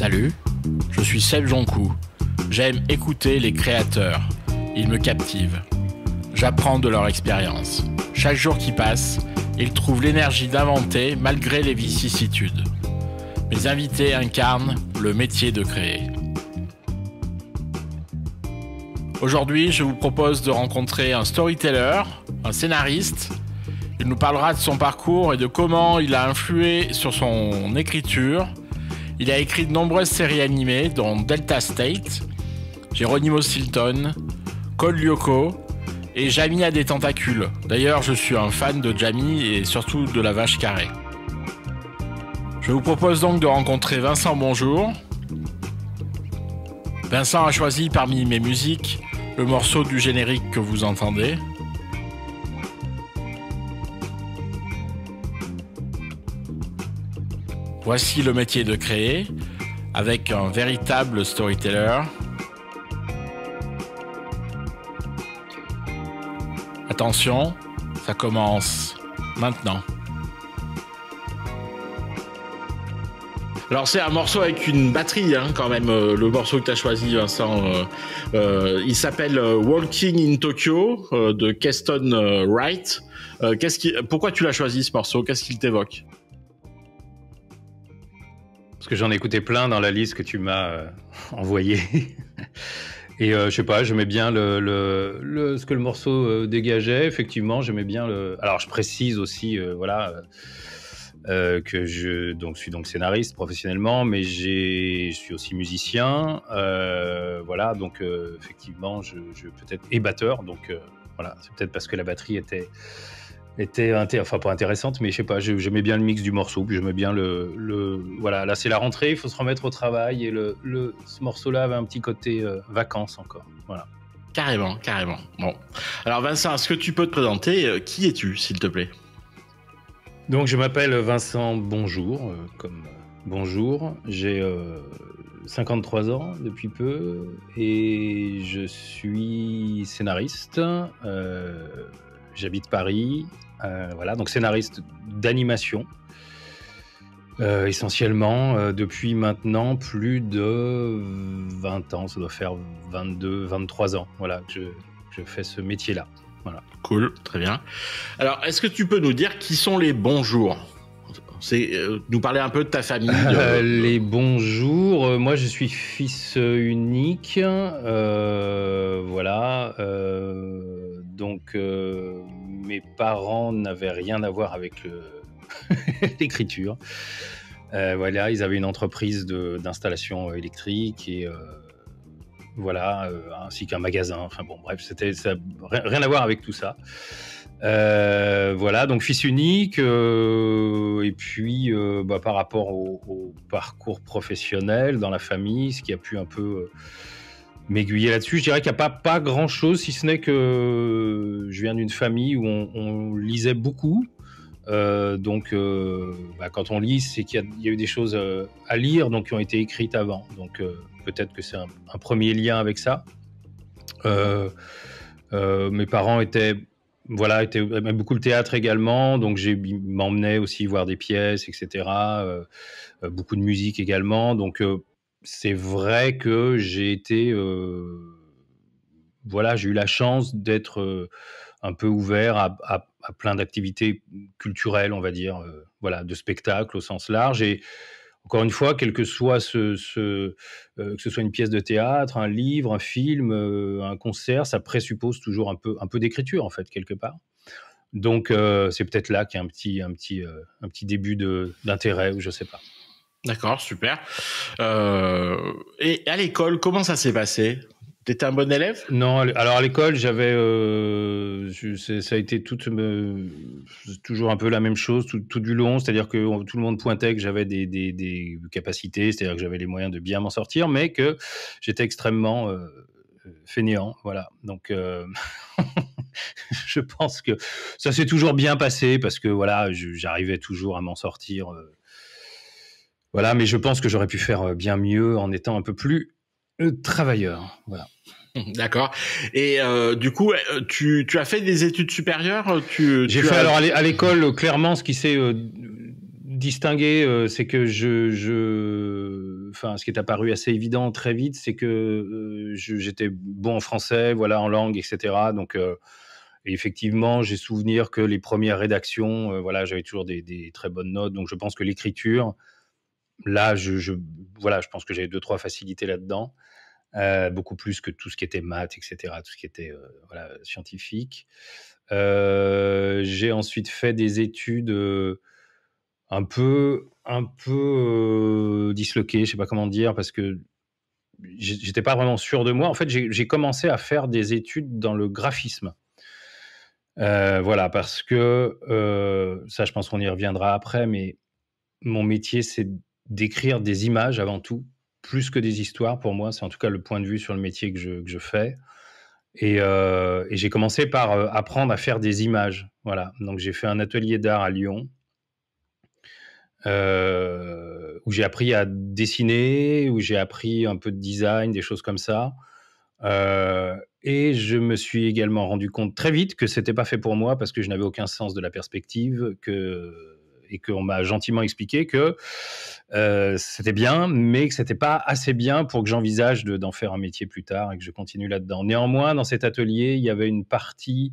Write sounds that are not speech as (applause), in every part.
Salut, je suis Seb Jonkou. J'aime écouter les créateurs. Ils me captivent. J'apprends de leur expérience. Chaque jour qui passe, ils trouvent l'énergie d'inventer malgré les vicissitudes. Mes invités incarnent le métier de créer. Aujourd'hui, je vous propose de rencontrer un storyteller, un scénariste. Il nous parlera de son parcours et de comment il a influé sur son écriture, il a écrit de nombreuses séries animées, dont Delta State, Geronimo Stilton, Cole Lyoko et Jamie a des tentacules. D'ailleurs, je suis un fan de Jamie et surtout de la vache carrée. Je vous propose donc de rencontrer Vincent Bonjour. Vincent a choisi parmi mes musiques le morceau du générique que vous entendez. Voici le métier de créer avec un véritable storyteller. Attention, ça commence maintenant. Alors c'est un morceau avec une batterie hein, quand même, euh, le morceau que tu as choisi Vincent. Euh, euh, il s'appelle Walking in Tokyo de Keston Wright. pourquoi tu l'as choisi ce morceau Qu'est-ce qu'il t'évoque que j'en ai écouté plein dans la liste que tu m'as envoyé euh, (laughs) envoyée. Et euh, je sais pas, j'aimais bien le, ce que le morceau euh, dégageait. Effectivement, j'aimais bien le. Alors, je précise aussi, voilà, que je donc suis donc scénariste professionnellement, mais je suis aussi musicien. voilà, donc effectivement, je, je peut-être et batteur. Donc voilà, c'est peut-être parce que la batterie était était enfin pas intéressante mais je sais pas j'aimais bien le mix du morceau puis j'aimais bien le, voilà là c'est la rentrée il faut se remettre au travail et le, ce morceau là avait un petit côté euh, vacances encore voilà carrément carrément bon alors Vincent est-ce que tu peux te présenter euh, qui es-tu s'il te plaît donc je m'appelle Vincent Bonjour euh, comme bonjour j'ai 53 ans depuis peu et je suis scénariste j'habite Paris. Euh, voilà, donc scénariste d'animation. Euh, essentiellement euh, depuis maintenant plus de 20 ans, ça doit faire 22, 23 ans, voilà, que je, fais ce métier-là. Voilà. Cool, très bien. Alors, est-ce que tu peux nous dire qui sont les bonjours c'est nous parler un peu de ta famille. (laughs) les bonjours moi, je suis fils unique. voilà. Donc euh, mes parents n'avaient rien à voir avec (laughs) l'écriture. Euh, voilà, ils avaient une entreprise d'installation électrique et euh, voilà, ainsi qu'un magasin. Enfin bon, bref, c'était rien à voir avec tout ça. voilà, donc fils unique, et puis bah, par rapport au, parcours professionnel dans la famille, ce qui a pu un peu m'aiguiller là-dessus. Je dirais qu'il n'y a pas, grand-chose, si ce n'est que euh, je viens d'une famille où on, lisait beaucoup. Euh, donc, euh, bah, quand on lit, c'est qu'il y, a eu des choses à lire, donc qui ont été écrites avant. Donc, peut-être que c'est un, premier lien avec ça. mes parents étaient, voilà, étaient, aimaient beaucoup le théâtre également, donc j'ai m'emmenait aussi voir des pièces, etc. beaucoup de musique également. Donc, c'est vrai que j'ai été. Euh, voilà, j'ai eu la chance d'être euh, un peu ouvert à, plein d'activités culturelles, on va dire, euh, voilà, de spectacles au sens large. Et encore une fois, quel que soit ce, que soit une pièce de théâtre, un livre, un film, un concert, ça présuppose toujours un peu, un peu d'écriture en fait quelque part. Donc c'est peut-être là qu'il y a un petit, un petit, un petit début d'intérêt ou je sais pas. D'accord, super. Euh, et à l'école, comment ça s'est passé T'étais un bon élève Non, alors à l'école, j'avais, euh, ça a été toujours un peu la même chose tout, du long, c'est-à-dire que tout le monde pointait que j'avais des, capacités, c'est-à-dire que j'avais les moyens de bien m'en sortir, mais que j'étais extrêmement euh, fainéant, voilà. Donc (laughs) je pense que ça s'est toujours bien passé parce que voilà, j'arrivais toujours à m'en sortir. Voilà, mais je pense que j'aurais pu faire euh, bien mieux en étant un peu plus euh, travailleur. Voilà. (laughs) D'accord. Et euh, du coup, tu, as fait des études supérieures J'ai fait alors à l'école, clairement, ce qui s'est distingué, c'est que je, Enfin, ce qui est apparu assez évident très vite, c'est que j'étais bon en français, voilà, en langue, etc. Donc. effectivement, j'ai souvenir que les premières rédactions, voilà, j'avais toujours des, très bonnes notes. Donc, je pense que l'écriture, là, je, voilà, je pense que j'avais deux, trois facilités là-dedans, euh, beaucoup plus que tout ce qui était maths, etc., tout ce qui était euh, voilà, scientifique. Euh, j'ai ensuite fait des études un peu, un peu disloquées, je sais pas comment dire, parce que j'étais pas vraiment sûr de moi. En fait, j'ai commencé à faire des études dans le graphisme. voilà, parce que ça, je pense qu'on y reviendra après, mais mon métier, c'est d'écrire des images avant tout, plus que des histoires pour moi. C'est en tout cas le point de vue sur le métier que je, fais. Euh, et, j'ai commencé par euh, apprendre à faire des images. Voilà. Donc j'ai fait un atelier d'art à Lyon euh, où j'ai appris à dessiner, où j'ai appris un peu de design, des choses comme ça. et je me suis également rendu compte très vite que c'était pas fait pour moi parce que je n'avais aucun sens de la perspective, que et qu'on m'a gentiment expliqué que euh, c'était bien, mais que c'était pas assez bien pour que j'envisage d'en faire un métier plus tard et que je continue là-dedans. Néanmoins, dans cet atelier, il y avait une partie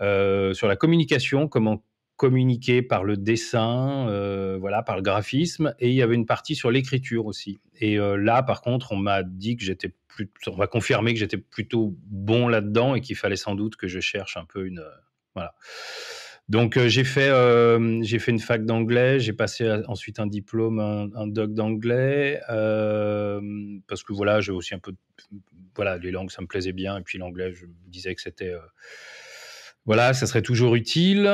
euh, sur la communication, comment communiquer par le dessin, euh, voilà, par le graphisme, et il y avait une partie sur l'écriture aussi. Et là, par contre, on m'a dit que j'étais plus, on m'a confirmé que j'étais plutôt bon là-dedans et qu'il fallait sans doute que je cherche un peu une, voilà. Donc euh, euh, j'ai fait, une fac d'anglais, j'ai passé euh, ensuite un diplôme, un, doc d'anglais, parce que voilà, j'ai aussi un peu... Voilà, les langues, ça me plaisait bien, et puis l'anglais, je me disais que c'était voilà, ça serait toujours utile.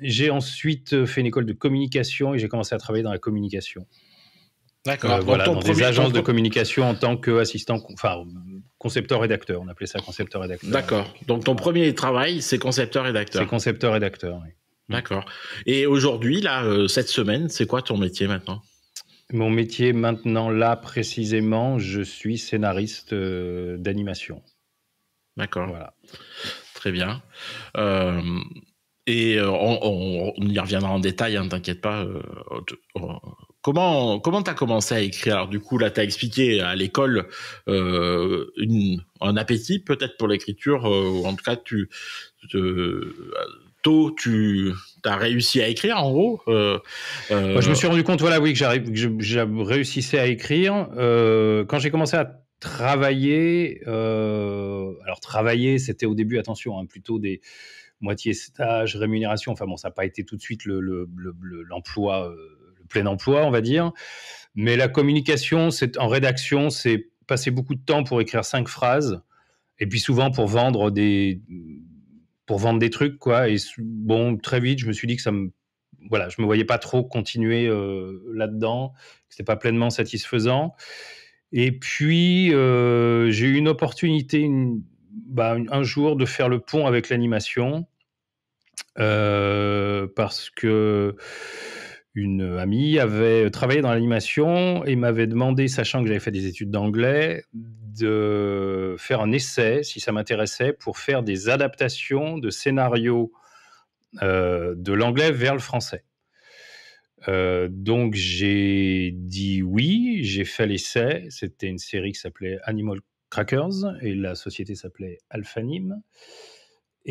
j'ai ensuite fait une école de communication et j'ai commencé à travailler dans la communication. D'accord. Euh, voilà, dans des agences de communication en tant qu'assistant, enfin concepteur-rédacteur, on appelait ça concepteur-rédacteur. D'accord. Donc ton premier travail, c'est concepteur-rédacteur. C'est concepteur-rédacteur, oui. Mm. D'accord. Et aujourd'hui, là, euh, cette semaine, c'est quoi ton métier maintenant Mon métier maintenant, là précisément, je suis scénariste euh, d'animation. D'accord. Voilà. Très bien. et on, y reviendra en détail, ne hein, t'inquiète pas. Comment comment as commencé à écrire Alors du coup là tu as expliqué à l'école euh, un appétit peut-être pour l'écriture euh, ou en tout cas tu tôt tu as réussi à écrire en gros. Euh, je me suis rendu compte voilà oui que j'arrive que je, réussissais à écrire quand j'ai commencé à travailler. alors travailler c'était au début attention hein, plutôt des moitiés stage rémunération enfin bon ça n'a pas été tout de suite l'emploi le, le, plein emploi, on va dire. Mais la communication, c'est en rédaction, c'est passer beaucoup de temps pour écrire cinq phrases, et puis souvent pour vendre des, pour vendre des trucs, quoi. Et bon, très vite, je me suis dit que ça me, voilà, je me voyais pas trop continuer euh, là-dedans, que c'était pas pleinement satisfaisant. Et puis euh, j'ai eu une opportunité, bah, une, un jour, de faire le pont avec l'animation, euh, parce que une amie avait travaillé dans l'animation et m'avait demandé, sachant que j'avais fait des études d'anglais, de faire un essai, si ça m'intéressait, pour faire des adaptations de scénarios euh, de l'anglais vers le français. Euh, donc j'ai dit oui, j'ai fait l'essai. C'était une série qui s'appelait Animal Crackers et la société s'appelait Alphanim.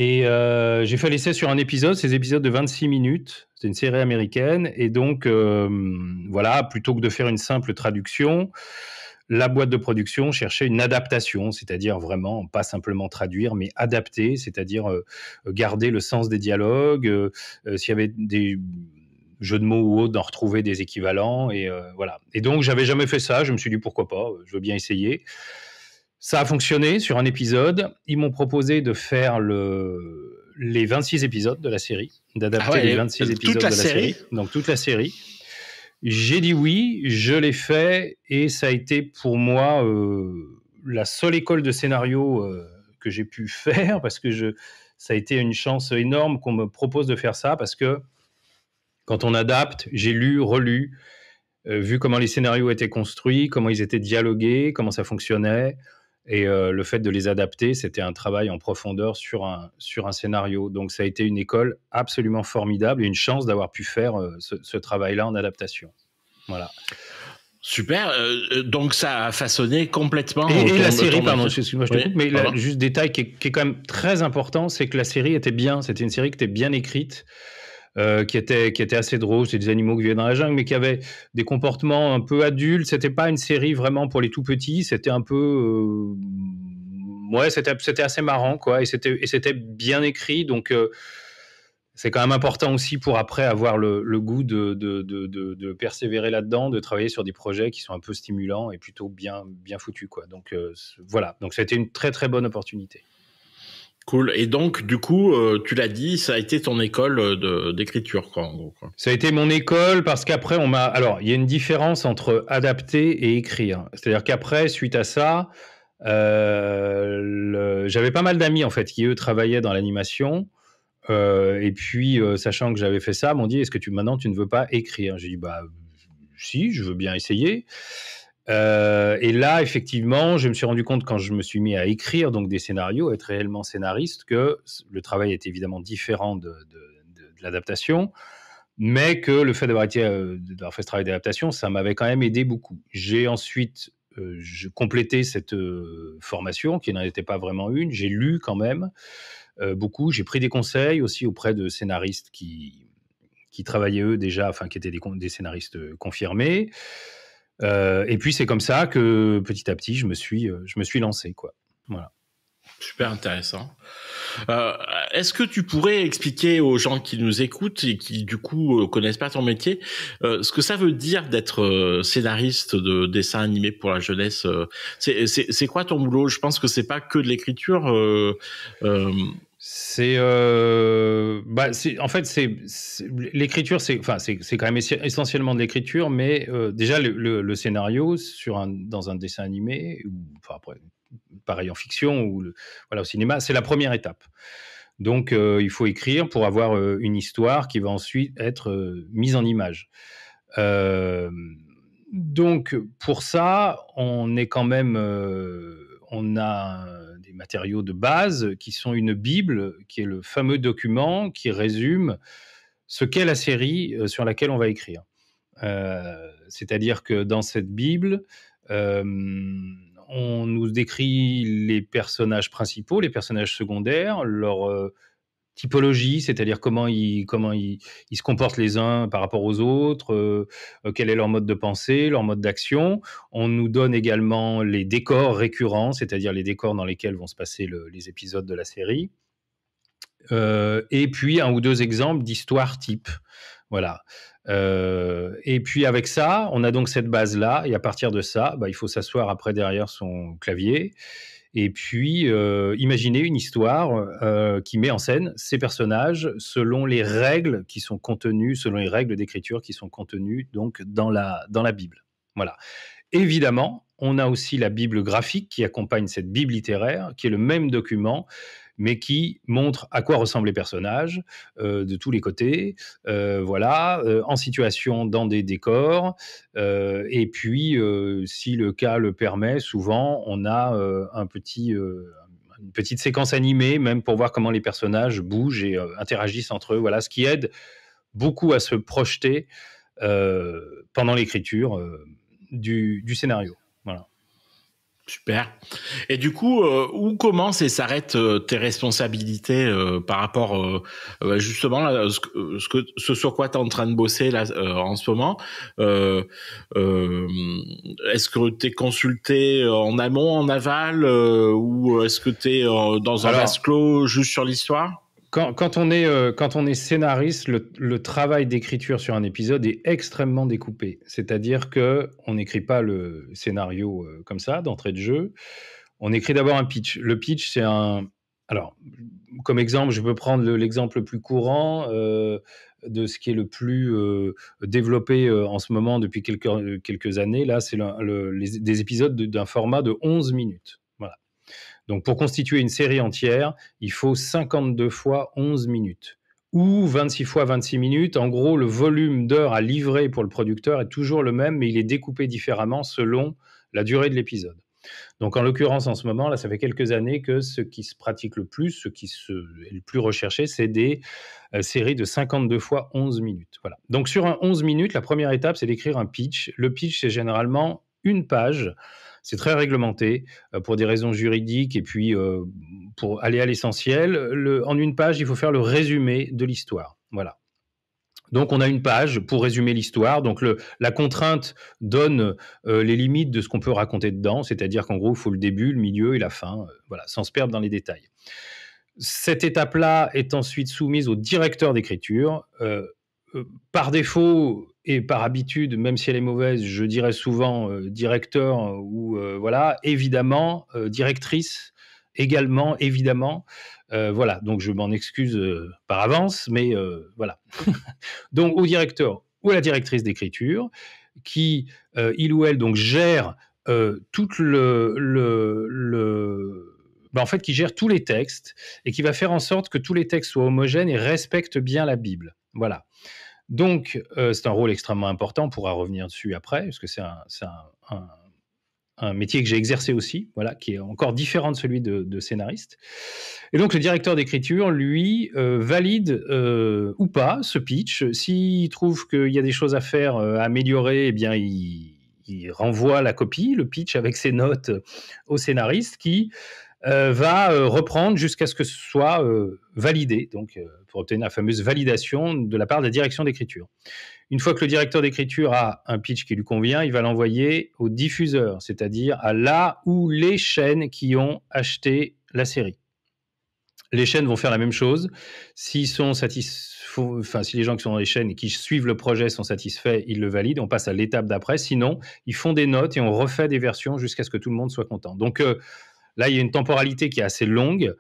Et euh, j'ai fait l'essai sur un épisode, ces épisodes de 26 minutes, c'est une série américaine. Et donc, euh, voilà, plutôt que de faire une simple traduction, la boîte de production cherchait une adaptation, c'est-à-dire vraiment pas simplement traduire, mais adapter, c'est-à-dire euh, garder le sens des dialogues, s'il y avait des jeux de mots ou autres, d'en retrouver des équivalents, et voilà. Et donc j'avais jamais fait ça, je me suis dit pourquoi pas, je veux bien essayer. Ça a fonctionné sur un épisode. Ils m'ont proposé de faire le, les 26 épisodes de la série, d'adapter ah les 26 épisodes de la série. donc toute la série. J'ai dit oui, je l'ai fait, et ça a été pour moi euh, la seule école de scénario euh, que j'ai pu faire, parce que je, ça a été une chance énorme qu'on me propose de faire ça, parce que quand on adapte, j'ai lu, relu, euh, vu comment les scénarios étaient construits, comment ils étaient dialogués, comment ça fonctionnait. Et euh, le fait de les adapter, c'était un travail en profondeur sur un, sur un scénario. Donc ça a été une école absolument formidable et une chance d'avoir pu faire euh, ce, travail-là en adaptation. Voilà. Super. Euh, donc ça a façonné complètement. Et, la série, pardon, moi je te coupe, mais juste détail qui est, qui est, quand même très important, c'est que la série était bien. C'était une série qui était bien écrite. Euh, qui, était qui était assez drôle, C'est des animaux qui vivaient dans la jungle, mais qui avaient des comportements un peu adultes. C'était pas une série vraiment pour les tout petits. C'était un peu. Euh, ouais, c'était assez marrant, quoi. Et c'était bien écrit. Donc. Euh, c'est quand même important aussi pour après avoir le, goût de, persévérer là-dedans, de travailler sur des projets qui sont un peu stimulants et plutôt bien, bien foutus. Quoi. Donc voilà, donc ça a une très très bonne opportunité. Cool. Et donc, du coup, euh, tu l'as dit, ça a été ton école d'écriture, quoi, en gros. Ça a été mon école parce qu'après, on m'a. Alors, il y a une différence entre adapter et écrire. C'est-à-dire qu'après, suite à ça, euh, j'avais pas mal d'amis, en fait, qui, eux, travaillaient dans l'animation. Euh, et puis, sachant que j'avais fait ça, m'ont dit Est-ce que tu, maintenant, tu ne veux pas écrire J'ai dit Bah, si, je veux bien essayer. Euh, et là, effectivement, je me suis rendu compte quand je me suis mis à écrire donc des scénarios, être réellement scénariste, que le travail est évidemment différent de, l'adaptation, mais que le fait euh, d'avoir fait ce travail d'adaptation, ça m'avait quand même aidé beaucoup. J'ai ensuite euh, complété cette formation qui n'en était pas vraiment une. J'ai lu quand même beaucoup. J'ai pris des conseils aussi auprès de scénaristes qui qui travaillaient eux déjà, enfin qui étaient des scénaristes confirmés. Euh, et puis c'est comme ça que petit à petit, je me suis, euh, je me suis lancé, quoi. Voilà. Super intéressant. Euh, Est-ce que tu pourrais expliquer aux gens qui nous écoutent et qui du coup euh, connaissent pas ton métier euh, ce que ça veut dire d'être scénariste de dessin animé pour la jeunesse C'est quoi ton boulot Je pense que c'est pas que de l'écriture. Euh, c'est, euh, bah, en fait, c'est, l'écriture, c'est, enfin, c'est, c'est quand même essentiellement de l'écriture, mais euh, déjà le, scénario sur un, dans un dessin animé, ou après, pareil en fiction ou le, voilà au cinéma, c'est la première étape. Donc, euh, il faut écrire pour avoir une histoire qui va ensuite être mise en image. donc, pour ça, on est quand même, on a matériaux de base qui sont une Bible, qui est le fameux document qui résume ce qu'est la série euh, sur laquelle on va écrire. Euh, c'est-à-dire que dans cette Bible, euh, on nous décrit les personnages principaux, les personnages secondaires, leur, typologie, c'est-à-dire comment, ils, se comportent les uns par rapport aux autres, euh, euh, quel est leur mode de pensée, leur mode d'action. On nous donne également les décors récurrents, c'est-à-dire les décors dans lesquels vont se passer les épisodes de la série. Euh, et puis un ou deux exemples d'histoires type. Voilà. et puis avec ça, on a donc cette base-là, et à partir de ça, bah, il faut s'asseoir après derrière son clavier et puis euh, imaginez une histoire euh, qui met en scène ces personnages selon les règles qui sont contenues, selon les règles d'écriture qui sont contenues donc dans la, dans la Bible. Voilà. Évidemment, on a aussi la Bible graphique qui accompagne cette Bible littéraire, qui est le même document mais qui montre à quoi ressemblent les personnages euh, de tous les côtés, euh, voilà, euh, en situation dans des décors. et puis, si le cas le permet, souvent on a une petite séquence animée, même pour voir comment les personnages bougent et interagissent entre eux. Voilà, ce qui aide beaucoup à se projeter pendant l'écriture du, du, scénario. Super. Et du coup, euh, où commencent et s'arrêtent euh, tes responsabilités euh, par rapport justement ce, que, ce, sur quoi tu es en train de bosser là en ce moment Est-ce que tu es consulté en amont, en aval ou est-ce que tu es dans un Alors, clos juste sur l'histoire euh, quand, on est, scénariste, le, travail d'écriture sur un épisode est extrêmement découpé. C'est-à-dire qu'on n'écrit pas le scénario euh, comme ça, d'entrée de jeu. On écrit d'abord un pitch. Le pitch, c'est un. Alors, comme exemple, je peux prendre l'exemple le, plus courant euh, de ce qui est le plus développé en ce moment depuis quelques, quelques années. Là, c'est des épisodes d'un format de 11 minutes. Donc pour constituer une série entière, il faut 52 fois 11 minutes ou 26 fois 26 minutes. En gros, le volume d'heures à livrer pour le producteur est toujours le même, mais il est découpé différemment selon la durée de l'épisode. Donc en l'occurrence, en ce moment, là, ça fait quelques années que ce qui se pratique le plus, ce qui est le plus recherché, c'est des euh, séries de 52 fois 11 minutes. Voilà. Donc sur un 11 minutes, la première étape, c'est d'écrire un pitch. Le pitch, c'est généralement une page c'est très réglementé euh, pour des raisons juridiques et puis euh, pour aller à l'essentiel. en une page, il faut faire le résumé de l'histoire. Voilà. Donc on a une page pour résumer l'histoire. Donc la contrainte donne euh, les limites de ce qu'on peut raconter dedans, c'est-à-dire qu'en gros il faut le début, le milieu et la fin, voilà, sans se perdre dans les détails. Cette étape-là est ensuite soumise au directeur d'écriture. Euh, par défaut et par habitude, même si elle est mauvaise, je dirais souvent euh, directeur ou euh, voilà, évidemment directrice également, évidemment. voilà, donc je m'en excuse par avance, mais voilà. (laughs) donc au directeur ou à la directrice d'écriture, qui, il ou elle, donc gère tout le, le, ben, en fait, qui gère tous les textes et qui va faire en sorte que tous les textes soient homogènes et respectent bien la Bible. Voilà. Donc, euh, c'est un rôle extrêmement important. On pourra revenir dessus après, parce que c'est un, métier que j'ai exercé aussi, voilà, qui est encore différent de celui de, scénariste. Et donc, le directeur d'écriture, lui, euh, valide euh, ou pas ce pitch. S'il trouve qu'il y a des choses à faire, à améliorer, eh bien, il renvoie la copie, le pitch avec ses notes au scénariste qui euh, va euh, reprendre jusqu'à ce que ce soit euh, validé, donc pour obtenir la fameuse validation de la part de la direction d'écriture. Une fois que le directeur d'écriture a un pitch qui lui convient, il va l'envoyer au diffuseur, c'est-à-dire à là où les chaînes qui ont acheté la série. Les chaînes vont faire la même chose. S'ils sont satisfaits, enfin, si les gens qui sont dans les chaînes et qui suivent le projet sont satisfaits, ils le valident. On passe à l'étape d'après. Sinon, ils font des notes et on refait des versions jusqu'à ce que tout le monde soit content. Donc, Là, il y a une temporalité qui est assez longue.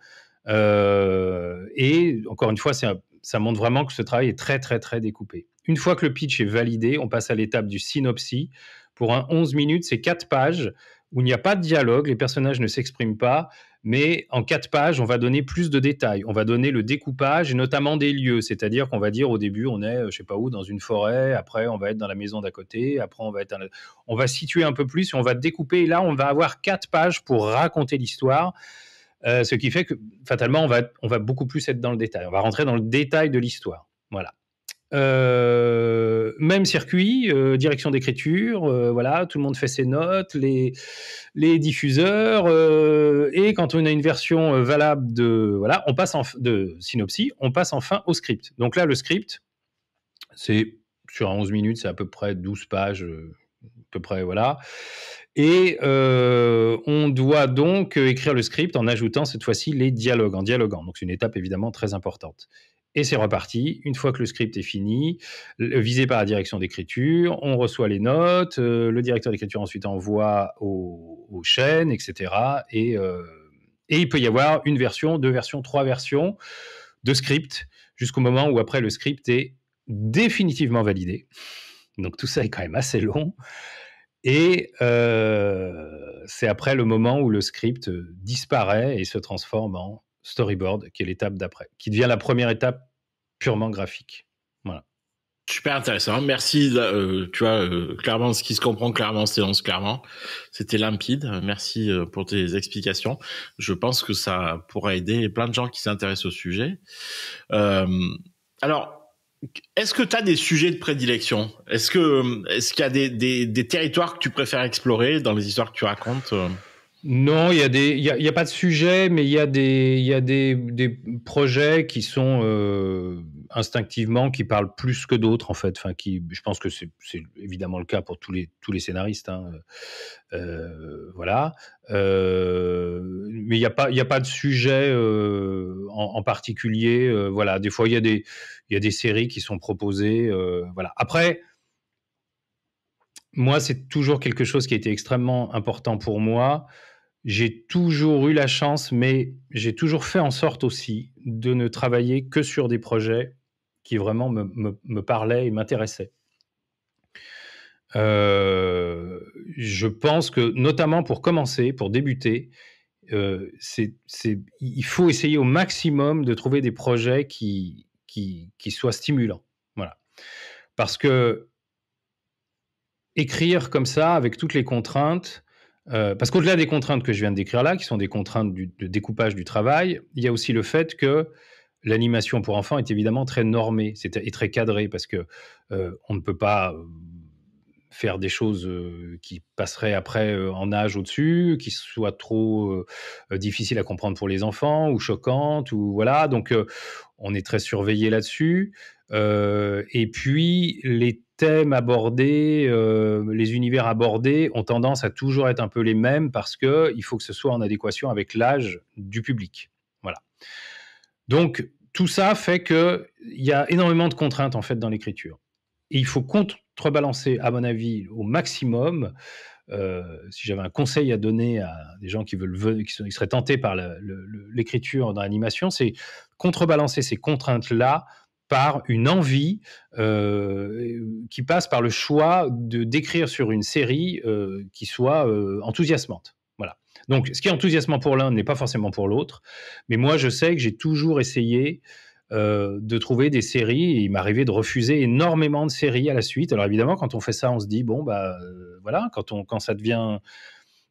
Euh, et encore une fois, ça montre vraiment que ce travail est très, très, très découpé. Une fois que le pitch est validé, on passe à l'étape du synopsis. Pour un 11 minutes, c'est 4 pages où il n'y a pas de dialogue, les personnages ne s'expriment pas, mais en quatre pages, on va donner plus de détails. On va donner le découpage, et notamment des lieux. C'est-à-dire qu'on va dire au début, on est, euh, je ne sais pas où, dans une forêt. Après, on va être dans la maison d'à côté. Après, on va être, on va situer un peu plus et on va découper. Et là, on va avoir quatre pages pour raconter l'histoire. Euh, ce qui fait que fatalement, on va, on va beaucoup plus être dans le détail. On va rentrer dans le détail de l'histoire. Voilà. Euh, même circuit, euh, direction d'écriture, euh, voilà, tout le monde fait ses notes, les, les diffuseurs, et quand on a une version valable de, voilà, on passe en, de synopsis, on passe enfin au script. Donc là, le script, c'est sur 11 minutes, c'est à peu près 12 pages, à peu près, voilà. Et on doit donc écrire le script en ajoutant cette fois-ci les dialogues, en dialoguant. Donc c'est une étape évidemment très importante. Et c'est reparti. Une fois que le script est fini, visé par la direction d'écriture, on reçoit les notes, euh, le directeur d'écriture ensuite envoie aux, chaînes, etc. Euh, et, il peut y avoir une version, deux versions, trois versions de script jusqu'au moment où après le script est définitivement validé. Donc tout ça est quand même assez long. Et euh, c'est après le moment où le script disparaît et se transforme en storyboard, qui est l'étape d'après, qui devient la première étape purement graphique. Voilà. Super intéressant. Merci. Euh, tu vois, euh, clairement, ce qui se comprend, clairement, séance, clairement. C'était limpide. Merci euh, pour tes explications. Je pense que ça pourra aider plein de gens qui s'intéressent au sujet. alors, est-ce que tu as des sujets de prédilection Est-ce que est-ce qu'il y a des, territoires que tu préfères explorer dans les histoires que tu racontes non, il y a pas de sujet, mais il y a des, projets qui sont euh, instinctivement qui parlent plus que d'autres en fait. je pense que c'est évidemment le cas pour tous les scénaristes. Hein. Euh, voilà. Euh, mais il n'y a pas, a pas de sujet en, particulier. voilà. Des fois, il y a des, y a des séries qui sont proposées. voilà. Après moi, c'est toujours quelque chose qui a été extrêmement important pour moi j'ai toujours eu la chance, mais j'ai toujours fait en sorte aussi de ne travailler que sur des projets qui vraiment me, parlaient et m'intéressaient. Euh, je pense que, notamment pour commencer, pour débuter, euh, il faut essayer au maximum de trouver des projets qui, soient stimulants. Voilà. Parce que écrire comme ça, avec toutes les contraintes, euh, parce qu'au-delà des contraintes que je viens de décrire là, qui sont des contraintes du, de découpage du travail, il y a aussi le fait que l'animation pour enfants est évidemment très normée c'est, et très cadrée, parce que euh, on ne peut pas euh, faire des choses qui passeraient après en âge au-dessus, qui soient trop difficile difficiles à comprendre pour les enfants ou choquantes ou voilà. Donc on est très surveillé là-dessus. et puis les thèmes abordés, euh, les univers abordés ont tendance à toujours être un peu les mêmes parce qu'il faut que ce soit en adéquation avec l'âge du public. Voilà. Donc, tout ça fait qu'il y a énormément de contraintes en fait dans l'écriture. Et il faut contrebalancer, à mon avis, au maximum. Euh, si j'avais un conseil à donner à des gens qui, veulent, qui, qui seraient tentés par l'écriture dans l'animation, c'est contrebalancer ces contraintes-là par une envie euh, qui passe par le choix de d'écrire sur une série euh, qui soit euh, enthousiasmante. Voilà. Donc, ce qui est enthousiasmant pour l'un n'est pas forcément pour l'autre. Mais moi, je sais que j'ai toujours essayé de trouver des séries. il m'arrivait de refuser énormément de séries à la suite. Alors, évidemment, quand on fait ça, on se dit bon, bah voilà, quand on quand ça devient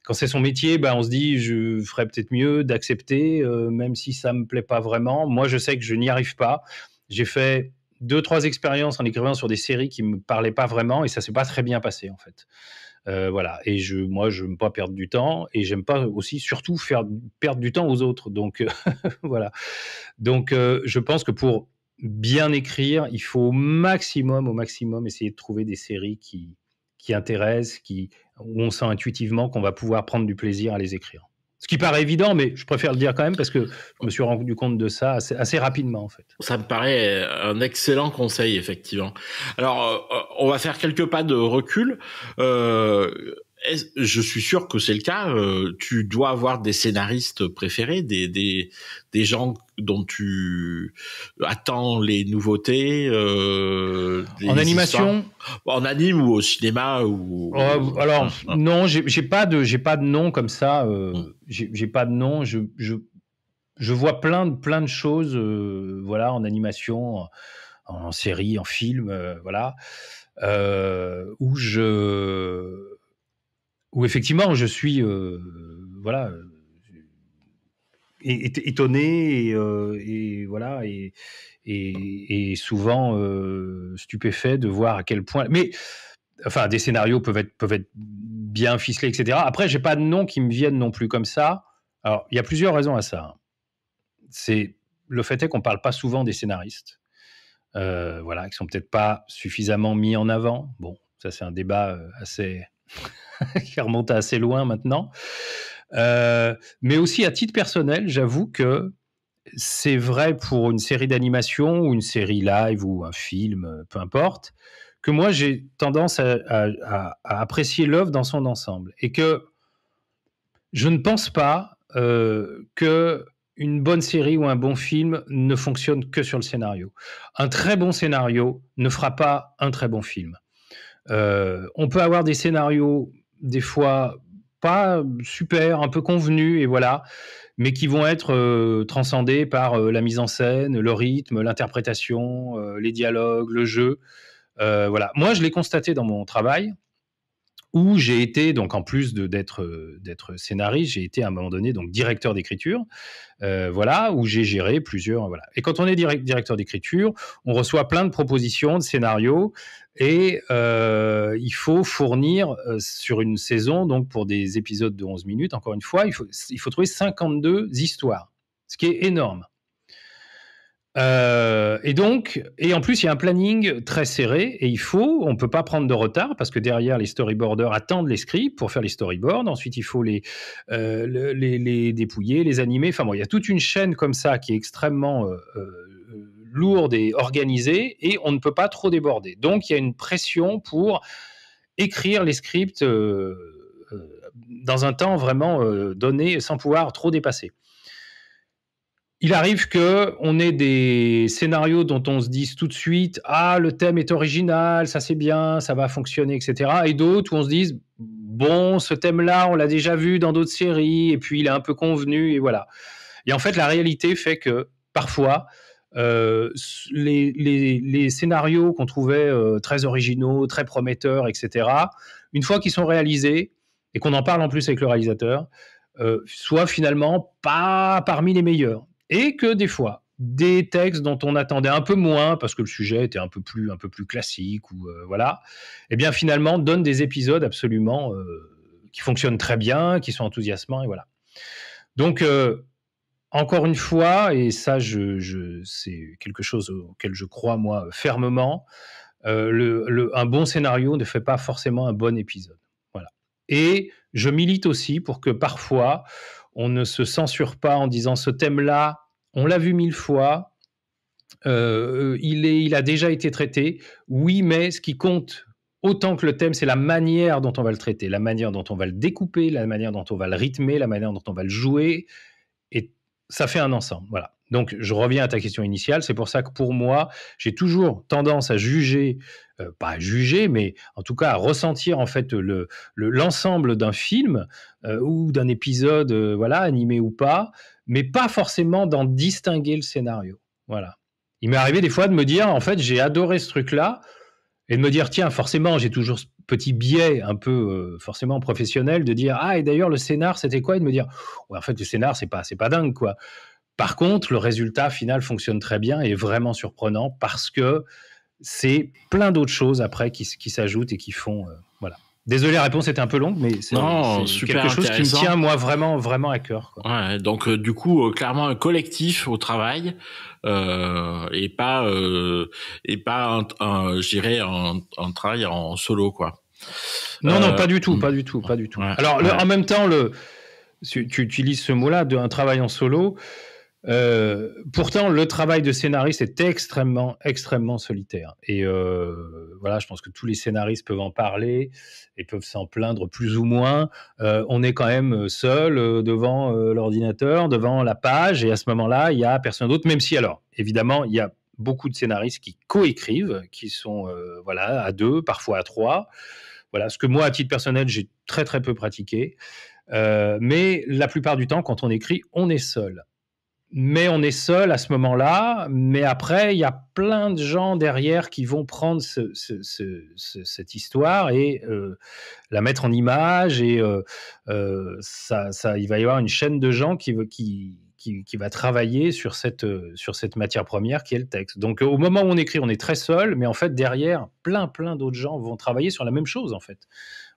quand c'est son métier, ben on se dit je ferais peut-être mieux d'accepter, même si ça me plaît pas vraiment. Moi, je sais que je n'y arrive pas. J'ai fait deux, trois expériences en écrivant sur des séries qui ne me parlaient pas vraiment et ça s'est pas très bien passé en fait. Euh, voilà. Et je, moi, je n'aime pas perdre du temps et j'aime pas aussi, surtout, faire perdre du temps aux autres. Donc, (laughs) voilà. Donc, euh, je pense que pour bien écrire, il faut au maximum, au maximum, essayer de trouver des séries qui, qui intéressent, qui, où on sent intuitivement qu'on va pouvoir prendre du plaisir à les écrire. Ce qui paraît évident, mais je préfère le dire quand même parce que je me suis rendu compte de ça assez, rapidement en fait. Ça me paraît euh, un excellent conseil effectivement. Alors, euh, on va faire quelques pas de recul. Euh, je suis sûr que c'est le cas. Euh, tu dois avoir des scénaristes préférés, des, des, des gens dont tu attends les nouveautés. Euh, en animation En anime ou au cinéma ou. Euh, alors non, j'ai pas de j'ai pas de nom comme ça. j'ai pas de nom. Je, je, je vois plein de plein de choses. voilà, en animation, en, série, en film, voilà, où je où effectivement je suis euh, voilà euh, étonné euh, et, voilà et, souvent stupéfait de voir à quel point mais enfin des scénarios peuvent être peuvent être bien ficelés etc après j'ai pas de noms qui me viennent non plus comme ça alors il y a plusieurs raisons à ça hein. c'est le fait est qu'on parle pas souvent des scénaristes voilà qui sont peut-être pas suffisamment mis en avant bon ça c'est un débat assez (laughs) qui remonte assez loin maintenant. Euh, mais aussi à titre personnel, j'avoue que c'est vrai pour une série d'animation ou une série live ou un film, peu importe, que moi j'ai tendance à, apprécier l'œuvre dans son ensemble et que je ne pense pas euh, que une bonne série ou un bon film ne fonctionne que sur le scénario. Un très bon scénario ne fera pas un très bon film. Euh, on peut avoir des scénarios, des fois pas super, un peu convenus, et voilà, mais qui vont être euh, transcendés par euh, la mise en scène, le rythme, l'interprétation, les dialogues, le jeu. voilà. Moi, je l'ai constaté dans mon travail où j'ai été, donc en plus euh, d'être scénariste, j'ai été à un moment donné donc directeur d'écriture, euh, voilà, où j'ai géré plusieurs. Voilà. Et quand on est directeur d'écriture, on reçoit plein de propositions, de scénarios, et euh, il faut fournir sur une saison, donc pour des épisodes de 11 minutes, encore une fois, il faut, il faut trouver 52 histoires, ce qui est énorme. Euh, et donc, et en plus, il y a un planning très serré et il faut, on ne peut pas prendre de retard parce que derrière, les storyboarders attendent les scripts pour faire les storyboards. Ensuite, il faut les, euh, les, dépouiller, les animer. Enfin bon, il y a toute une chaîne comme ça qui est extrêmement euh, lourde et organisée et on ne peut pas trop déborder. Donc, il y a une pression pour écrire les scripts dans un temps vraiment donné sans pouvoir trop dépasser il arrive que on ait des scénarios dont on se dise tout de suite ah le thème est original ça c'est bien ça va fonctionner etc et d'autres où on se dise bon ce thème là on l'a déjà vu dans d'autres séries et puis il est un peu convenu et voilà et en fait la réalité fait que parfois euh, les, scénarios qu'on trouvait euh, très originaux très prometteurs etc une fois qu'ils sont réalisés et qu'on en parle en plus avec le réalisateur euh, soit finalement pas parmi les meilleurs et que des fois, des textes dont on attendait un peu moins parce que le sujet était un peu plus, un peu plus classique ou euh, voilà, eh bien finalement donnent des épisodes absolument euh, qui fonctionnent très bien, qui sont enthousiasmants et voilà. Donc euh, encore une fois, et ça je, je, c'est quelque chose auquel je crois moi fermement, un bon scénario ne fait pas forcément un bon épisode. Voilà. Et je milite aussi pour que parfois on ne se censure pas en disant ce thème-là, on l'a vu mille fois, euh, il, est, il a déjà été traité. Oui, mais ce qui compte autant que le thème, c'est la manière dont on va le traiter, la manière dont on va le découper, la manière dont on va le rythmer, la manière dont on va le jouer. Et ça fait un ensemble. Voilà. Donc, je reviens à ta question initiale. C'est pour ça que pour moi, j'ai toujours tendance à juger, euh, pas à juger, mais en tout cas à ressentir en fait l'ensemble d'un film euh, ou d'un épisode, euh, voilà, animé ou pas, mais pas forcément d'en distinguer le scénario. Voilà. Il m'est arrivé des fois de me dire, en fait, j'ai adoré ce truc-là, et de me dire, tiens, forcément, j'ai toujours ce petit biais un peu forcément professionnel de dire, ah, et d'ailleurs, le scénar, c'était quoi Et de me dire, en fait, le scénar, c'est pas, c'est pas dingue, quoi. Par contre, le résultat final fonctionne très bien et est vraiment surprenant parce que c'est plein d'autres choses après qui, s'ajoutent et qui font. Euh, voilà. Désolé, la réponse était un peu longue, mais c'est quelque chose qui me tient moi vraiment vraiment à cœur. donc euh, du coup, euh, clairement un collectif au travail et pas et pas un, travail en solo quoi. Non non pas du tout hmm. pas du tout pas du tout. Alors en même temps le tu, utilises ce mot là de un travail en solo. Euh, pourtant, le travail de scénariste est extrêmement, extrêmement solitaire. Et euh, voilà, je pense que tous les scénaristes peuvent en parler et peuvent s'en plaindre plus ou moins. Euh, on est quand même seul devant l'ordinateur, devant la page, et à ce moment-là, il y a personne d'autre. Même si, alors, évidemment, il y a beaucoup de scénaristes qui coécrivent, qui sont voilà à deux, parfois à trois. Voilà, ce que moi, à titre personnel, j'ai très très peu pratiqué. mais la plupart du temps, quand on écrit, on est seul mais on est seul à ce moment-là. Mais après, il y a plein de gens derrière qui vont prendre cette histoire et euh, la mettre en image. Et euh, euh, ça, il va y avoir une chaîne de gens qui, qui, va travailler sur cette, sur cette matière première qui est le texte. Donc, au moment où on écrit, on est très seul, mais en fait, derrière, plein, plein d'autres gens vont travailler sur la même chose, en fait.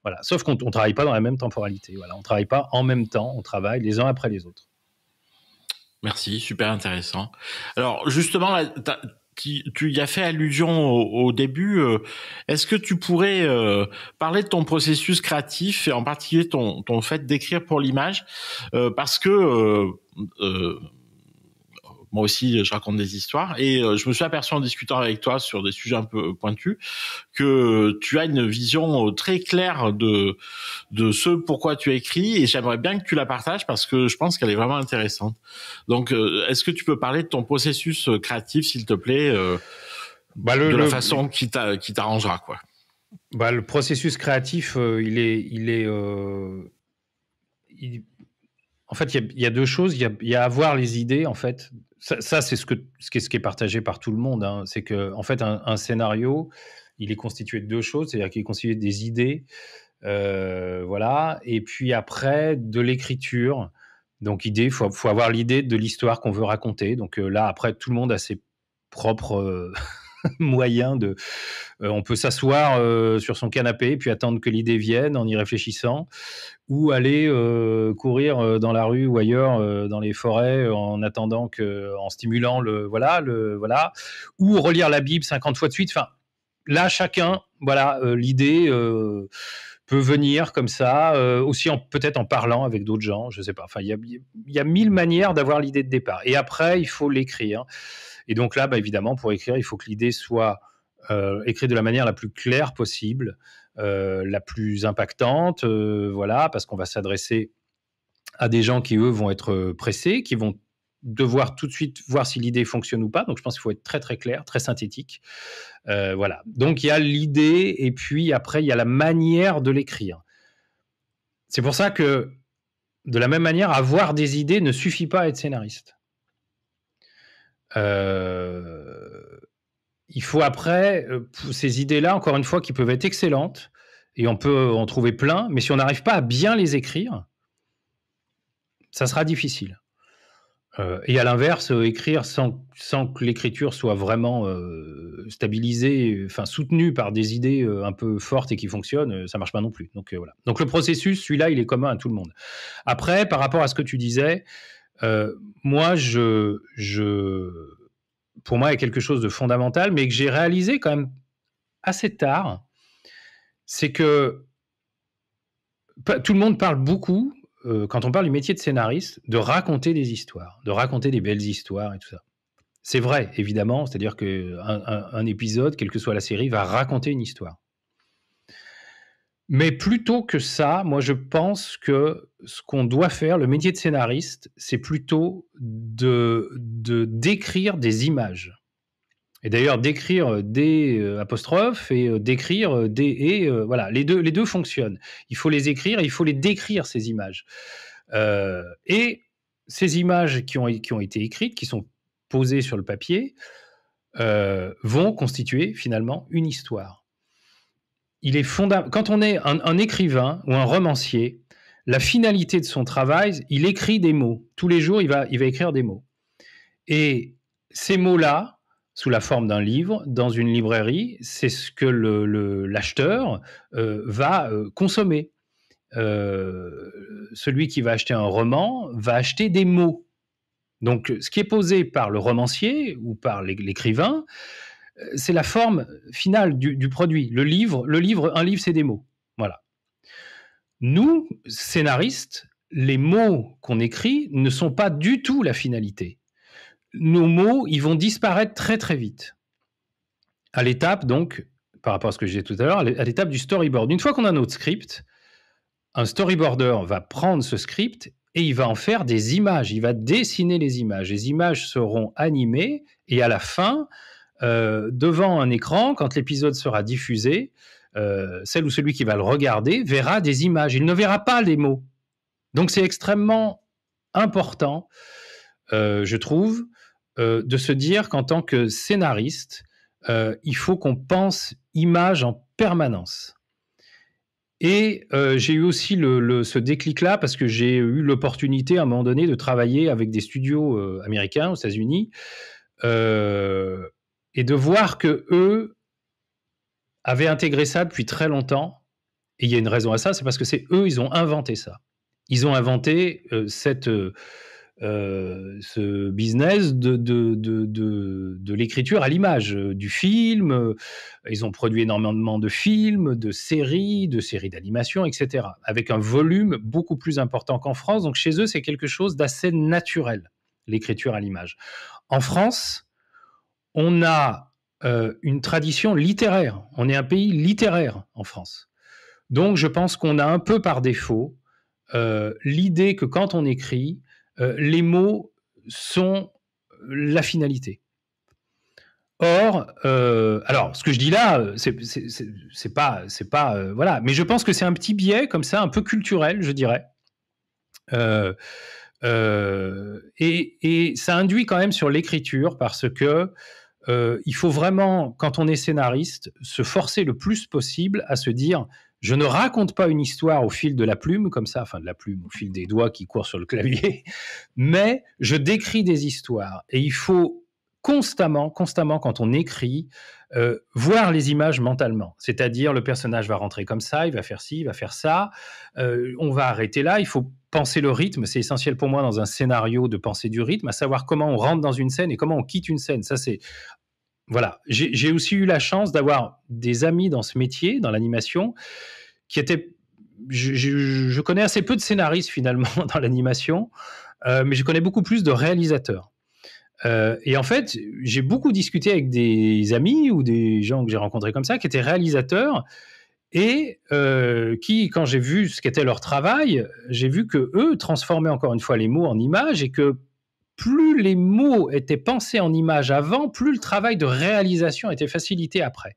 Voilà. Sauf qu'on ne travaille pas dans la même temporalité. Voilà. On ne travaille pas en même temps, on travaille les uns après les autres. Merci, super intéressant. Alors justement, tu, y as fait allusion au, début. Euh, est-ce que tu pourrais euh, parler de ton processus créatif et en particulier ton, ton fait d'écrire pour l'image euh, Parce que moi aussi, je raconte des histoires. Et euh, je me suis aperçu en discutant avec toi sur des sujets un peu euh, pointus que tu as une vision euh, très claire de de ce pourquoi tu écris. Et j'aimerais bien que tu la partages parce que je pense qu'elle est vraiment intéressante. Donc, est-ce que tu peux parler de ton processus créatif, s'il te plaît, bah, de la façon qui t'arrangera, quoi. Bah, le processus créatif, il est, il est, euh, il... en fait, il y, a deux choses. Il y, y a, avoir les idées, en fait, ça, c'est ce, ce, qui est, partagé par tout le monde. Hein. C'est que, en fait, un, scénario, il est constitué de deux choses, c'est-à-dire qu'il est constitué des idées, euh, voilà, et puis après de l'écriture. Donc, idée, faut, avoir l'idée de l'histoire qu'on veut raconter. Donc euh, là, après, tout le monde a ses propres euh, (laughs) moyen de. Euh, on peut s'asseoir euh, sur son canapé puis attendre que l'idée vienne en y réfléchissant, ou aller euh, courir dans la rue ou ailleurs dans les forêts en attendant que, en stimulant le voilà le voilà, ou relire la Bible 50 fois de suite. Enfin, là chacun voilà l'idée peut venir comme ça, aussi peut-être en parlant avec d'autres gens, je ne sais pas. Enfin, il y, y a, mille manières d'avoir l'idée de départ. Et après, il faut l'écrire. Et donc là, bah, évidemment, pour écrire, il faut que l'idée soit euh, écrite de la manière la plus claire possible, euh, la plus impactante, euh, voilà, parce qu'on va s'adresser à des gens qui, eux, vont être pressés, qui vont devoir tout de suite voir si l'idée fonctionne ou pas. Donc, je pense qu'il faut être très, très clair, très synthétique. voilà. Donc, il y a l'idée et puis après, il y a la manière de l'écrire. C'est pour ça que, de la même manière, avoir des idées ne suffit pas à être scénariste. Euh, il faut après, euh, ces idées-là, encore une fois, qui peuvent être excellentes, et on peut en trouver plein, mais si on n'arrive pas à bien les écrire, ça sera difficile. Euh, et à l'inverse, écrire sans, que l'écriture soit vraiment stabilisée, enfin soutenue par des idées un peu fortes et qui fonctionnent, ça marche pas non plus. Donc voilà. Donc le processus, celui-là, il est commun à tout le monde. Après, par rapport à ce que tu disais, euh, moi, je, je, pour moi, il y a quelque chose de fondamental, mais que j'ai réalisé quand même assez tard, c'est que tout le monde parle beaucoup, euh, quand on parle du métier de scénariste, de raconter des histoires, de raconter des belles histoires et tout ça. C'est vrai, évidemment, c'est-à-dire qu'un un épisode, quelle que soit la série, va raconter une histoire. Mais plutôt que ça, moi je pense que ce qu'on doit faire, le métier de scénariste, c'est plutôt de, décrire des images. Et d'ailleurs, décrire des euh, apostrophes et euh, décrire des et euh, voilà, les deux, fonctionnent. Il faut les écrire et il faut les décrire, ces images. et ces images qui ont, été écrites, qui sont posées sur le papier, vont constituer finalement une histoire il est Quand on est un, écrivain ou un romancier, la finalité de son travail, il écrit des mots. Tous les jours, il va, il va écrire des mots. Et ces mots-là, sous la forme d'un livre, dans une librairie, c'est ce que l'acheteur le, l'acheteur euh, va euh, consommer. Euh, celui qui va acheter un roman va acheter des mots. Donc, ce qui est posé par le romancier ou par l'écrivain, c'est la forme finale du, produit. Le livre, le livre, un livre, c'est des mots. Voilà. Nous, scénaristes, les mots qu'on écrit ne sont pas du tout la finalité. Nos mots, ils vont disparaître très très vite. À l'étape, donc, par rapport à ce que j'ai tout à l'heure, à l'étape du storyboard. Une fois qu'on a notre script, un storyboarder va prendre ce script et il va en faire des images. Il va dessiner les images. Les images seront animées et à la fin, euh, devant un écran, quand l'épisode sera diffusé, euh, celle ou celui qui va le regarder verra des images. Il ne verra pas les mots. Donc c'est extrêmement important, euh, je trouve, de se dire qu'en tant que scénariste, il faut qu'on pense image en permanence. Et j'ai eu aussi ce déclic-là parce que j'ai eu l'opportunité à un moment donné de travailler avec des studios américains aux États-Unis et de voir que eux avaient intégré ça depuis très longtemps. Et il y a une raison à ça, c'est parce que c'est eux, ils ont inventé ça. Ils ont inventé euh, cette, euh, euh, ce business de, de, de, de, de l'écriture à l'image du film. Ils ont produit énormément de films, de séries, de séries d'animation, etc. Avec un volume beaucoup plus important qu'en France. Donc chez eux, c'est quelque chose d'assez naturel, l'écriture à l'image. En France, on a euh, une tradition littéraire. On est un pays littéraire en France. Donc, je pense qu'on a un peu par défaut euh, l'idée que quand on écrit, euh, les mots sont la finalité. Or, alors, ce que je dis là, c'est pas, c'est pas, voilà. Mais je pense que c'est un petit biais comme ça, un peu culturel, je dirais. et, ça induit quand même sur l'écriture parce que euh, il faut vraiment, quand on est scénariste, se forcer le plus possible à se dire je ne raconte pas une histoire au fil de la plume, comme ça, enfin de la plume, au fil des doigts qui courent sur le clavier, (laughs) mais je décris des histoires. Et il faut constamment, constamment, quand on écrit, euh, voir les images mentalement. C'est-à-dire, le personnage va rentrer comme ça, il va faire ci, il va faire ça, euh, on va arrêter là, il faut penser le rythme, c'est essentiel pour moi dans un scénario de penser du rythme, à savoir comment on rentre dans une scène et comment on quitte une scène. Ça, c'est voilà. J'ai aussi eu la chance d'avoir des amis dans ce métier, dans l'animation, qui étaient. Je, connais assez peu de scénaristes finalement (laughs) dans l'animation, euh, mais je connais beaucoup plus de réalisateurs. Euh, et en fait, j'ai beaucoup discuté avec des amis ou des gens que j'ai rencontrés comme ça, qui étaient réalisateurs et euh, qui, quand j'ai vu ce qu'était leur travail, j'ai vu que eux transformaient encore une fois les mots en images et que plus les mots étaient pensés en images avant, plus le travail de réalisation était facilité après.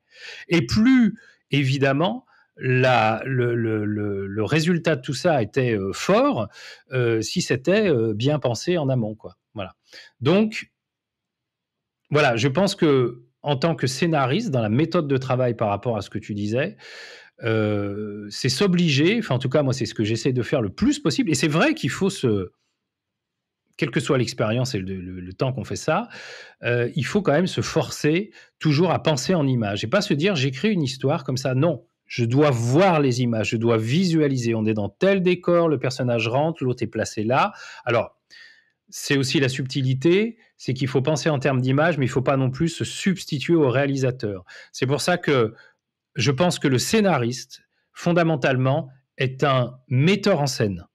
Et plus, évidemment, la, le, le, le, résultat de tout ça était euh, fort euh, si c'était bien pensé en amont. Quoi. Voilà. Donc, voilà, je pense que en tant que scénariste, dans la méthode de travail par rapport à ce que tu disais, euh, c'est s'obliger, enfin en tout cas moi c'est ce que j'essaie de faire le plus possible, et c'est vrai qu'il faut se, quelle que soit l'expérience et le, temps qu'on fait ça, euh, il faut quand même se forcer toujours à penser en images et pas se dire j'écris une histoire comme ça. Non, je dois voir les images, je dois visualiser. On est dans tel décor, le personnage rentre, l'autre est placé là. Alors, c'est aussi la subtilité, c'est qu'il faut penser en termes d'image, mais il ne faut pas non plus se substituer au réalisateur. C'est pour ça que je pense que le scénariste, fondamentalement, est un metteur en scène.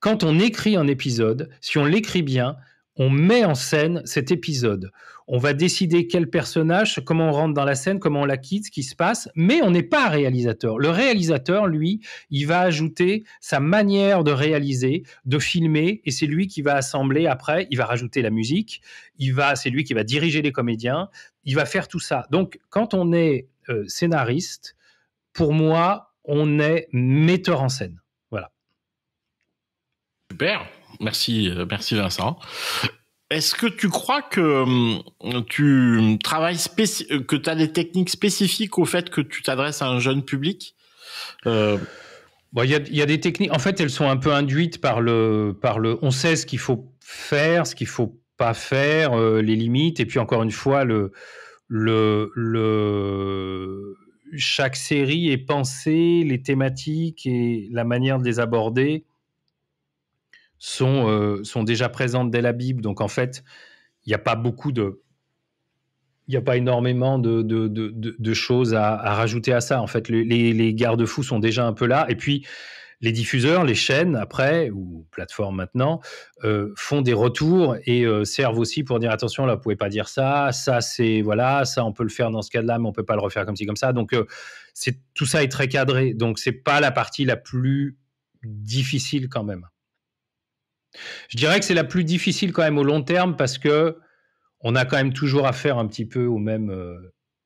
Quand on écrit un épisode, si on l'écrit bien, on met en scène cet épisode. On va décider quel personnage, comment on rentre dans la scène, comment on la quitte, ce qui se passe, mais on n'est pas réalisateur. Le réalisateur, lui, il va ajouter sa manière de réaliser, de filmer, et c'est lui qui va assembler après, il va rajouter la musique, il va, c'est lui qui va diriger les comédiens, il va faire tout ça. Donc, quand on est euh, scénariste, pour moi, on est metteur en scène. Voilà. Super. Merci, euh, merci Vincent. Est-ce que tu crois que euh, tu travailles que tu as des techniques spécifiques au fait que tu t'adresses à un jeune public il y, a, des techniques. En fait, elles sont un peu induites par le, par le. On sait ce qu'il faut faire, ce qu'il faut pas faire, les limites. Et puis encore une fois, le, le, le, chaque série est pensée, les thématiques et la manière de les aborder sont, euh, sont déjà présentes dès la Bible. Donc en fait, il n'y a pas beaucoup de... Il n'y a pas énormément de, de, choses à, rajouter à ça. En fait, les, les garde-fous sont déjà un peu là. Et puis, les diffuseurs, les chaînes après, ou plateformes maintenant, euh, font des retours et euh, servent aussi pour dire attention, là, vous pouvez pas dire ça, ça, c'est voilà, ça, on peut le faire dans ce cas-là, mais on peut pas le refaire comme ci, comme ça. Donc, euh, c'est tout ça est très cadré. Donc, c'est pas la partie la plus difficile quand même. Je dirais que c'est la plus difficile quand même au long terme parce que on a quand même toujours affaire un petit peu aux mêmes,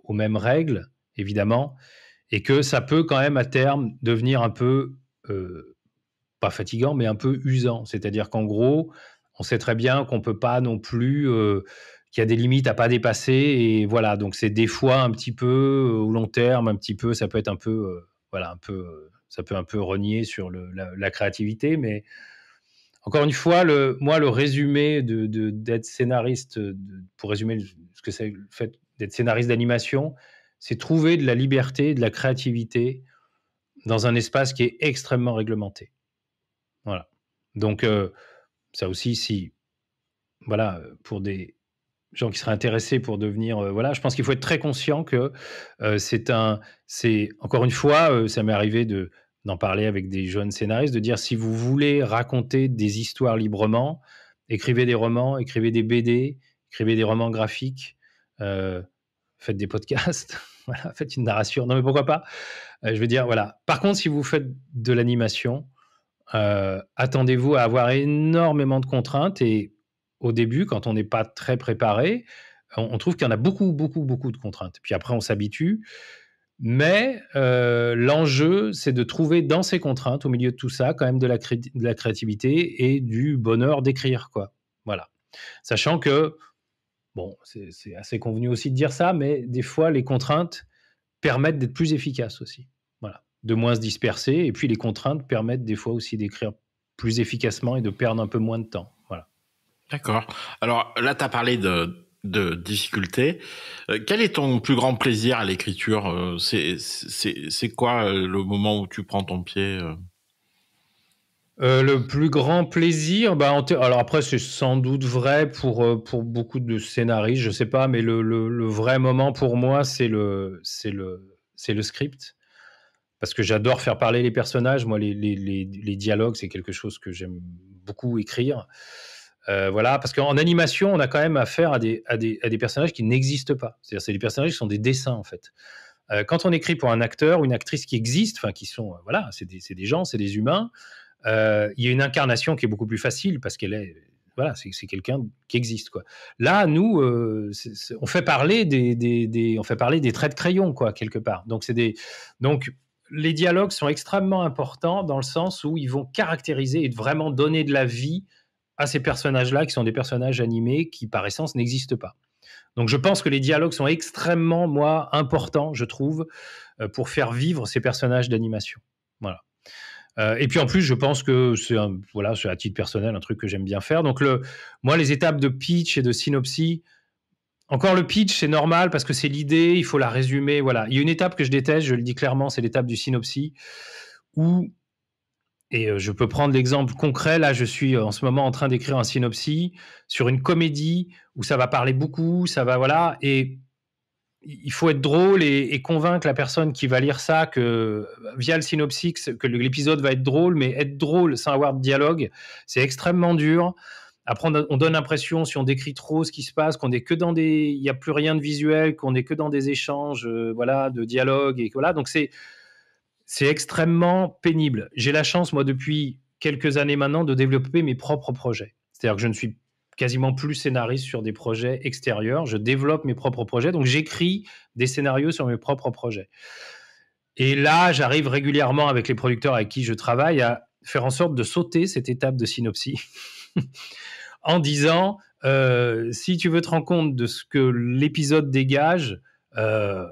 aux mêmes règles, évidemment, et que ça peut quand même à terme devenir un peu pas fatigant, mais un peu usant. C'est-à-dire qu'en gros, on sait très bien qu'on peut pas non plus, qu'il y a des limites à pas dépasser. Et voilà, donc c'est des fois un petit peu au long terme, un petit peu, ça peut être un peu, voilà, un peu, ça peut un peu renier sur la, créativité, mais encore une fois, le, moi, le résumé d'être de, d'être scénariste, pour résumer ce que c'est le fait d'être scénariste d'animation, c'est trouver de la liberté, de la créativité dans un espace qui est extrêmement réglementé. Voilà. Donc, euh, ça aussi, si, voilà, pour des gens qui seraient intéressés pour devenir, euh, voilà, je pense qu'il faut être très conscient que euh, c'est un, c'est, encore une fois, ça m'est arrivé de, d'en parler avec des jeunes scénaristes, de dire si vous voulez raconter des histoires librement, écrivez des romans, écrivez des BD, écrivez des romans graphiques, faites des podcasts. Voilà, faites une narration. Non, mais pourquoi pas euh, Je veux dire, voilà. Par contre, si vous faites de l'animation, euh, attendez-vous à avoir énormément de contraintes. Et au début, quand on n'est pas très préparé, on, trouve qu'il y en a beaucoup, beaucoup, beaucoup de contraintes. Puis après, on s'habitue. Mais euh, l'enjeu, c'est de trouver dans ces contraintes, au milieu de tout ça, quand même de la, de la créativité et du bonheur d'écrire, quoi. Voilà. Sachant que Bon, c'est assez convenu aussi de dire ça, mais des fois, les contraintes permettent d'être plus efficace aussi. Voilà, de moins se disperser. Et puis, les contraintes permettent des fois aussi d'écrire plus efficacement et de perdre un peu moins de temps. Voilà. D'accord. Alors là, tu as parlé de, de difficultés. Euh, quel est ton plus grand plaisir à l'écriture euh, C'est quoi euh, le moment où tu prends ton pied euh, le plus grand plaisir, bah, alors après c'est sans doute vrai pour, euh, pour beaucoup de scénaristes, je sais pas, mais le, le, vrai moment pour moi c'est le, le, le script. Parce que j'adore faire parler les personnages, moi les, les, les, dialogues c'est quelque chose que j'aime beaucoup écrire. Euh, voilà, parce qu'en animation, on a quand même affaire à des, à des, à des personnages qui n'existent pas. C'est-à-dire, c'est des personnages qui sont des dessins, en fait. quand on écrit pour un acteur ou une actrice qui existe, enfin, qui sont, voilà, c'est des, gens, c'est des humains, euh, il y a une incarnation qui est beaucoup plus facile parce qu'elle est voilà, c'est quelqu'un qui existe quoi. Là, nous, euh, on fait parler des, des, on fait parler des traits de crayon quoi quelque part. Donc c'est des, donc les dialogues sont extrêmement importants dans le sens où ils vont caractériser et vraiment donner de la vie à ces personnages-là qui sont des personnages animés qui par essence n'existent pas. Donc je pense que les dialogues sont extrêmement moi importants, je trouve, euh, pour faire vivre ces personnages d'animation. Voilà. Euh, et puis en plus, je pense que c'est voilà, à titre personnel un truc que j'aime bien faire. Donc le, moi, les étapes de pitch et de synopsis, encore le pitch, c'est normal parce que c'est l'idée, il faut la résumer. Voilà, il y a une étape que je déteste, je le dis clairement, c'est l'étape du synopsis où et euh, je peux prendre l'exemple concret. Là, je suis en ce moment en train d'écrire un synopsis sur une comédie où ça va parler beaucoup, ça va voilà et il faut être drôle et, convaincre la personne qui va lire ça que via le synopsis que l'épisode va être drôle, mais être drôle sans avoir de dialogue, c'est extrêmement dur. Après, on donne l'impression, si on décrit trop ce qui se passe, qu'on est que dans des, il n'y a plus rien de visuel, qu'on est que dans des échanges, euh, voilà, de dialogue et voilà. Donc c'est, c'est extrêmement pénible. J'ai la chance, moi, depuis quelques années maintenant, de développer mes propres projets. C'est-à-dire que je ne suis quasiment plus scénariste sur des projets extérieurs. Je développe mes propres projets, donc j'écris des scénarios sur mes propres projets. Et là, j'arrive régulièrement avec les producteurs avec qui je travaille à faire en sorte de sauter cette étape de synopsie (laughs) en disant euh, si tu veux te rendre compte de ce que l'épisode dégage, euh,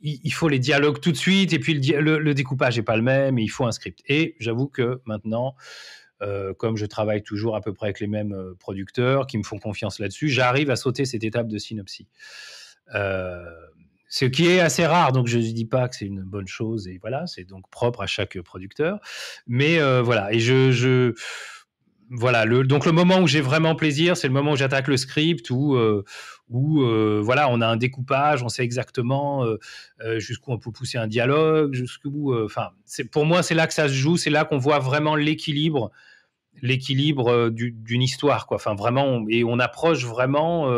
il, faut les dialogues tout de suite et puis le, découpage n'est pas le même il faut un script. Et j'avoue que maintenant, euh, comme je travaille toujours à peu près avec les mêmes euh, producteurs qui me font confiance là-dessus, j'arrive à sauter cette étape de synopsie. Euh, ce qui est assez rare, donc je ne dis pas que c'est une bonne chose, et voilà, c'est donc propre à chaque producteur. Mais voilà, et je, voilà, donc le moment où j'ai vraiment plaisir, c'est le moment où j'attaque le script, où, où euh, voilà, on a un découpage, on sait exactement euh, euh, jusqu'où on peut pousser un dialogue, jusqu'où. Enfin, c'est pour moi, c'est là que ça se joue, c'est là qu'on voit vraiment l'équilibre, l'équilibre d'une histoire, quoi. vraiment, et on approche vraiment.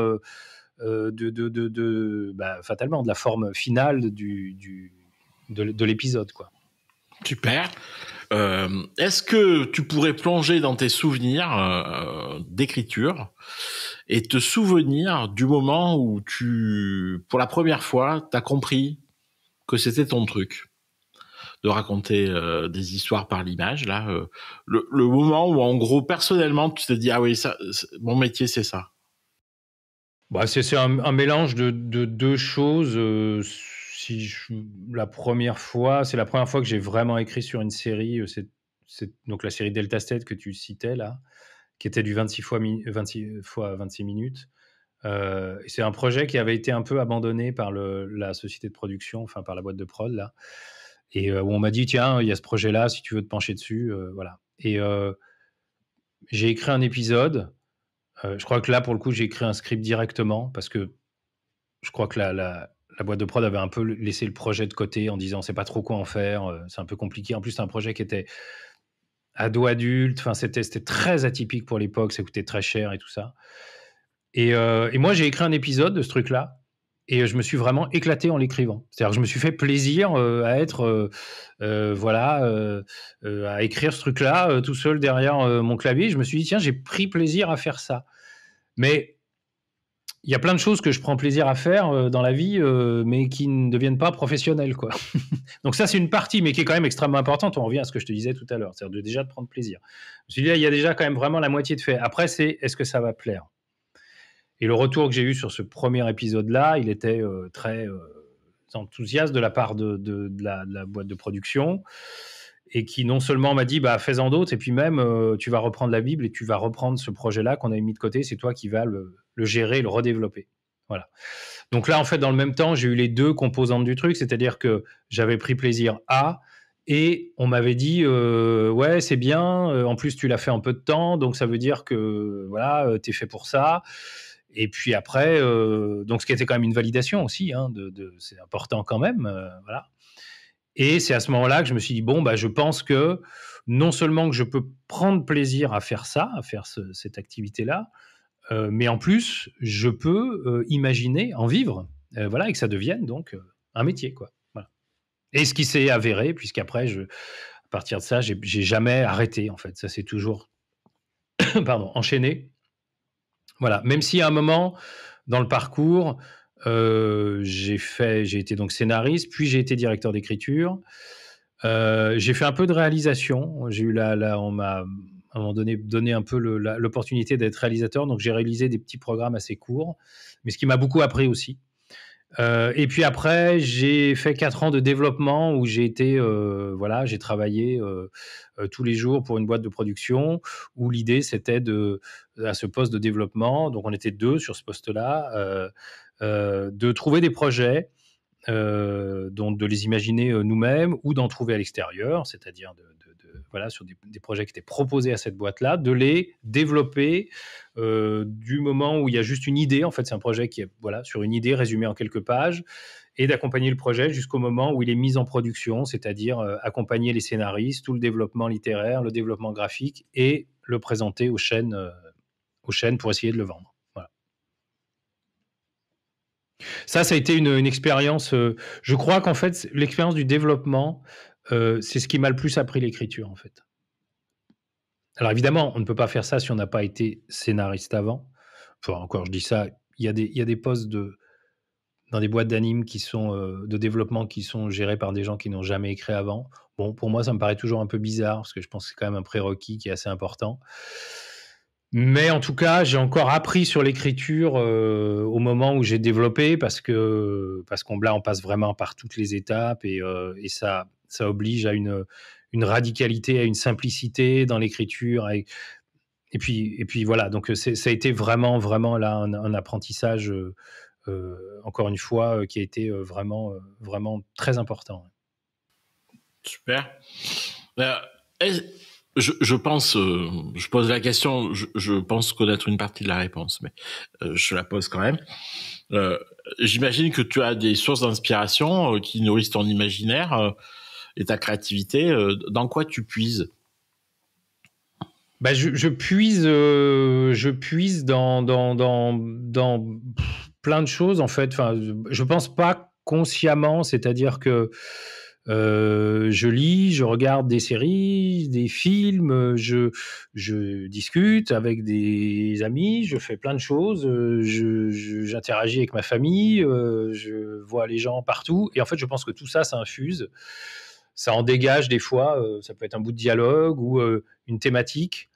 de, bah, fatalement de la forme finale de, l'épisode quoi super euh, est-ce que tu pourrais plonger dans tes souvenirs euh, euh, d'écriture et te souvenir du moment où tu, pour la première fois, t'as compris que c'était ton truc de raconter des histoires par l'image là le, moment où en gros personnellement tu t'es dit « ah oui ça mon métier c'est ça bah, c'est un, un, mélange de deux choses la première fois, c'est la première fois que j'ai vraiment écrit sur une série, euh, c'est donc la série Delta State que tu citais là, qui était du 26 fois, 26 26 minutes. Euh, c'est un projet qui avait été un peu abandonné par la société de production, enfin par la boîte de prod là, et euh, où on m'a dit tiens il y a ce projet là si tu veux te pencher dessus, voilà. Et j'ai écrit un épisode. je crois que là pour le coup j'ai écrit un script directement parce que je crois que la, la la boîte de prod avait un peu laissé le projet de côté en disant c'est pas trop quoi en faire, euh, c'est un peu compliqué. En plus, c'est un projet qui était ado adulte, enfin c'était très atypique pour l'époque, ça coûtait très cher et tout ça. Euh, et, moi j'ai écrit un épisode de ce truc-là et je me suis vraiment éclaté en l'écrivant. C'est-à-dire que je me suis fait plaisir euh, à être voilà à écrire ce truc-là tout seul derrière mon clavier. Je me suis dit tiens j'ai pris plaisir à faire ça, mais il y a plein de choses que je prends plaisir à faire euh, dans la vie, euh, mais qui ne deviennent pas professionnelles. Quoi. (laughs) Donc ça, c'est une partie, mais qui est quand même extrêmement importante. On revient à ce que je te disais tout à l'heure, c'est-à-dire déjà de prendre plaisir. Je me suis dit, il y a déjà quand même vraiment la moitié de fait. Après, c'est est-ce que ça va plaire Et le retour que j'ai eu sur ce premier épisode-là, il était euh, très enthousiaste de la part de, la, boîte de production. Et qui non seulement m'a dit bah, fais-en d'autres, et puis même tu vas reprendre la Bible et tu vas reprendre ce projet-là qu'on avait mis de côté, c'est toi qui vas le, le gérer, le redévelopper. Voilà. Donc là, en fait, dans le même temps, j'ai eu les deux composantes du truc, c'est-à-dire que j'avais pris plaisir à et on m'avait dit euh, ouais c'est bien, euh, en plus tu l'as fait en peu de temps, donc ça veut dire que voilà euh, t'es fait pour ça. Et puis après, donc ce qui était quand même une validation aussi, hein, de, c'est important quand même, voilà. Et c'est à ce moment-là que je me suis dit bon bah je pense que non seulement que je peux prendre plaisir à faire ça, à faire cette activité là euh, mais en plus, je peux euh, imaginer en vivre, euh, voilà, et que ça devienne donc un métier, quoi. Et ce qui s'est avéré, puisqu'après, à partir de ça, j'ai, n'ai jamais arrêté, en fait. Ça s'est toujours, (coughs) pardon, enchaîné. Voilà. Même si à un moment, dans le parcours, j'ai fait, j'ai été donc scénariste, puis j'ai été directeur d'écriture. j'ai fait un peu de réalisation. J'ai eu la, la on m'a avant un donné un peu l'opportunité d'être réalisateur. Donc j'ai réalisé des petits programmes assez courts, mais ce qui m'a beaucoup appris aussi. Euh, et puis après, j'ai fait quatre ans de développement où j'ai été, euh, voilà, j'ai travaillé euh, tous les jours pour une boîte de production où l'idée c'était de, à ce poste de développement, donc on était deux sur ce poste-là, de trouver des projets, donc de les imaginer nous-mêmes ou d'en trouver à l'extérieur, c'est-à-dire de, sur des, projets qui étaient proposés à cette boîte-là, de les développer euh, du moment où il y a juste une idée. En fait, c'est un projet qui est voilà, sur une idée résumée en quelques pages et d'accompagner le projet jusqu'au moment où il est mis en production, c'est-à-dire euh, accompagner les scénaristes, tout le développement littéraire, le développement graphique et le présenter aux chaînes, euh, aux chaînes pour essayer de le vendre. Ça, ça a été une expérience. je crois qu'en fait, l'expérience du développement, euh, c'est ce qui m'a le plus appris l'écriture, en fait. Alors évidemment, on ne peut pas faire ça si on n'a pas été scénariste avant. Enfin, encore, je dis ça, il y a des, postes de, dans des boîtes d'animes qui sont euh, de développement qui sont gérés par des gens qui n'ont jamais écrit avant. Bon, pour moi, ça me paraît toujours un peu bizarre parce que je pense que c'est quand même un prérequis qui est assez important. Mais en tout cas, j'ai encore appris sur l'écriture euh, au moment où j'ai développé parce que parce qu'on là, on passe vraiment par toutes les étapes et ça ça oblige à une, radicalité, à une simplicité dans l'écriture. Et, puis, voilà, donc ça a été vraiment, vraiment là un, apprentissage, euh, euh, encore une fois, euh, qui a été vraiment, vraiment très important. Super. Je, pense, je pose la question, je, je, pense connaître une partie de la réponse, mais je la pose quand même. J'imagine que tu as des sources d'inspiration qui nourrissent ton imaginaire et ta créativité, euh, dans quoi tu puises bah je, je, puise, euh, je puise dans, dans, plein de choses en fait. Enfin, je pense pas consciemment, c'est-à-dire que euh, je lis, je regarde des séries, des films, je, discute avec des amis, je fais plein de choses, j'interagis avec ma famille, je vois les gens partout. Et en fait, je pense que tout ça, ça infuse ça en dégage des fois, euh, ça peut être un bout de dialogue ou euh, une thématique.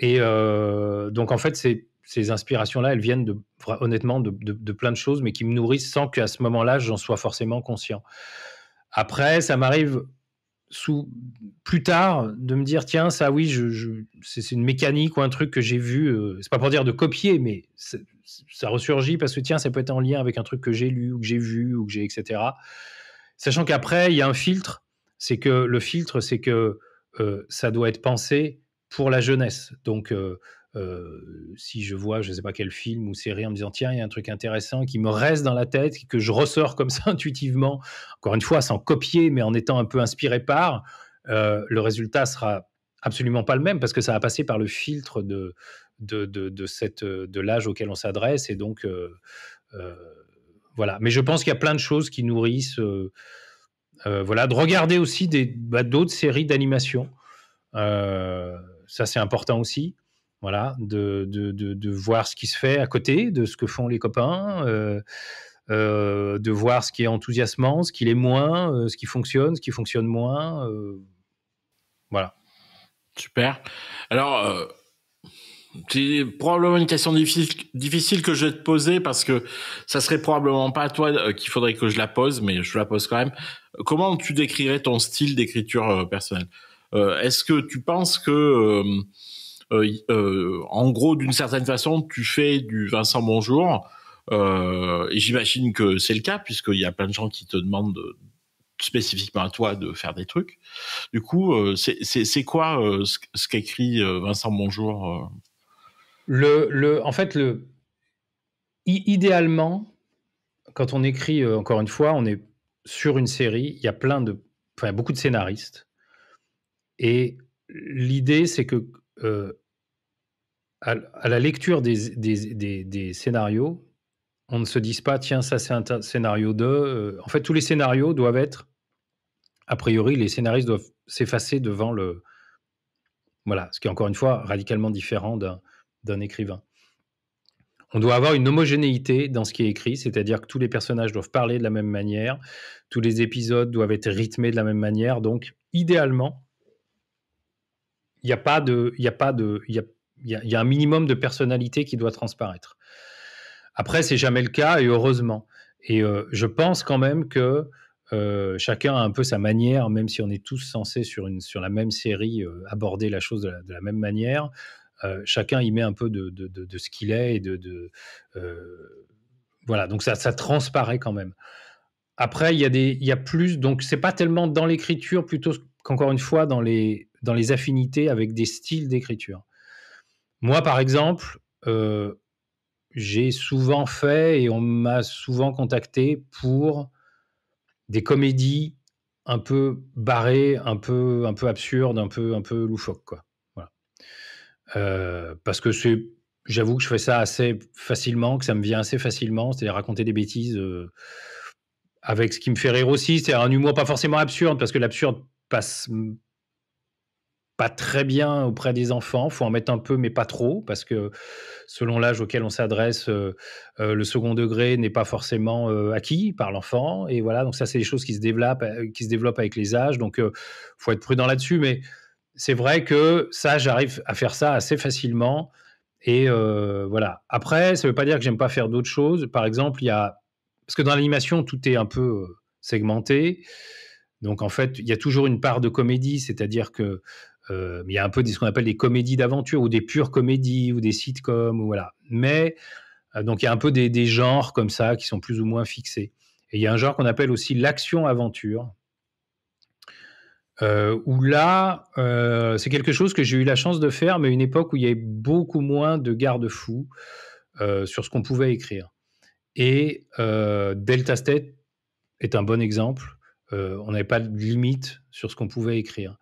Et euh, donc, en fait, ces, ces inspirations-là, elles viennent de, honnêtement de, plein de choses, mais qui me nourrissent sans qu'à ce moment-là, j'en sois forcément conscient. Après, ça m'arrive sous, plus tard de me dire tiens ça oui je, c'est une mécanique ou un truc que j'ai vu c'est pas pour dire de copier mais ça ressurgit parce que tiens ça peut être en lien avec un truc que j'ai lu ou que j'ai vu ou que j'ai etc sachant qu'après il y a un filtre c'est que le filtre, c'est que euh, ça doit être pensé pour la jeunesse. Donc, euh, euh, si je vois, je ne sais pas quel film ou série, en me disant, tiens, il y a un truc intéressant qui me reste dans la tête, que je ressors comme ça (laughs) intuitivement, encore une fois, sans copier, mais en étant un peu inspiré par, le résultat sera absolument pas le même parce que ça va passer par le filtre de, de, cette, de l'âge auquel on s'adresse. Et donc, voilà. Mais je pense qu'il y a plein de choses qui nourrissent. Euh, voilà, de regarder aussi des, bah, d'autres séries d'animation. Euh, ça, c'est important aussi. Voilà, de, voir ce qui se fait à côté, de ce que font les copains. Euh, de voir ce qui est enthousiasmant, ce qui est moins, ce qui fonctionne, ce qui fonctionne moins. voilà. Super. Alors, c'est probablement une question difficile, que je vais te poser parce que ça serait probablement pas à toi euh, qu'il faudrait que je la pose, mais je la pose quand même. Comment tu décrirais ton style d'écriture euh, personnelle euh, Est-ce que tu penses que, euh, euh, en gros, d'une certaine façon, tu fais du Vincent Bonjour Et j'imagine que c'est le cas puisqu'il y a plein de gens qui te demandent spécifiquement à toi de faire des trucs. Du coup, c'est quoi ce qu'écrit Vincent Bonjour le, en fait, le, idéalement, quand on écrit, euh, encore une fois, on est sur une série, il y a plein de, beaucoup de scénaristes. Et l'idée, c'est que euh, à, la lecture des, scénarios, on ne se dise pas, tiens, ça c'est un scénario de. Euh, en fait, tous les scénarios doivent être, a priori, les scénaristes doivent s'effacer devant le. Voilà, ce qui est encore une fois radicalement différent d'un d'un écrivain. On doit avoir une homogénéité dans ce qui est écrit, c'est-à-dire que tous les personnages doivent parler de la même manière, tous les épisodes doivent être rythmés de la même manière. Donc, idéalement, il n'y a pas de, il a pas de, il y, a, un minimum de personnalité qui doit transparaître. Après, c'est jamais le cas et heureusement. Et euh, je pense quand même que euh, chacun a un peu sa manière, même si on est tous censés sur, une, sur la même série euh, aborder la chose de la même manière. Euh, chacun y met un peu de, ce qu'il est et de, euh, voilà. Donc ça, transparaît quand même. Après, il y a des, il y a plus. Donc c'est pas tellement dans l'écriture, plutôt qu'encore une fois dans les dans les affinités avec des styles d'écriture. Moi, par exemple, euh, j'ai souvent fait et on m'a souvent contacté pour des comédies un peu barrées, un peu un peu absurdes, un peu un peu loufoques quoi. Euh, parce que j'avoue que je fais ça assez facilement, que ça me vient assez facilement, c'est-à-dire raconter des bêtises euh, avec ce qui me fait rire aussi, cest un humour pas forcément absurde, parce que l'absurde passe pas très bien auprès des enfants. Faut en mettre un peu, mais pas trop, parce que selon l'âge auquel on s'adresse, euh, le second degré n'est pas forcément acquis par l'enfant. Et voilà, donc ça, c'est des choses qui se développent, qui se développent avec les âges. Donc, faut être prudent là-dessus, mais c'est vrai que ça, j'arrive à faire ça assez facilement. Et euh, voilà. Après, ça ne veut pas dire que j'aime pas faire d'autres choses. Par exemple, il y a. Parce que dans l'animation, tout est un peu euh, segmenté. Donc, en fait, il y a toujours une part de comédie, c'est-à-dire que euh, il y a un peu ce qu'on appelle des comédies d'aventure ou des pures comédies ou des sitcoms ou voilà. Mais donc il y a un peu des, des, genres comme ça qui sont plus ou moins fixés. Et il y a un genre qu'on appelle aussi l'action aventure, euh, où là, euh, c'est quelque chose que j'ai eu la chance de faire, mais une époque où il y avait beaucoup moins de garde-fous euh, sur ce qu'on pouvait écrire. Et euh, Delta State est un bon exemple. on n'avait pas de limite sur ce qu'on pouvait écrire.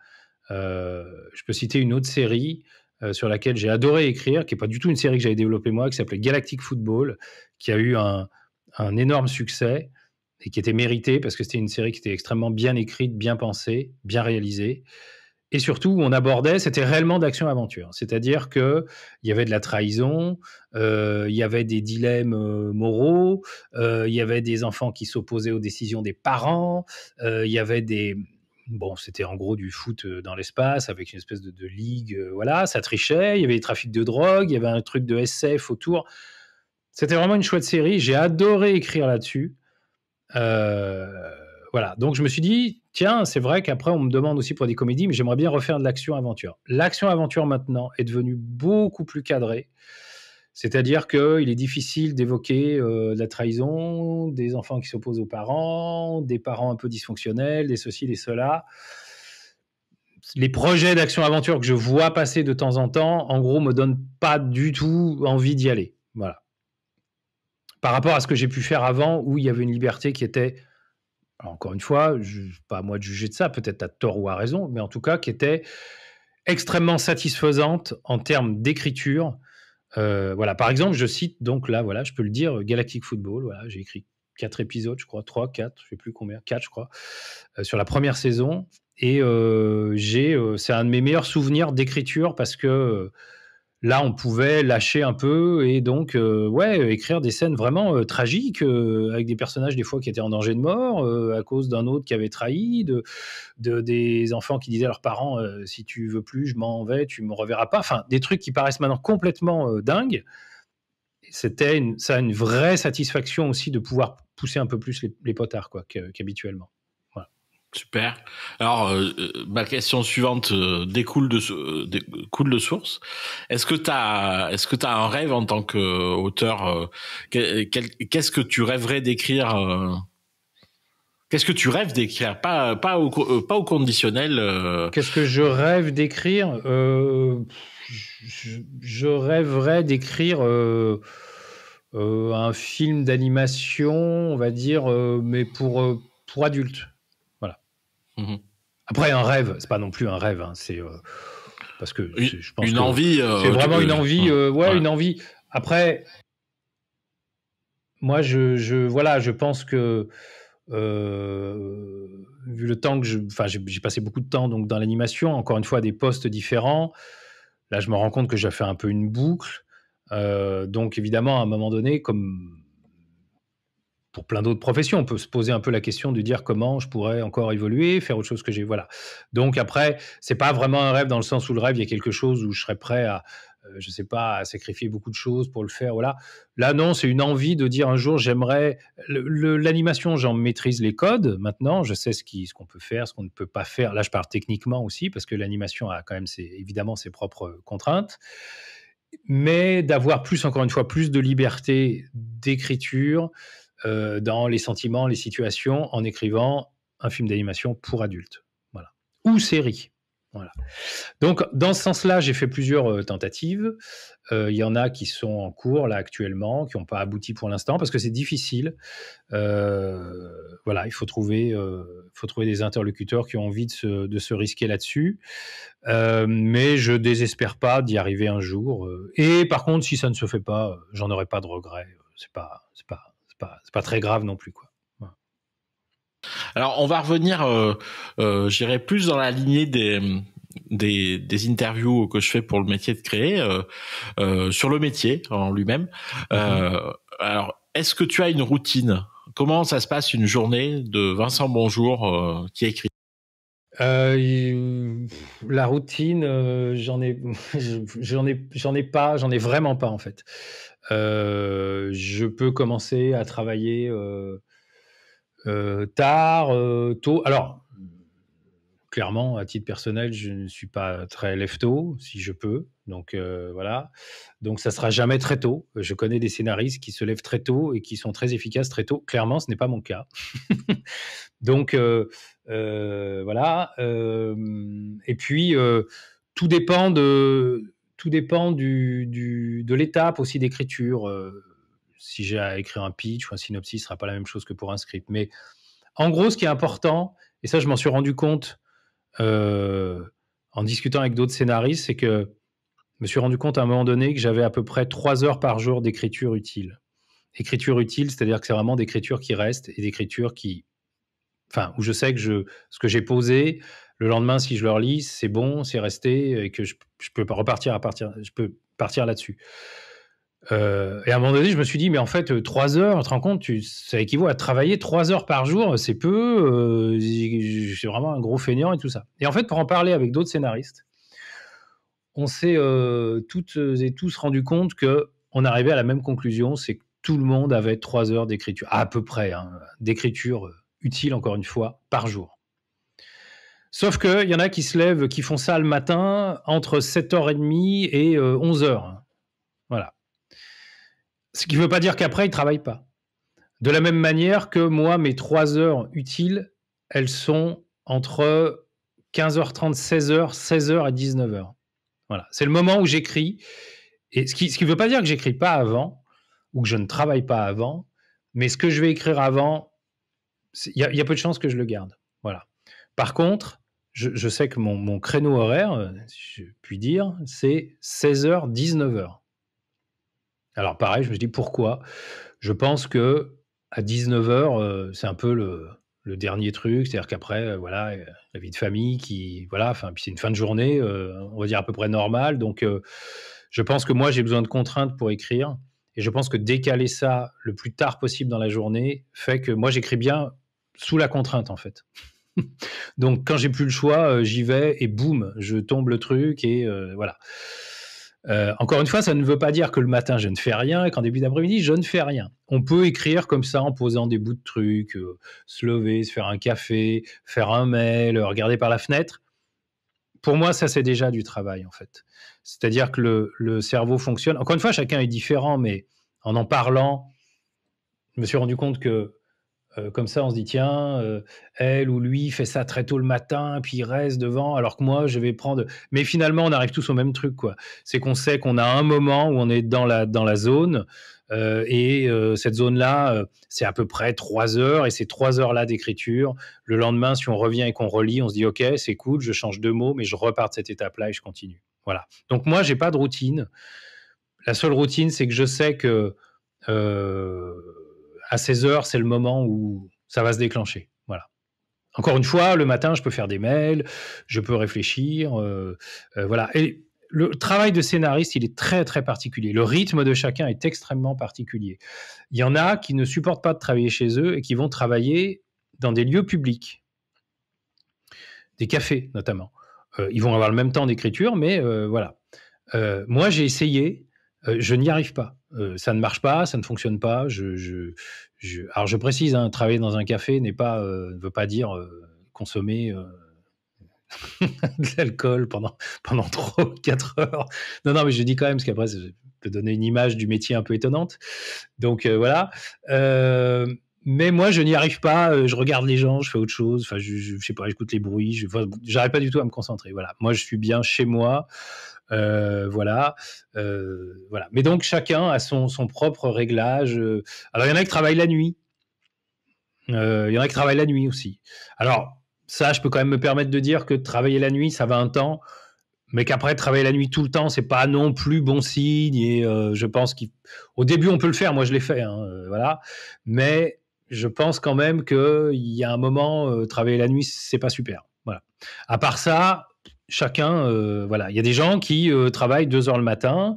je peux citer une autre série sur laquelle j'ai adoré écrire, qui n'est pas du tout une série que j'avais développée moi, qui s'appelait Galactic Football, qui a eu un énorme succès et qui était méritée parce que c'était une série qui était extrêmement bien écrite, bien pensée, bien réalisée. Et surtout, on abordait, c'était réellement d'action-aventure. C'est-à-dire qu'il y avait de la trahison, euh, il y avait des dilemmes euh, moraux, euh, il y avait des enfants qui s'opposaient aux décisions des parents, il y avait des, bon, c'était en gros du foot dans l'espace avec une espèce de, ligue, voilà, ça trichait, il y avait des trafics de drogue, il y avait un truc de SF autour. C'était vraiment une chouette série, j'ai adoré écrire là-dessus. Euh, voilà, donc je me suis dit, tiens, c'est vrai qu'après, on me demande aussi pour des comédies, mais j'aimerais bien refaire de l'action-aventure. L'action-aventure maintenant est devenue beaucoup plus cadrée. C'est-à-dire qu'il est difficile d'évoquer euh, la trahison, des enfants qui s'opposent aux parents, des parents un peu dysfonctionnels, des ceci, des cela. Les projets d'action-aventure que je vois passer de temps en temps, en gros, me donnent pas du tout envie d'y aller. Voilà par rapport à ce que j'ai pu faire avant, où il y avait une liberté qui était, encore une fois, pas à moi de juger de ça, peut-être à tort ou à raison, mais en tout cas qui était extrêmement satisfaisante en termes d'écriture. Euh, voilà, par exemple, je cite donc là, voilà, je peux le dire, Galactic Football. Voilà, j'ai écrit quatre épisodes, je crois, trois, quatre, je sais plus combien, quatre, je crois, euh, sur la première saison. Et euh, j'ai, c'est un de mes meilleurs souvenirs d'écriture parce que là, on pouvait lâcher un peu et donc, euh, ouais, écrire des scènes vraiment euh, tragiques euh, avec des personnages des fois qui étaient en danger de mort à cause d'un autre qui avait trahi, de, des enfants qui disaient à leurs parents si tu veux plus, je m'en vais, tu me reverras pas. Enfin, des trucs qui paraissent maintenant complètement dingues. C'était ça une vraie satisfaction aussi de pouvoir pousser un peu plus les, potards quoi qu'habituellement. Super. Alors, euh, ma question suivante euh, découle de euh, de source. Est-ce que tu as est-ce que un rêve en tant qu'auteur Qu'est-ce que tu rêverais d'écrire Qu'est-ce que tu rêves d'écrire Pas au conditionnel. Qu'est-ce que je rêve d'écrire je, rêverais d'écrire. un film d'animation, on va dire, mais pour pour adultes. Mhm. Après, un rêve, c'est pas non plus un rêve, hein, c'est euh, parce que je pense une envie, euh, c'est vraiment une envie, euh, ouais, une envie. Après, moi, je, voilà, je pense que vu le temps que je, enfin, j'ai passé beaucoup de temps donc dans l'animation, encore une fois, des postes différents. Là, je me rends compte que j'ai fait un peu une boucle. donc, évidemment, à un moment donné, comme pour plein d'autres professions. On peut se poser un peu la question de dire comment je pourrais encore évoluer, faire autre chose que j'ai. Voilà. Donc après, c'est pas vraiment un rêve dans le sens où le rêve, il y a quelque chose où je serais prêt à, euh, je sais pas, à sacrifier beaucoup de choses pour le faire. Voilà. Là, non, c'est une envie de dire un jour, j'aimerais. L'animation, j'en maîtrise les codes maintenant. Je sais ce qu'on ce qu'on peut faire, ce qu'on ne peut pas faire. Là, je parle techniquement aussi, parce que l'animation a quand même évidemment ses propres contraintes. Mais d'avoir plus, encore une fois, plus de liberté d'écriture, euh, dans les sentiments, les situations, en écrivant un film d'animation pour adultes. Voilà. Ou série. Voilà. Donc, dans ce sens-là, j'ai fait plusieurs euh, tentatives. Euh, il y en a qui sont en cours, là, actuellement, qui n'ont pas abouti pour l'instant, parce que c'est difficile. voilà, il faut trouver, faut trouver des interlocuteurs qui ont envie de se, de se risquer là-dessus. mais je désespère pas d'y arriver un jour. Et par contre, si ça ne se fait pas, j'en aurai pas de regrets. C'est pas, c'est pas, c'est pas, pas très grave non plus quoi. Alors on va revenir, euh, euh, j'irai plus dans la lignée des, des, interviews que je fais pour le métier de créer, euh, sur le métier en lui-même. Mm-hmm. Alors, est-ce que tu as une routine Comment ça se passe une journée de Vincent Bonjour qui écrit la routine, j'en ai, (laughs) j'en ai, j'en ai pas, j'en ai vraiment pas en fait. Euh, je peux commencer à travailler euh, euh, tard, tôt. Alors, clairement, à titre personnel, je ne suis pas très lève-tôt, si je peux. Donc voilà. Donc ça sera jamais très tôt. Je connais des scénaristes qui se lèvent très tôt et qui sont très efficaces très tôt. Clairement, ce n'est pas mon cas. (laughs) Donc voilà. et puis tout dépend de tout dépend du, de l'étape aussi d'écriture. Euh, si j'ai à écrire un pitch ou un synopsis, ce sera pas la même chose que pour un script. Mais en gros, ce qui est important, et ça, je m'en suis rendu compte euh, en discutant avec d'autres scénaristes, c'est que je me suis rendu compte à un moment donné que j'avais à peu près trois heures par jour d'écriture utile. Écriture utile, c'est-à-dire que c'est vraiment d'écriture qui reste et d'écriture qui, enfin, où je sais que je, ce que j'ai posé, le lendemain, si je leur lis c'est bon, c'est resté, et que je, peux repartir à partir, je peux partir là-dessus. Euh, et à un moment donné, je me suis dit, mais en fait, euh, trois heures, tu te rends compte, ça équivaut à travailler trois heures par jour, c'est peu, euh, c'est vraiment un gros feignant et tout ça. Et en fait, pour en parler avec d'autres scénaristes, on s'est toutes et tous rendu compte que on arrivait à la même conclusion, c'est que tout le monde avait trois heures d'écriture, à peu près, hein, d'écriture utile, encore une fois, par jour. Sauf qu'il y en a qui se lèvent, qui font ça le matin entre 7h30 et 11h. Euh, voilà. Ce qui ne veut pas dire qu'après, ils ne travaillent pas. De la même manière que moi, mes 3 heures utiles, elles sont entre 15h30, 16h, 16h et 19h. Voilà. C'est le moment où j'écris. Et ce qui ne veut pas dire que j'écris pas avant ou que je ne travaille pas avant, mais ce que je vais écrire avant, il y, y, a peu de chances que je le garde. Voilà. Par contre, je, sais que mon, créneau horaire, je puis dire, c'est 16h, 19h. Alors pareil, je me dis pourquoi Je pense que à 19h, euh, c'est un peu le, dernier truc, c'est-à-dire qu'après, euh, voilà, euh, la vie de famille qui, voilà, puis c'est une fin de journée, on va dire à peu près normale, donc je pense que moi j'ai besoin de contraintes pour écrire, et je pense que décaler ça le plus tard possible dans la journée fait que moi j'écris bien sous la contrainte en fait. (laughs) Donc quand j'ai plus le choix, euh, j'y vais et boum, je tombe le truc et euh, voilà. Euh, encore une fois, ça ne veut pas dire que le matin je ne fais rien et qu'en début d'après-midi je ne fais rien. On peut écrire comme ça en posant des bouts de trucs, se lever, se faire un café, faire un mail, regarder par la fenêtre. Pour moi, ça c'est déjà du travail en fait. C'est-à-dire que le, cerveau fonctionne. Encore une fois, chacun est différent, mais en en parlant, je me suis rendu compte que comme ça, on se dit, tiens, elle ou lui fait ça très tôt le matin, puis il reste devant, alors que moi, je vais prendre. Mais finalement, on arrive tous au même truc, quoi. C'est qu'on sait qu'on a un moment où on est dans la, dans la zone, et cette zone-là, c'est à peu près trois heures, et ces trois heures-là d'écriture, le lendemain, si on revient et qu'on relit, on se dit, OK, c'est cool, je change deux mots, mais je repars de cette étape-là et je continue. Voilà. Donc, moi, j'ai pas de routine. La seule routine, c'est que je sais que à 16 heures, c'est le moment où ça va se déclencher. Voilà. Encore une fois, le matin, je peux faire des mails, je peux réfléchir, euh, euh, voilà. Et le travail de scénariste, il est très très particulier. Le rythme de chacun est extrêmement particulier. Il y en a qui ne supportent pas de travailler chez eux et qui vont travailler dans des lieux publics, des cafés notamment. Euh, ils vont avoir le même temps d'écriture, mais voilà. moi, j'ai essayé, je n'y arrive pas. Euh, ça ne marche pas, ça ne fonctionne pas. Je, Alors je précise, hein, travailler dans un café n'est pas, euh, ne veut pas dire euh, consommer (laughs) de l'alcool pendant, pendant 3 ou 4 heures. Non, non, mais je dis quand même, parce qu'après, ça peut donner une image du métier un peu étonnante. Donc voilà. mais moi, je n'y arrive pas. Je regarde les gens, je fais autre chose. Enfin, je, ne sais pas, j'écoute les bruits. Je n'arrive pas du tout à me concentrer. Voilà. Moi, je suis bien chez moi. Euh, voilà, euh, voilà. Mais donc chacun a son, propre réglage. Euh. Alors il y en a qui travaillent la nuit. Il y en a qui travaillent la nuit aussi. Alors ça, je peux quand même me permettre de dire que travailler la nuit, ça va un temps mais qu'après travailler la nuit tout le temps, c'est pas non plus bon signe. Et je pense qu'au début, on peut le faire. Moi, je l'ai fait, hein, voilà. Mais je pense quand même qu'il y a un moment, travailler la nuit, c'est pas super. Voilà. À part ça, chacun, euh, voilà, il y a des gens qui euh, travaillent deux heures le matin,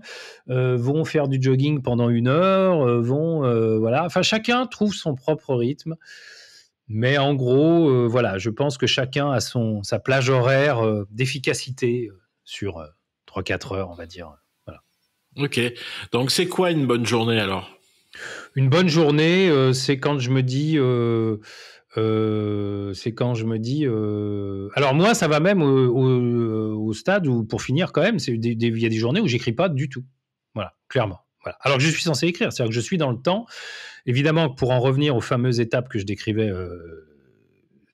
euh, vont faire du jogging pendant une heure, vont, voilà, enfin chacun trouve son propre rythme. Mais en gros, voilà, je pense que chacun a son sa plage horaire d'efficacité sur 3-4 heures, on va dire. Ok. Donc c'est quoi une bonne journée alors Une bonne journée, c'est quand je me dis euh, c'est quand je me dis. Euh, alors moi, ça va même au, stade où, pour finir, quand même, il y a des journées où j'écris pas du tout. Voilà, clairement. Alors que je suis censé écrire, c'est-à-dire que je suis dans le temps. Évidemment, pour en revenir aux fameuses étapes que je décrivais euh,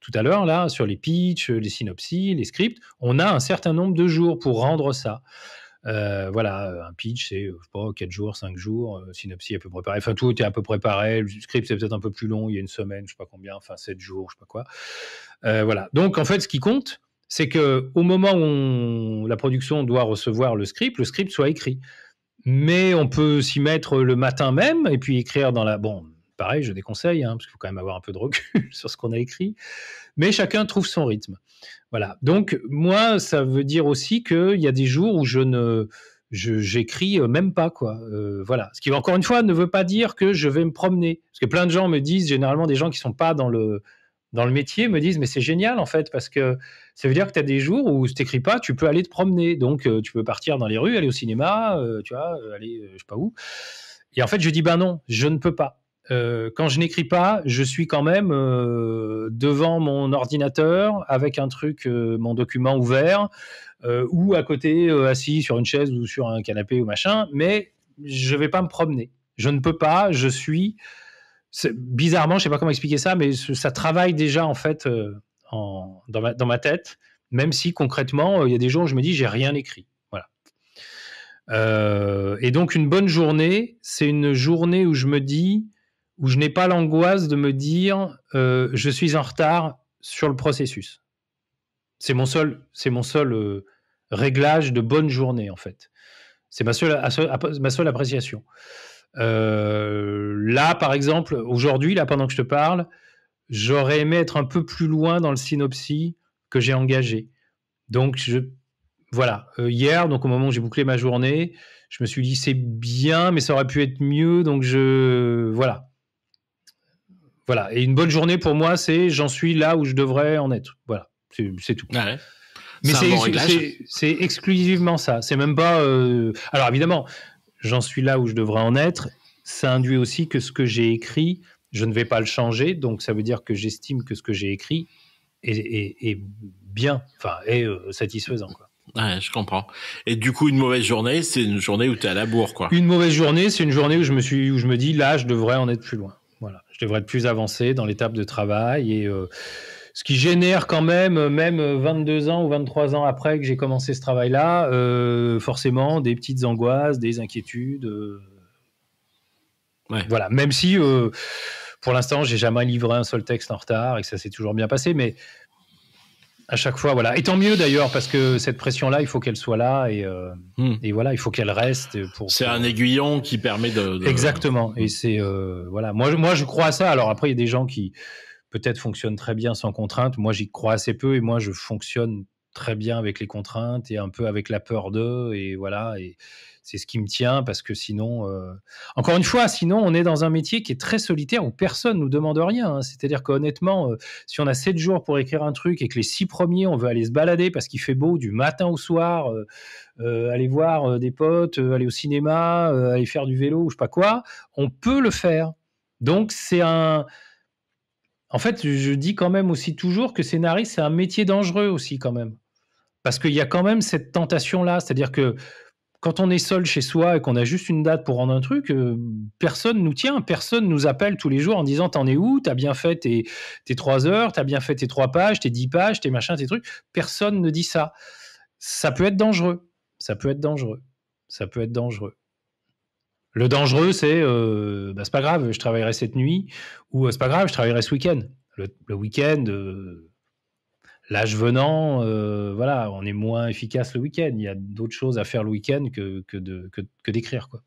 tout à l'heure, là, sur les pitches, les synopsies, les scripts, on a un certain nombre de jours pour rendre ça. Euh, voilà, un pitch, c'est, je sais pas, 4 jours, 5 jours, euh, synopsis à peu préparé Enfin, tout est un peu préparé Le script, c'est peut-être un peu plus long, il y a une semaine, je sais pas combien, enfin, 7 jours, je sais pas quoi. Euh, voilà. Donc, en fait, ce qui compte, c'est que au moment où la production doit recevoir le script, le script soit écrit. Mais on peut s'y mettre le matin même et puis écrire dans la. Bon, pareil, je déconseille, hein, parce qu'il faut quand même avoir un peu de recul (laughs) sur ce qu'on a écrit. Mais chacun trouve son rythme. Voilà. Donc, moi, ça veut dire aussi qu'il y a des jours où je ne j'écris euh, même pas quoi euh, voilà ce qui encore une fois ne veut pas dire que je vais me promener parce que plein de gens me disent généralement des gens qui ne sont pas dans le dans le métier me disent mais c'est génial en fait parce que ça veut dire que tu as des jours où si n'écris pas tu peux aller te promener donc euh, tu peux partir dans les rues aller au cinéma tu vois aller je sais pas où et en fait je dis ben non je ne peux pas euh, quand je n'écris pas, je suis quand même euh, devant mon ordinateur avec un truc, euh, mon document ouvert, ou à côté, assis sur une chaise ou sur un canapé ou machin, mais je ne vais pas me promener. Je ne peux pas, je suis... Bizarrement, je ne sais pas comment expliquer ça, mais ça travaille déjà en fait dans, ma, dans, ma, tête, même si concrètement, il y a des jours où je me dis, j'ai rien écrit. Voilà. et donc une bonne journée, c'est une journée où je me dis, où je n'ai pas l'angoisse de me dire euh, je suis en retard sur le processus. C'est mon seul, c'est mon seul euh, réglage de bonne journée en fait. C'est ma seule, ma seule appréciation. Euh, là, par exemple, aujourd'hui, là pendant que je te parle, j'aurais aimé être un peu plus loin dans le synopsis que j'ai engagé. Donc je, voilà. hier, donc au moment où j'ai bouclé ma journée, je me suis dit c'est bien, mais ça aurait pu être mieux. Donc je voilà. Voilà. Et une bonne journée pour moi, c'est j'en suis là où je devrais en être. Voilà. C'est tout. Mais c'est exclusivement ça. C'est même pas. Euh, alors évidemment, j'en suis là où je devrais en être. Ça induit aussi que ce que j'ai écrit, je ne vais pas le changer. Donc ça veut dire que j'estime que ce que j'ai écrit est, bien, enfin, est euh, satisfaisant. Quoi. Ouais, je comprends. Et du coup, une mauvaise journée, c'est une journée où tu es à la bourre, quoi. Une mauvaise journée, c'est une journée où je me suis, où je me dis, là, je devrais en être plus loin. Je devrais être plus avancé dans l'étape de travail et euh, ce qui génère quand même, euh, même 22 euh, ans ou 23 ans après que j'ai commencé ce travail-là, forcément des petites angoisses, des inquiétudes. Voilà, même si pour l'instant j'ai jamais livré un seul texte en retard et que ça s'est toujours bien passé, mais à chaque fois, voilà. Et tant mieux d'ailleurs, parce que cette pression-là, il faut qu'elle soit là et, euh, hmm. et voilà, il faut qu'elle reste. Pour, c'est un aiguillon qui permet de. Exactement. Et hmm. c'est euh, voilà. Moi, moi, je crois à ça. Alors après, il y a des gens qui peut-être fonctionnent très bien sans contrainte. Moi, j'y crois assez peu et moi, je fonctionne très bien avec les contraintes et un peu avec la peur d'eux et voilà. Et, c'est ce qui me tient parce que sinon, euh, encore une fois, sinon on est dans un métier qui est très solitaire où personne nous demande rien. Hein. C'est-à-dire qu'honnêtement, honnêtement, euh, si on a 7 jours pour écrire un truc et que les 6 premiers on veut aller se balader parce qu'il fait beau du matin au soir, euh, aller voir des potes, aller au cinéma, aller faire du vélo ou je sais pas quoi, on peut le faire. Donc c'est un en fait, je dis quand même aussi toujours que scénariste, c'est un métier dangereux aussi quand même. Parce qu'il y a quand même cette tentation-là. C'est-à-dire que quand on est seul chez soi et qu'on a juste une date pour rendre un truc, euh, personne nous tient, personne nous appelle tous les jours en disant t'en es où, t'as bien fait tes, tes 3 heures, t'as bien fait tes trois pages, tes dix pages, tes machins, tes trucs. Personne ne dit ça. Ça peut être dangereux. Ça peut être dangereux. Ça peut être dangereux. Le dangereux, c'est euh, bah, c'est pas grave, je travaillerai cette nuit ou euh, c'est pas grave, je travaillerai ce week-end. Le, week-end, l'âge venant, euh, voilà, on est moins efficace le week-end. Il y a d'autres choses à faire le week-end que, que, d'écrire. Quoi.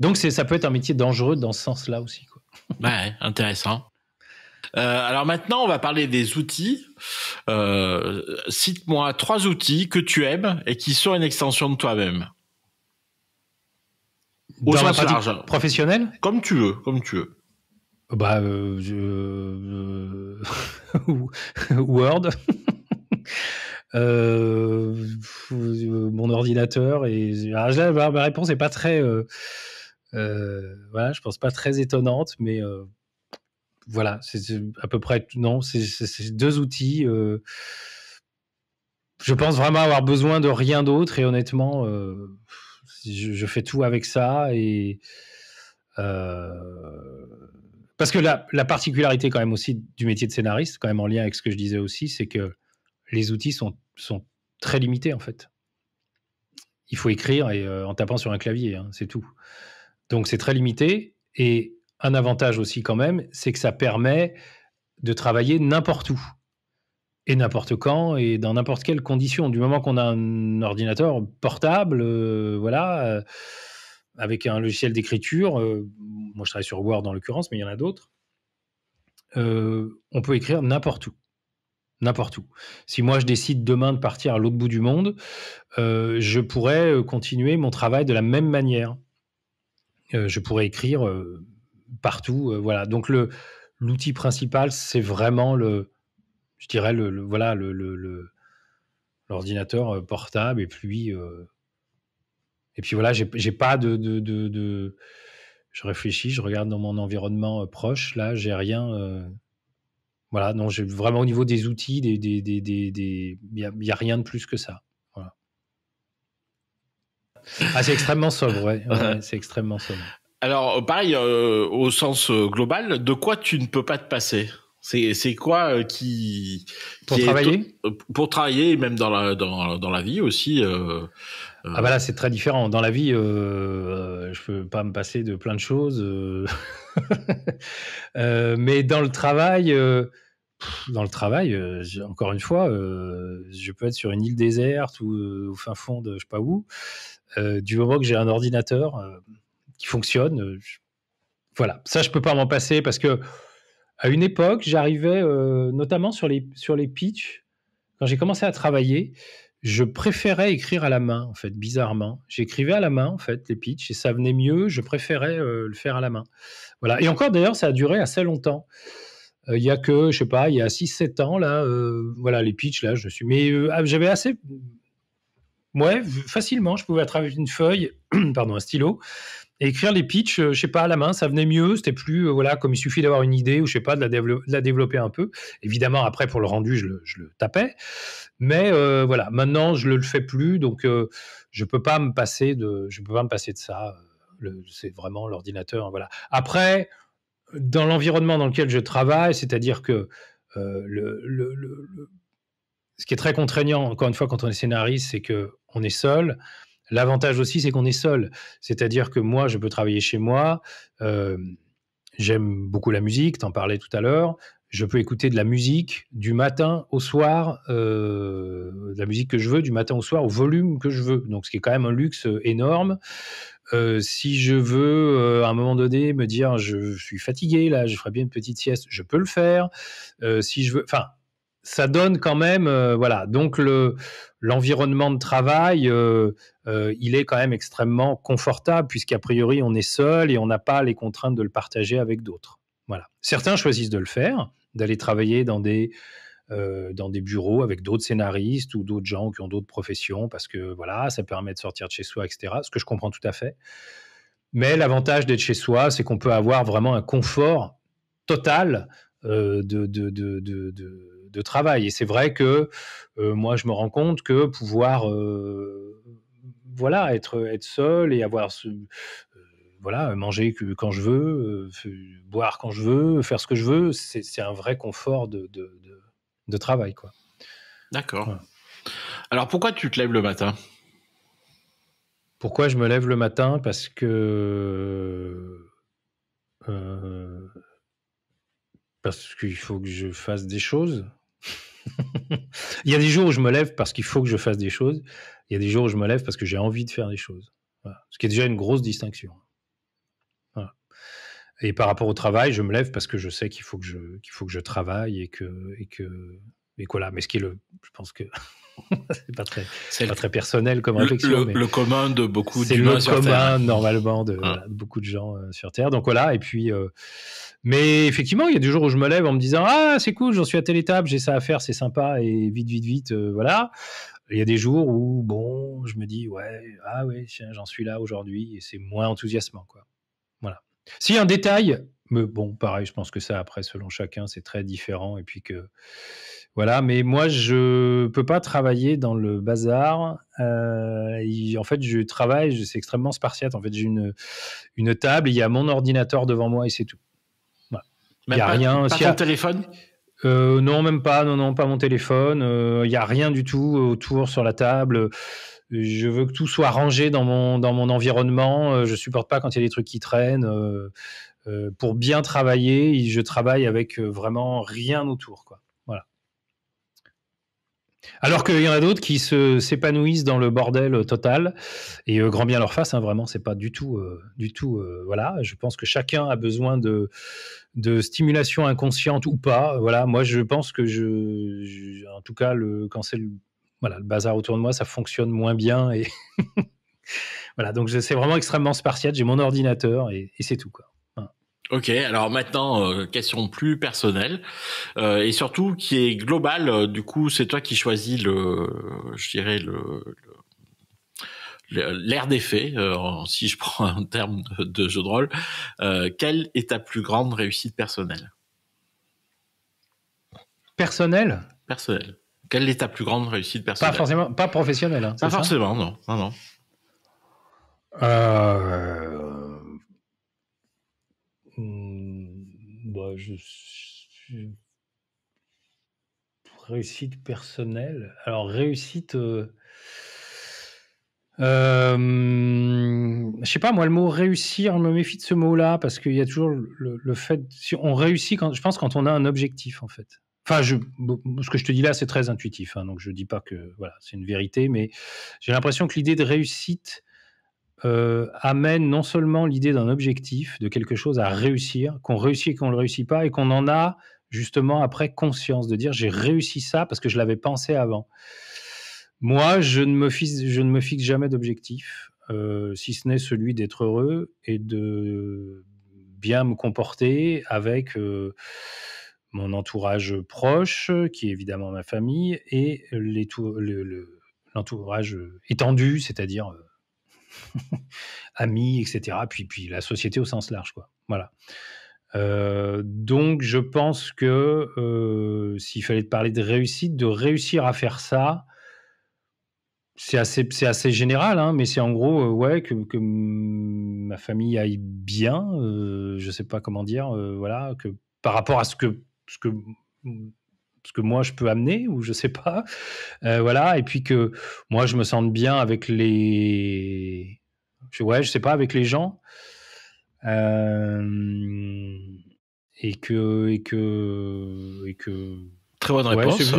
Donc ça peut être un métier dangereux dans ce sens-là aussi. Quoi. (laughs) ouais, intéressant. Euh, alors maintenant, on va parler des outils. Euh, cite-moi trois outils que tu aimes et qui sont une extension de toi-même. dans Comme tu veux, comme tu veux. Bah, euh, euh, euh, (laughs) Word, (laughs) mon ordinateur et ma réponse n'est pas très, voilà, je pense pas très étonnante, mais voilà, c'est à peu près non, c'est deux outils. je pense vraiment avoir besoin de rien d'autre et honnêtement, je, fais tout avec ça et parce que la, particularité quand même aussi du métier de scénariste, quand même en lien avec ce que je disais aussi, c'est que les outils sont, sont très limités en fait. Il faut écrire et, euh, en tapant sur un clavier, hein, c'est tout. Donc c'est très limité. Et un avantage aussi quand même, c'est que ça permet de travailler n'importe où et n'importe quand et dans n'importe quelle condition. Du moment qu'on a un ordinateur portable, euh, voilà. Euh, avec un logiciel d'écriture. Euh, moi, je travaille sur Word en l'occurrence, mais il y en a d'autres. Euh, on peut écrire n'importe où. N'importe où. Si moi, je décide demain de partir à l'autre bout du monde, euh, je pourrais continuer mon travail de la même manière. je pourrais écrire partout. voilà. Donc, l'outil principal, c'est vraiment le, je dirais, voilà, l'ordinateur portable et puis et puis voilà, j'ai pas de, de, de, Je réfléchis, je regarde dans mon environnement euh, proche. Là, j'ai rien. Euh, voilà, non, j'ai vraiment au niveau des outils, des, des, des, des... il n'y a, rien de plus que ça. Ah, c'est extrêmement sobre, ouais. c'est extrêmement sobre. Alors, pareil, euh, au sens global, de quoi tu ne peux pas te passer c'est quoi qui, pour travailler pour travailler même dans la dans, dans la vie aussi ah bah là, c'est très différent. Dans la vie, euh, euh, je peux pas me passer de plein de choses. Euh. (laughs) mais dans le travail, dans le travail, encore une fois, je peux être sur une île déserte ou au fin fond de je sais pas où. du moment que j'ai un ordinateur qui fonctionne, voilà. Ça, je peux pas m'en passer parce que à une époque, j'arrivais notamment sur les sur les pitchs quand j'ai commencé à travailler je préférais écrire à la main, en fait, bizarrement. J'écrivais à la main, en fait, les pitchs, et ça venait mieux. Je préférais euh, le faire à la main. Voilà. Et encore, d'ailleurs, ça a duré assez longtemps. Euh, il y a que, je sais pas, il y a 6-7 ans, là, euh, voilà, les pitchs, là, je suis. Mais ah, j'avais assez. Ouais, facilement, je pouvais travers une feuille, (clears throat) pardon, un stylo, et écrire les pitchs, euh, je sais pas, à la main, ça venait mieux. C'était plus, euh, voilà, comme il suffit d'avoir une idée ou je sais pas, de la, la, développer un peu. Évidemment, après, pour le rendu, je le, tapais. Mais euh, voilà, maintenant, je le, le fais plus. Donc, je peux pas me passer de, je peux pas me passer de ça. C'est vraiment l'ordinateur. Hein, voilà. Après, dans l'environnement dans lequel je travaille, c'est-à-dire que le, le, ce qui est très contraignant, encore une fois, quand on est scénariste, c'est que on est seul. L'avantage aussi, c'est qu'on est seul. C'est-à-dire que moi, je peux travailler chez moi. Euh, j'aime beaucoup la musique, t'en parlais tout à l'heure. Je peux écouter de la musique du matin au soir, euh, la musique que je veux, du matin au soir, au volume que je veux. Donc, ce qui est quand même un luxe euh, énorme. si je veux, à un moment donné, me dire je suis fatigué, là, je ferai bien une petite sieste, je peux le faire. si je veux, enfin, ça donne quand même, euh, voilà, donc le, l'environnement de travail, euh, euh, il est quand même extrêmement confortable, puisqu'a priori, on est seul et on n'a pas les contraintes de le partager avec d'autres. Voilà. Certains choisissent de le faire, d'aller travailler dans des, dans des bureaux avec d'autres scénaristes ou d'autres gens qui ont d'autres professions, parce que, voilà, ça permet de sortir de chez soi, etc., ce que je comprends tout à fait. Mais l'avantage d'être chez soi, c'est qu'on peut avoir vraiment un confort total de, de de travail. Et c'est vrai que euh, moi, je me rends compte que pouvoir euh, voilà, être, être seul et avoir ce, euh, voilà, manger quand je veux, boire quand je veux, faire ce que je veux, c'est un vrai confort de, travail. quoi. D'accord. Alors pourquoi tu te lèves le matin Pourquoi je me lève le matin Parce que. Parce qu'il faut que je fasse des choses. (laughs) il y a des jours où je me lève parce qu'il faut que je fasse des choses. Il y a des jours où je me lève parce que j'ai envie de faire des choses. Ce qui est déjà une grosse distinction. Et par rapport au travail, je me lève parce que je sais qu'il faut que je, qu'il faut que je travaille et que, et que, et voilà. Mais ce qui est le, je pense que (laughs) c'est pas très, c'est pas très personnel comme réflexion. Le, le commun de beaucoup de C'est le commun normalement de, ah. beaucoup de gens euh, sur Terre. Donc voilà. Et puis, euh, mais effectivement, il y a des jours où je me lève en me disant Ah, c'est cool, j'en suis à telle étape, j'ai ça à faire, c'est sympa, et vite, vite, vite, euh, voilà. Il y a des jours où, bon, je me dis Ouais, ah oui, j'en suis là aujourd'hui, et c'est moins enthousiasmant, quoi. Voilà. Si un détail, mais bon, pareil, je pense que ça, après, selon chacun, c'est très différent, et puis que. Voilà, mais moi, je ne peux pas travailler dans le bazar. Euh, en fait, je travaille, c'est extrêmement spartiate. En fait, j'ai une, une table, il y a mon ordinateur devant moi et c'est tout. Il a rien. ton téléphone euh, Non, même pas. Non, non, pas mon téléphone. Euh, il n'y a rien du tout autour sur la table. Je veux que tout soit rangé dans mon, dans mon environnement. Euh, je supporte pas quand il y a des trucs qui traînent. pour bien travailler, je travaille avec vraiment rien autour. Quoi. Alors qu'il y en a d'autres qui se, s'épanouissent dans le bordel euh, total et euh, grand bien leur face. Hein, vraiment, c'est pas du tout, euh, du tout. voilà, je pense que chacun a besoin de, de stimulation inconsciente ou pas. Voilà, moi je pense que je, en tout cas, le, quand c'est le, voilà, bazar autour de moi, ça fonctionne moins bien et (laughs) voilà. Donc c'est vraiment extrêmement spartiate. J'ai mon ordinateur et, et c'est tout quoi. Ok, alors maintenant euh, question plus personnelle euh, et surtout qui est globale. Euh, du coup, c'est toi qui choisis le, je dirais le, l'air des faits. si je (laughs) prends un terme de, jeu de rôle, quelle est ta plus grande réussite personnelle Personnelle. Personnelle. Quelle est ta plus grande réussite personnelle Pas forcément, pas professionnelle. Hein, pas forcément, non, non, non. Euh Euh, réussite personnelle. Alors réussite, euh, euh, je sais pas moi le mot réussir, je me méfie de ce mot-là parce qu'il y a toujours le, fait si on réussit quand je pense quand on a un objectif en fait. Enfin, ce que je te dis là, c'est très intuitif, hein, donc je dis pas que voilà, c'est une vérité, mais j'ai l'impression que l'idée de réussite euh, amène non seulement l'idée d'un objectif, de quelque chose à réussir, qu'on réussit, qu'on ne le réussit pas, et qu'on en a justement après conscience, de dire j'ai réussi ça parce que je l'avais pensé avant. Moi, je ne me fixe, je ne me fixe jamais d'objectif, euh, si ce n'est celui d'être heureux et de bien me comporter avec euh, mon entourage proche, qui est évidemment ma famille, et l'entourage étendu, c'est-à-dire (laughs) amis, etc. Puis, puis la société au sens large, quoi. Voilà. Euh, donc, je pense que euh, s'il fallait parler de réussite, de réussir à faire ça, c'est assez, c'est assez général, hein, mais c'est en gros, euh, ouais, que, ma famille aille bien, je sais pas comment dire, voilà, que par rapport à ce que, ce que ce que moi je peux amener ou je sais pas. Euh, voilà, et puis que moi je me sente bien avec les. Ouais, je sais pas, avec les gens. Euh, et que, et que, et que, très bonne réponse.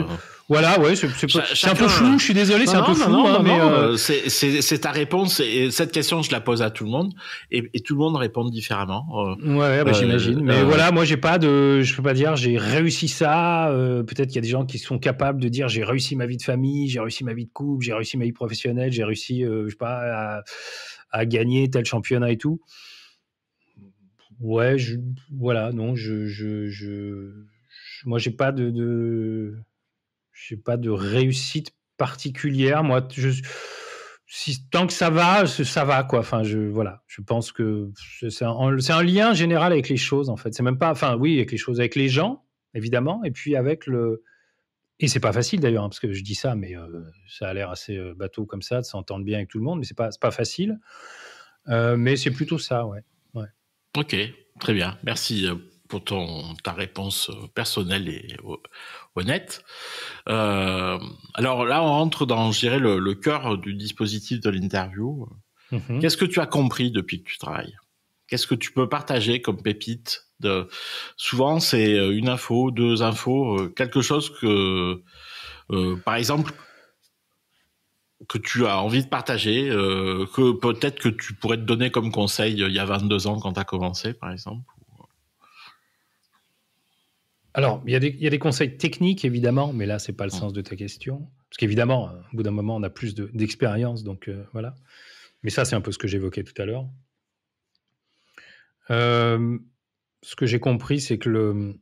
voilà, ouais, c'est un peu flou, euh, je suis désolé, c'est un peu flou. mais C'est ta réponse, et cette question, je la pose à tout le monde, et, tout le monde répond différemment. Euh, ouais, bah, euh, j'imagine. Mais voilà, moi, j'ai pas de. Je peux pas dire, j'ai réussi ça. Peut-être qu'il y a des gens qui sont capables de dire, j'ai réussi ma vie de famille, j'ai réussi ma vie de couple, j'ai réussi ma vie professionnelle, j'ai réussi, je sais pas, à, gagner tel championnat et tout. Ouais, voilà, non, je moi, j'ai pas de, pas de réussite particulière. Moi, si, tant que ça va, ça va quoi. Enfin, je voilà. Je pense que c'est un, lien général avec les choses en fait. C'est même pas. Enfin, oui, avec les choses, avec les gens évidemment, et puis avec le et c'est pas facile d'ailleurs, hein, parce que je dis ça, mais euh, ça a l'air assez euh, bateau comme ça, de s'entendre bien avec tout le monde, mais c'est pas, pas facile. Euh, mais c'est plutôt ça, ouais. Ok, très bien. Merci pour ton, ta réponse euh, personnelle et honnête. Euh, alors là, on rentre dans, je dirais, le, le cœur du dispositif de l'interview. Mhm. Qu'est-ce que tu as compris depuis que tu travailles Qu'est-ce que tu peux partager comme pépite de... Souvent, c'est euh, une info, deux infos, quelque chose que, par exemple, que tu as envie de partager, que peut-être que tu pourrais te donner comme conseil il y a 22 ans quand tu as commencé, par exemple alors, il y, a des, conseils techniques, évidemment, mais là, ce n'est pas le mm. sens de ta question. Parce qu'évidemment, hein, au bout d'un moment, on a plus d'expérience, donc euh, voilà. Mais ça, c'est un peu ce que j'évoquais tout à l'heure. Euh, ce que j'ai compris, c'est que le.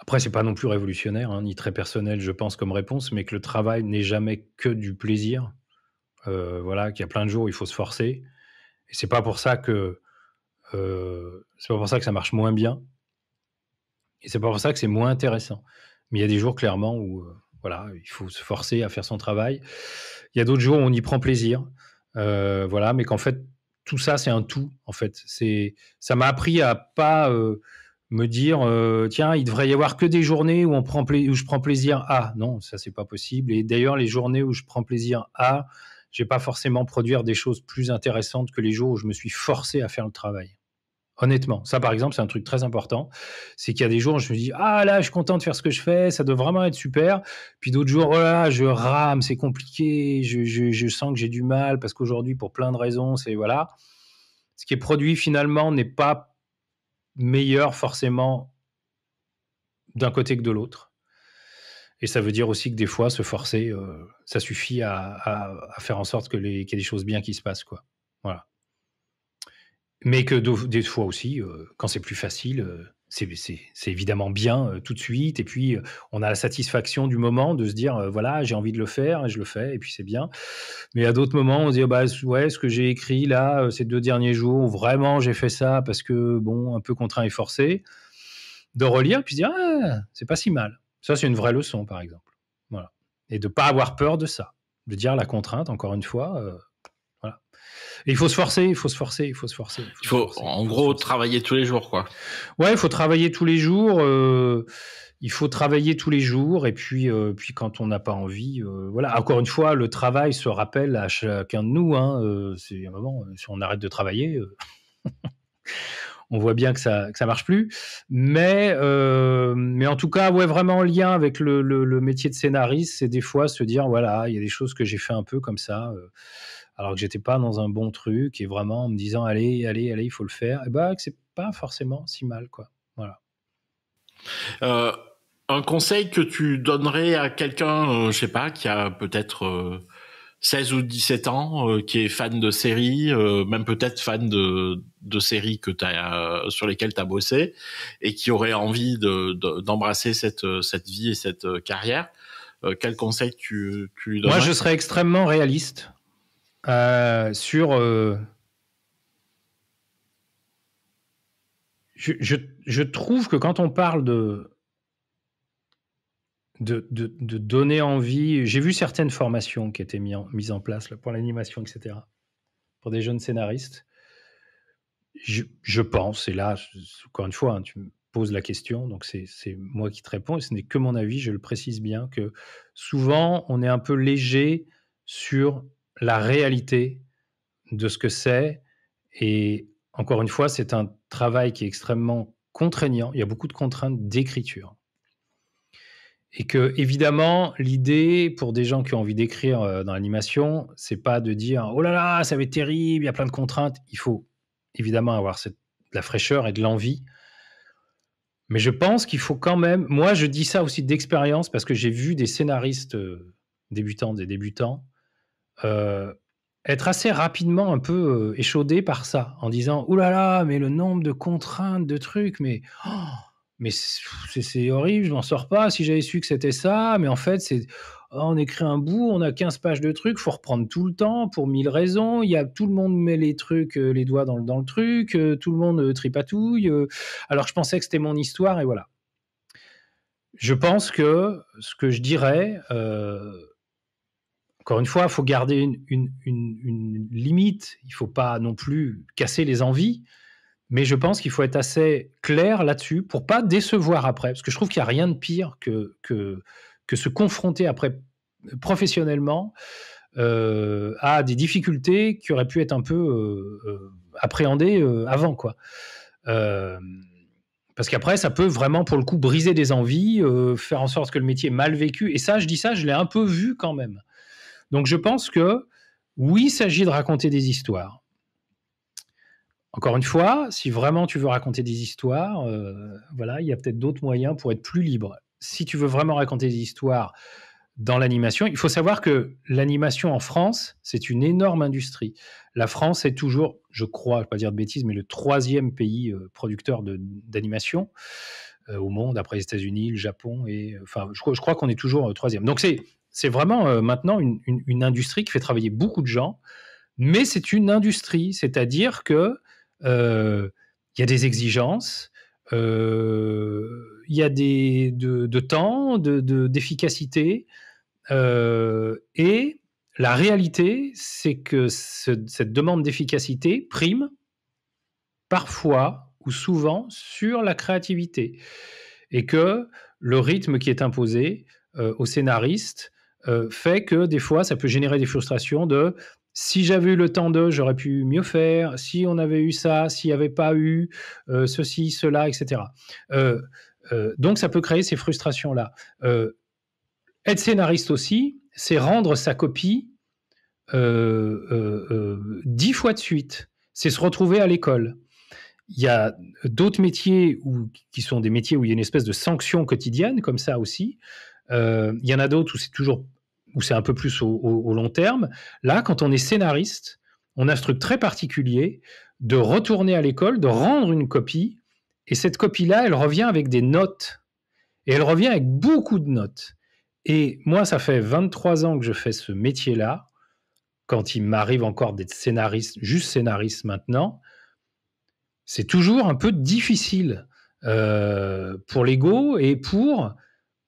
Après, c'est pas non plus révolutionnaire, hein, ni très personnel, je pense, comme réponse, mais que le travail n'est jamais que du plaisir. Euh, voilà, qu'il y a plein de jours où il faut se forcer. Et c'est pas pour ça que. Euh, c'est pas pour ça que ça marche moins bien et c'est pour ça que c'est moins intéressant. Mais il y a des jours clairement où euh, voilà, il faut se forcer à faire son travail. Il y a d'autres jours où on y prend plaisir. Euh, voilà, mais qu'en fait, tout ça, c'est un tout. En fait, c'est ça m'a appris à pas euh, me dire tiens, il devrait y avoir que des journées où on prend où je prends plaisir à. Non, ça c'est pas possible. Et d'ailleurs, les journées où je prends plaisir à, je pas forcément produire des choses plus intéressantes que les jours où je me suis forcé à faire le travail. Honnêtement, ça par exemple, c'est un truc très important. C'est qu'il y a des jours où je me dis Ah là, je suis content de faire ce que je fais, ça doit vraiment être super. Puis d'autres jours, oh là, je rame, c'est compliqué, je, sens que j'ai du mal parce qu'aujourd'hui, pour plein de raisons, c'est voilà. Ce qui est produit finalement n'est pas meilleur forcément d'un côté que de l'autre. Et ça veut dire aussi que des fois, se forcer, euh, ça suffit à, faire en sorte qu'il y ait des choses bien qui se passent. Quoi. Voilà. Mais que des fois aussi, euh, quand c'est plus facile, euh, c'est évidemment bien euh, tout de suite. Et puis, on a la satisfaction du moment de se dire, voilà, j'ai envie de le faire et je le fais, et puis c'est bien. Mais à d'autres moments, on se dit, ah bah, ouais, ce que j'ai écrit là, ces deux derniers jours, vraiment, j'ai fait ça parce que, bon, un peu contraint et forcé. De relire, puis se dire, ah, c'est pas si mal. Ça, c'est une vraie leçon, par exemple. Voilà. Et de ne pas avoir peur de ça. De dire la contrainte, encore une fois, il faut se forcer, il faut se forcer, il faut se forcer. Il faut, en gros travailler tous les jours, quoi. Ouais, il faut travailler tous les jours. Euh, il faut travailler tous les jours. Et puis, euh, puis quand on n'a pas envie, euh, voilà. Encore une fois, le travail se rappelle à chacun de nous. Hein, c'est un moment, si on arrête de travailler. (laughs) on voit bien que ça que ça marche plus. Mais mais en tout cas, ouais, vraiment en lien avec le, le, le métier de scénariste, c'est des fois se dire voilà, il y a des choses que j'ai fait un peu comme ça alors que j'étais pas dans un bon truc et vraiment en me disant allez, allez, allez, il faut le faire, et eh bah ben, c'est pas forcément si mal, quoi. Voilà. Euh, un conseil que tu donnerais à quelqu'un, euh, je sais pas, qui a peut-être 16 euh, ou 17 ans, qui est fan de séries, même peut-être fan de, séries que as, sur lesquelles tu as bossé, et qui aurait envie d'embrasser cette, vie et cette carrière, quel conseil tu, tu lui donnerais Moi, je serais extrêmement réaliste euh, sur... Euh, je, trouve que quand on parle de, de, de, donner envie, j'ai vu certaines formations qui étaient mises en, place pour l'animation, etc., pour des jeunes scénaristes. Je, pense, et là, encore une fois, hein, tu me poses la question, donc c'est moi qui te réponds, et ce n'est que mon avis, je le précise bien, que souvent on est un peu léger sur la réalité de ce que c'est. Et encore une fois, c'est un travail qui est extrêmement contraignant. Il y a beaucoup de contraintes d'écriture. Et que, évidemment, l'idée pour des gens qui ont envie d'écrire euh, dans l'animation, c'est pas de dire oh là là, ça va être terrible, il y a plein de contraintes. Il faut évidemment avoir de la fraîcheur et de l'envie. Mais je pense qu'il faut quand même. Moi, je dis ça aussi d'expérience parce que j'ai vu des scénaristes euh, débutants, des débutants, euh, être assez rapidement un peu euh, échaudé par ça, en disant « Ouh là là, mais le nombre de contraintes, de trucs, mais, oh, mais c'est horrible, je m'en sors pas, si j'avais su que c'était ça, mais en fait, c'est... Oh, » on écrit un bout, on a 15 pages de trucs, faut reprendre tout le temps pour mille raisons. Il y a tout le monde met les trucs, euh, les doigts dans le, dans le truc, tout le monde tripatouille. alors je pensais que c'était mon histoire et voilà. Je pense que ce que je dirais, encore une fois, il faut garder une, limite. Il ne faut pas non plus casser les envies. Mais je pense qu'il faut être assez clair là-dessus pour pas décevoir après. Parce que je trouve qu'il n'y a rien de pire que, que, se confronter après professionnellement euh, à des difficultés qui auraient pu être un peu euh, euh, appréhendées avant. quoi. parce qu'après, ça peut vraiment, pour le coup, briser des envies, faire en sorte que le métier est mal vécu. Et ça, je dis ça, je l'ai un peu vu quand même. Donc je pense que oui, il s'agit de raconter des histoires. Encore une fois, si vraiment tu veux raconter des histoires, euh, voilà, il y a peut-être d'autres moyens pour être plus libre. Si tu veux vraiment raconter des histoires dans l'animation, il faut savoir que l'animation en France, c'est une énorme industrie. La France est toujours, je crois, je vais pas dire de bêtises, mais le troisième pays euh, producteur d'animation euh, au monde, après les États-Unis, le Japon, et enfin, je, je crois qu'on est toujours troisième. Donc c'est c'est vraiment euh, maintenant une, industrie qui fait travailler beaucoup de gens, mais c'est une industrie, c'est-à-dire que euh, il y a des exigences, euh, il y a des de, temps, d'efficacité, et la réalité, c'est que cette demande d'efficacité prime parfois ou souvent sur la créativité, et que le rythme qui est imposé aux scénaristes euh, fait que des fois, ça peut générer des frustrations de si j'avais eu le temps de, j'aurais pu mieux faire, si on avait eu ça, s'il n'y avait pas eu euh, ceci, cela, etc. Euh, donc, ça peut créer ces frustrations-là. être scénariste aussi, c'est rendre sa copie dix fois de suite. C'est se retrouver à l'école. Il y a d'autres métiers qui sont des métiers où il y a une espèce de sanction quotidienne, comme ça aussi. Euh, il y en a d'autres où c'est toujours où c'est un peu plus au, long terme. Là, quand on est scénariste, on a ce truc très particulier de retourner à l'école, de rendre une copie, et cette copie-là, elle revient avec des notes. Et elle revient avec beaucoup de notes. Et moi, ça fait 23 ans que je fais ce métier-là, quand il m'arrive encore d'être scénariste, juste scénariste maintenant, c'est toujours un peu difficile euh, pour l'ego et pour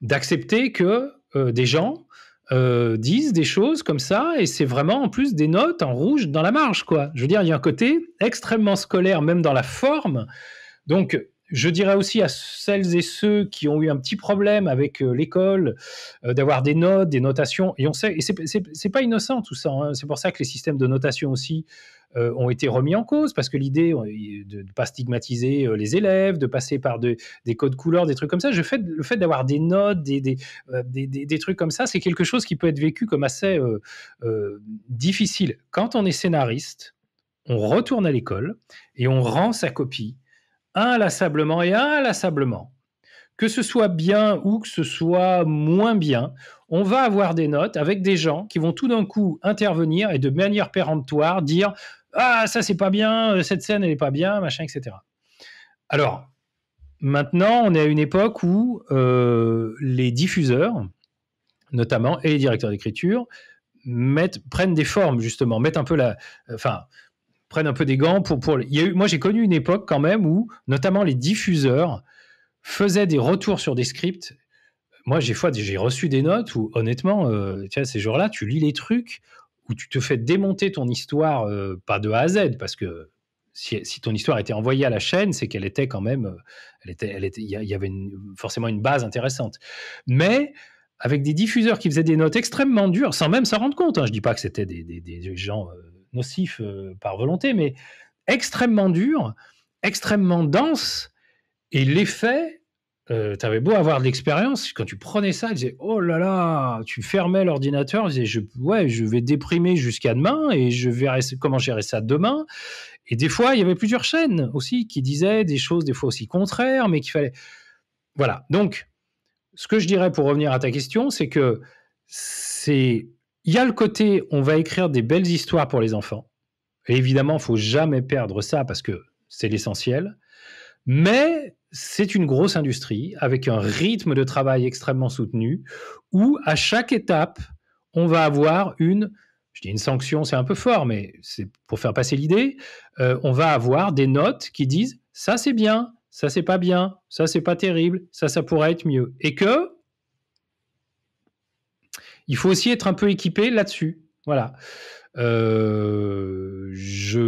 d'accepter que euh, des gens euh, disent des choses comme ça, et c'est vraiment en plus des notes en rouge dans la marge, quoi. Je veux dire, il y a un côté extrêmement scolaire, même dans la forme. Donc, je dirais aussi à celles et ceux qui ont eu un petit problème avec euh, l'école, d'avoir des notes, des notations. Et on sait, c'est pas innocent tout ça. Hein. C'est pour ça que les systèmes de notation aussi euh, ont été remis en cause parce que l'idée euh, de ne pas stigmatiser euh, les élèves, de passer par des codes couleurs, des trucs comme ça, le fait d'avoir des notes, des, trucs comme ça, c'est quelque chose qui peut être vécu comme assez difficile. Quand on est scénariste, on retourne à l'école et on rend sa copie inlassablement et inlassablement que ce soit bien ou que ce soit moins bien, on va avoir des notes avec des gens qui vont tout d'un coup intervenir et de manière péremptoire dire ah, ça, c'est pas bien, euh, cette scène, elle est pas bien, machin, etc. Alors, maintenant, on est à une époque où euh, les diffuseurs, notamment, et les directeurs d'écriture, prennent des formes, justement, mettent un peu la. Enfin. prennent un peu des gants pour... moi, j'ai connu une époque quand même où, notamment, les diffuseurs faisaient des retours sur des scripts moi, j'ai reçu des notes où, honnêtement, euh, tiens, ces jours-là, tu lis les trucs où tu te fais démonter ton histoire, euh, pas de A à Z, parce que si, ton histoire était envoyée à la chaîne, c'est qu'elle était quand même, euh, elle était, il y avait forcément une base intéressante. Mais avec des diffuseurs qui faisaient des notes extrêmement dures, sans même s'en rendre compte. Je hein. je dis pas que c'était des, gens euh, nocifs par volonté, mais extrêmement dures, extrêmement denses, et l'effet euh, t'avais beau avoir de l'expérience, quand tu prenais ça, tu disais oh là là, tu fermais l'ordinateur, je, ouais, je vais déprimer jusqu'à demain et je verrai comment gérer ça demain. Et des fois, il y avait plusieurs chaînes aussi qui disaient des choses, des fois aussi contraires, mais qu'il fallait. Voilà. Donc, ce que je dirais pour revenir à ta question, c'est que c'est. Il y a le côté, on va écrire des belles histoires pour les enfants. évidemment, il faut jamais perdre ça parce que c'est l'essentiel. Mais c'est une grosse industrie avec un rythme de travail extrêmement soutenu où à chaque étape, on va avoir une, je dis une sanction, c'est un peu fort, mais c'est pour faire passer l'idée, euh, on va avoir des notes qui disent ça c'est bien, ça c'est pas bien, ça c'est pas terrible, ça ça pourrait être mieux. Et que il faut aussi être un peu équipé là-dessus. Voilà. Euh, je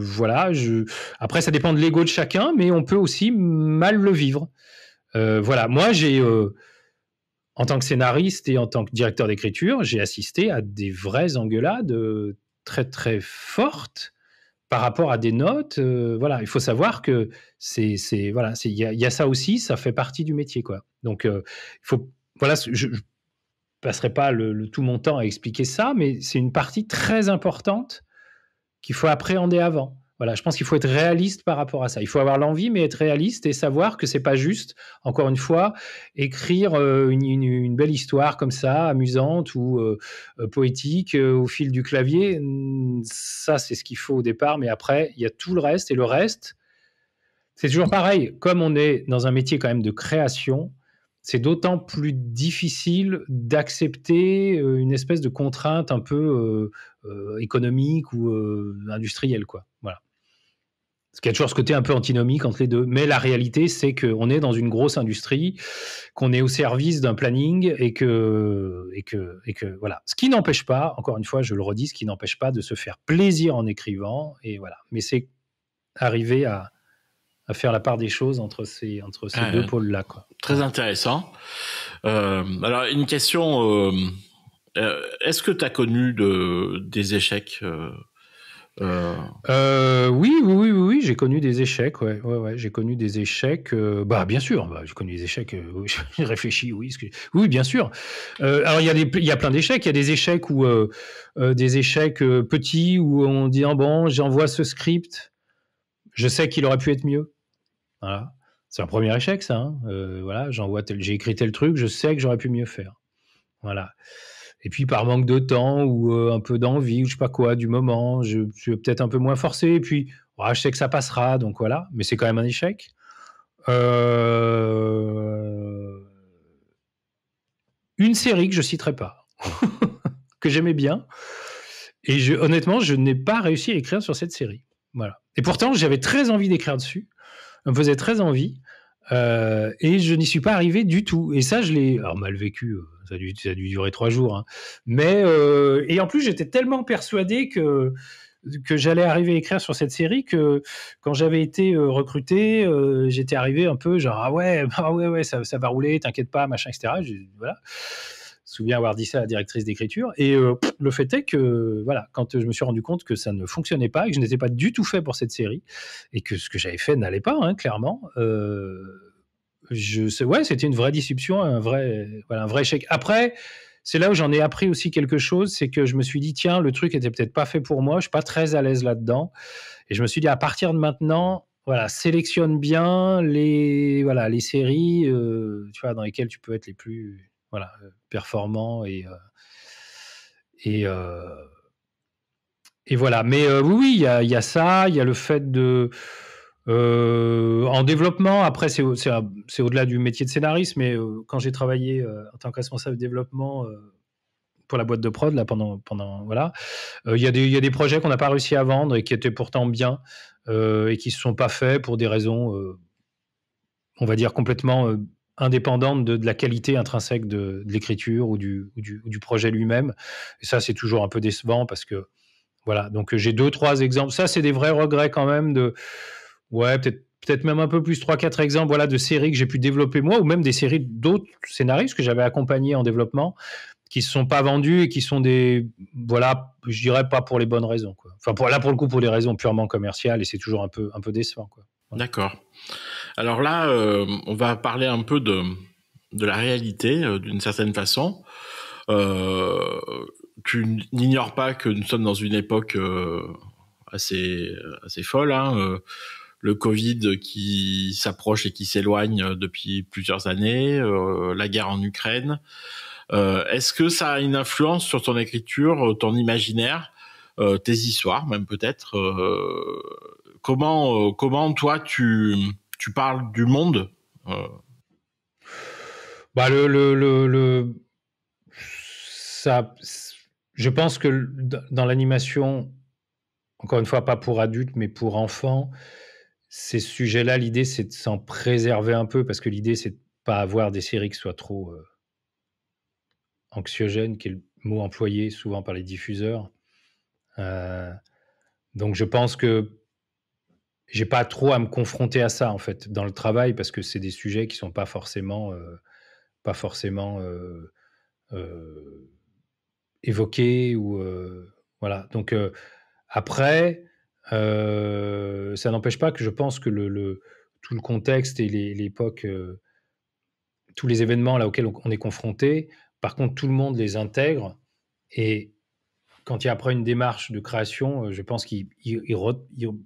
voilà. après, ça dépend de l'ego de chacun, mais on peut aussi mal le vivre. Euh, voilà. Moi, j'ai euh, en tant que scénariste et en tant que directeur d'écriture, j'ai assisté à des vraies engueulades très très fortes par rapport à des notes. voilà, il faut savoir que c'est voilà, il y, a ça aussi, ça fait partie du métier quoi. Donc il faut voilà, je, passerai pas le, tout mon temps à expliquer ça, mais c'est une partie très importante qu'il faut appréhender avant. Voilà, je pense qu'il faut être réaliste par rapport à ça. Il faut avoir l'envie, mais être réaliste et savoir que c'est pas juste. Encore une fois, écrire euh, une, belle histoire comme ça, amusante ou euh, euh, poétique au fil du clavier, ça c'est ce qu'il faut au départ. Mais après, il y a tout le reste et le reste, c'est toujours pareil. Comme on est dans un métier quand même de création, c'est d'autant plus difficile d'accepter euh, une espèce de contrainte un peu euh, euh, économique ou industrielle, quoi. Voilà. ce y a toujours ce côté un peu antinomique entre les deux. Mais la réalité, c'est qu'on est dans une grosse industrie, qu'on est au service d'un planning et que, et que, et que, voilà. Ce qui n'empêche pas, encore une fois, je le redis, ce qui n'empêche pas de se faire plaisir en écrivant et voilà. Mais c'est arriver à, à faire la part des choses entre ces, entre ces deux pôles-là. Très intéressant. Euh, alors, une question. Euh, euh, est-ce que tu as connu de, des échecs oui, oui, oui, oui, j'ai connu des échecs, ouais, ouais, ouais j'ai connu des échecs. bah, bien sûr, bah, j'ai connu des échecs. (laughs) j'ai réfléchi, oui, oui, bien sûr. alors, il y a plein d'échecs. Il y a des échecs où des échecs petits où on dit ah bon, j'envoie ce script. Je sais qu'il aurait pu être mieux. C'est un premier échec, ça. Hein. Euh, voilà, j'envoie j'ai écrit tel truc, je sais que j'aurais pu mieux faire. Voilà. Et puis par manque de temps ou euh, un peu d'envie ou je sais pas quoi du moment, je, suis peut-être un peu moins forcé. Et puis, je sais que ça passera, donc voilà. Mais c'est quand même un échec. Euh, une série que je citerai pas, (laughs) que j'aimais bien. Et honnêtement, je n'ai pas réussi à écrire sur cette série. Voilà. Et pourtant, j'avais très envie d'écrire dessus me faisait très envie. Euh, et je n'y suis pas arrivé du tout. Et ça, je l'ai mal vécu. Euh, ça a dû, ça dû durer trois jours. Hein. Mais euh, et en plus, j'étais tellement persuadé que que j'allais arriver à écrire sur cette série que quand j'avais été recruté, j'étais arrivé un peu genre ah, (laughs) ah ouais, ouais, ouais, ça, va rouler, t'inquiète pas, machin, etc. voilà souviens avoir dit ça à la directrice d'écriture. Et euh, le fait est que, voilà, quand je me suis rendu compte que ça ne fonctionnait pas, et que je n'étais pas du tout fait pour cette série, et que ce que j'avais fait n'allait pas, hein, clairement, euh, je, ouais, c'était une vraie disruption, un vrai, voilà, un vrai échec. Après, c'est là où j'en ai appris aussi quelque chose, c'est que je me suis dit, tiens, le truc n'était peut-être pas fait pour moi, je suis pas très à l'aise là-dedans. Et je me suis dit, à partir de maintenant, voilà, sélectionne bien les, voilà, les séries euh, tu vois, dans lesquelles tu peux être les plus voilà, euh, performant et euh, et euh, et voilà. Mais oui, il y a, ça, il y a le fait de. en développement, après, c'est au-delà du métier de scénariste, mais quand j'ai travaillé en tant que responsable de développement pour la boîte de prod, là, pendant. pendant voilà, il y, y, a des projets qu'on n'a pas réussi à vendre et qui étaient pourtant bien et qui ne se sont pas faits pour des raisons, on va dire, complètement indépendante de, la qualité intrinsèque de, l'écriture ou du, du, projet lui-même. Et ça, c'est toujours un peu décevant parce que, voilà, donc j'ai deux, trois exemples. Ça, c'est des vrais regrets quand même de, ouais, peut-être peut-être même un peu plus, trois, quatre exemples voilà, de séries que j'ai pu développer moi, ou même des séries d'autres scénaristes que j'avais accompagnés en développement, qui ne se sont pas vendus et qui sont des, voilà, je dirais pas pour les bonnes raisons. Quoi. Enfin, pour, là, pour le coup, pour des raisons purement commerciales, et c'est toujours un peu, un peu décevant. Quoi. D'accord. Alors là, euh, on va parler un peu de, la réalité euh, d'une certaine façon. Euh, tu n'ignores pas que nous sommes dans une époque assez, assez folle. Hein, le Covid qui s'approche et qui s'éloigne depuis plusieurs années, la guerre en Ukraine. Est-ce que ça a une influence sur ton écriture, ton imaginaire, tes histoires même peut-être comment, comment toi tu tu parles du monde. Euh. Bah, le, ça, je pense que dans l'animation, encore une fois, pas pour adultes, mais pour enfants, ces sujets-là, l'idée c'est de s'en préserver un peu parce que l'idée c'est de pas avoir des séries qui soient trop euh, anxiogènes, qui est le mot employé souvent par les diffuseurs. Euh, donc je pense que j'ai pas trop à me confronter à ça en fait dans le travail parce que c'est des sujets qui sont pas forcément euh, pas forcément euh, euh, évoqués ou voilà donc après ça n'empêche pas que je pense que le, tout le contexte et l'époque tous les événements là auxquels on est confronté par contre tout le monde les intègre et quand il y a après une démarche de création, euh, je pense qu'il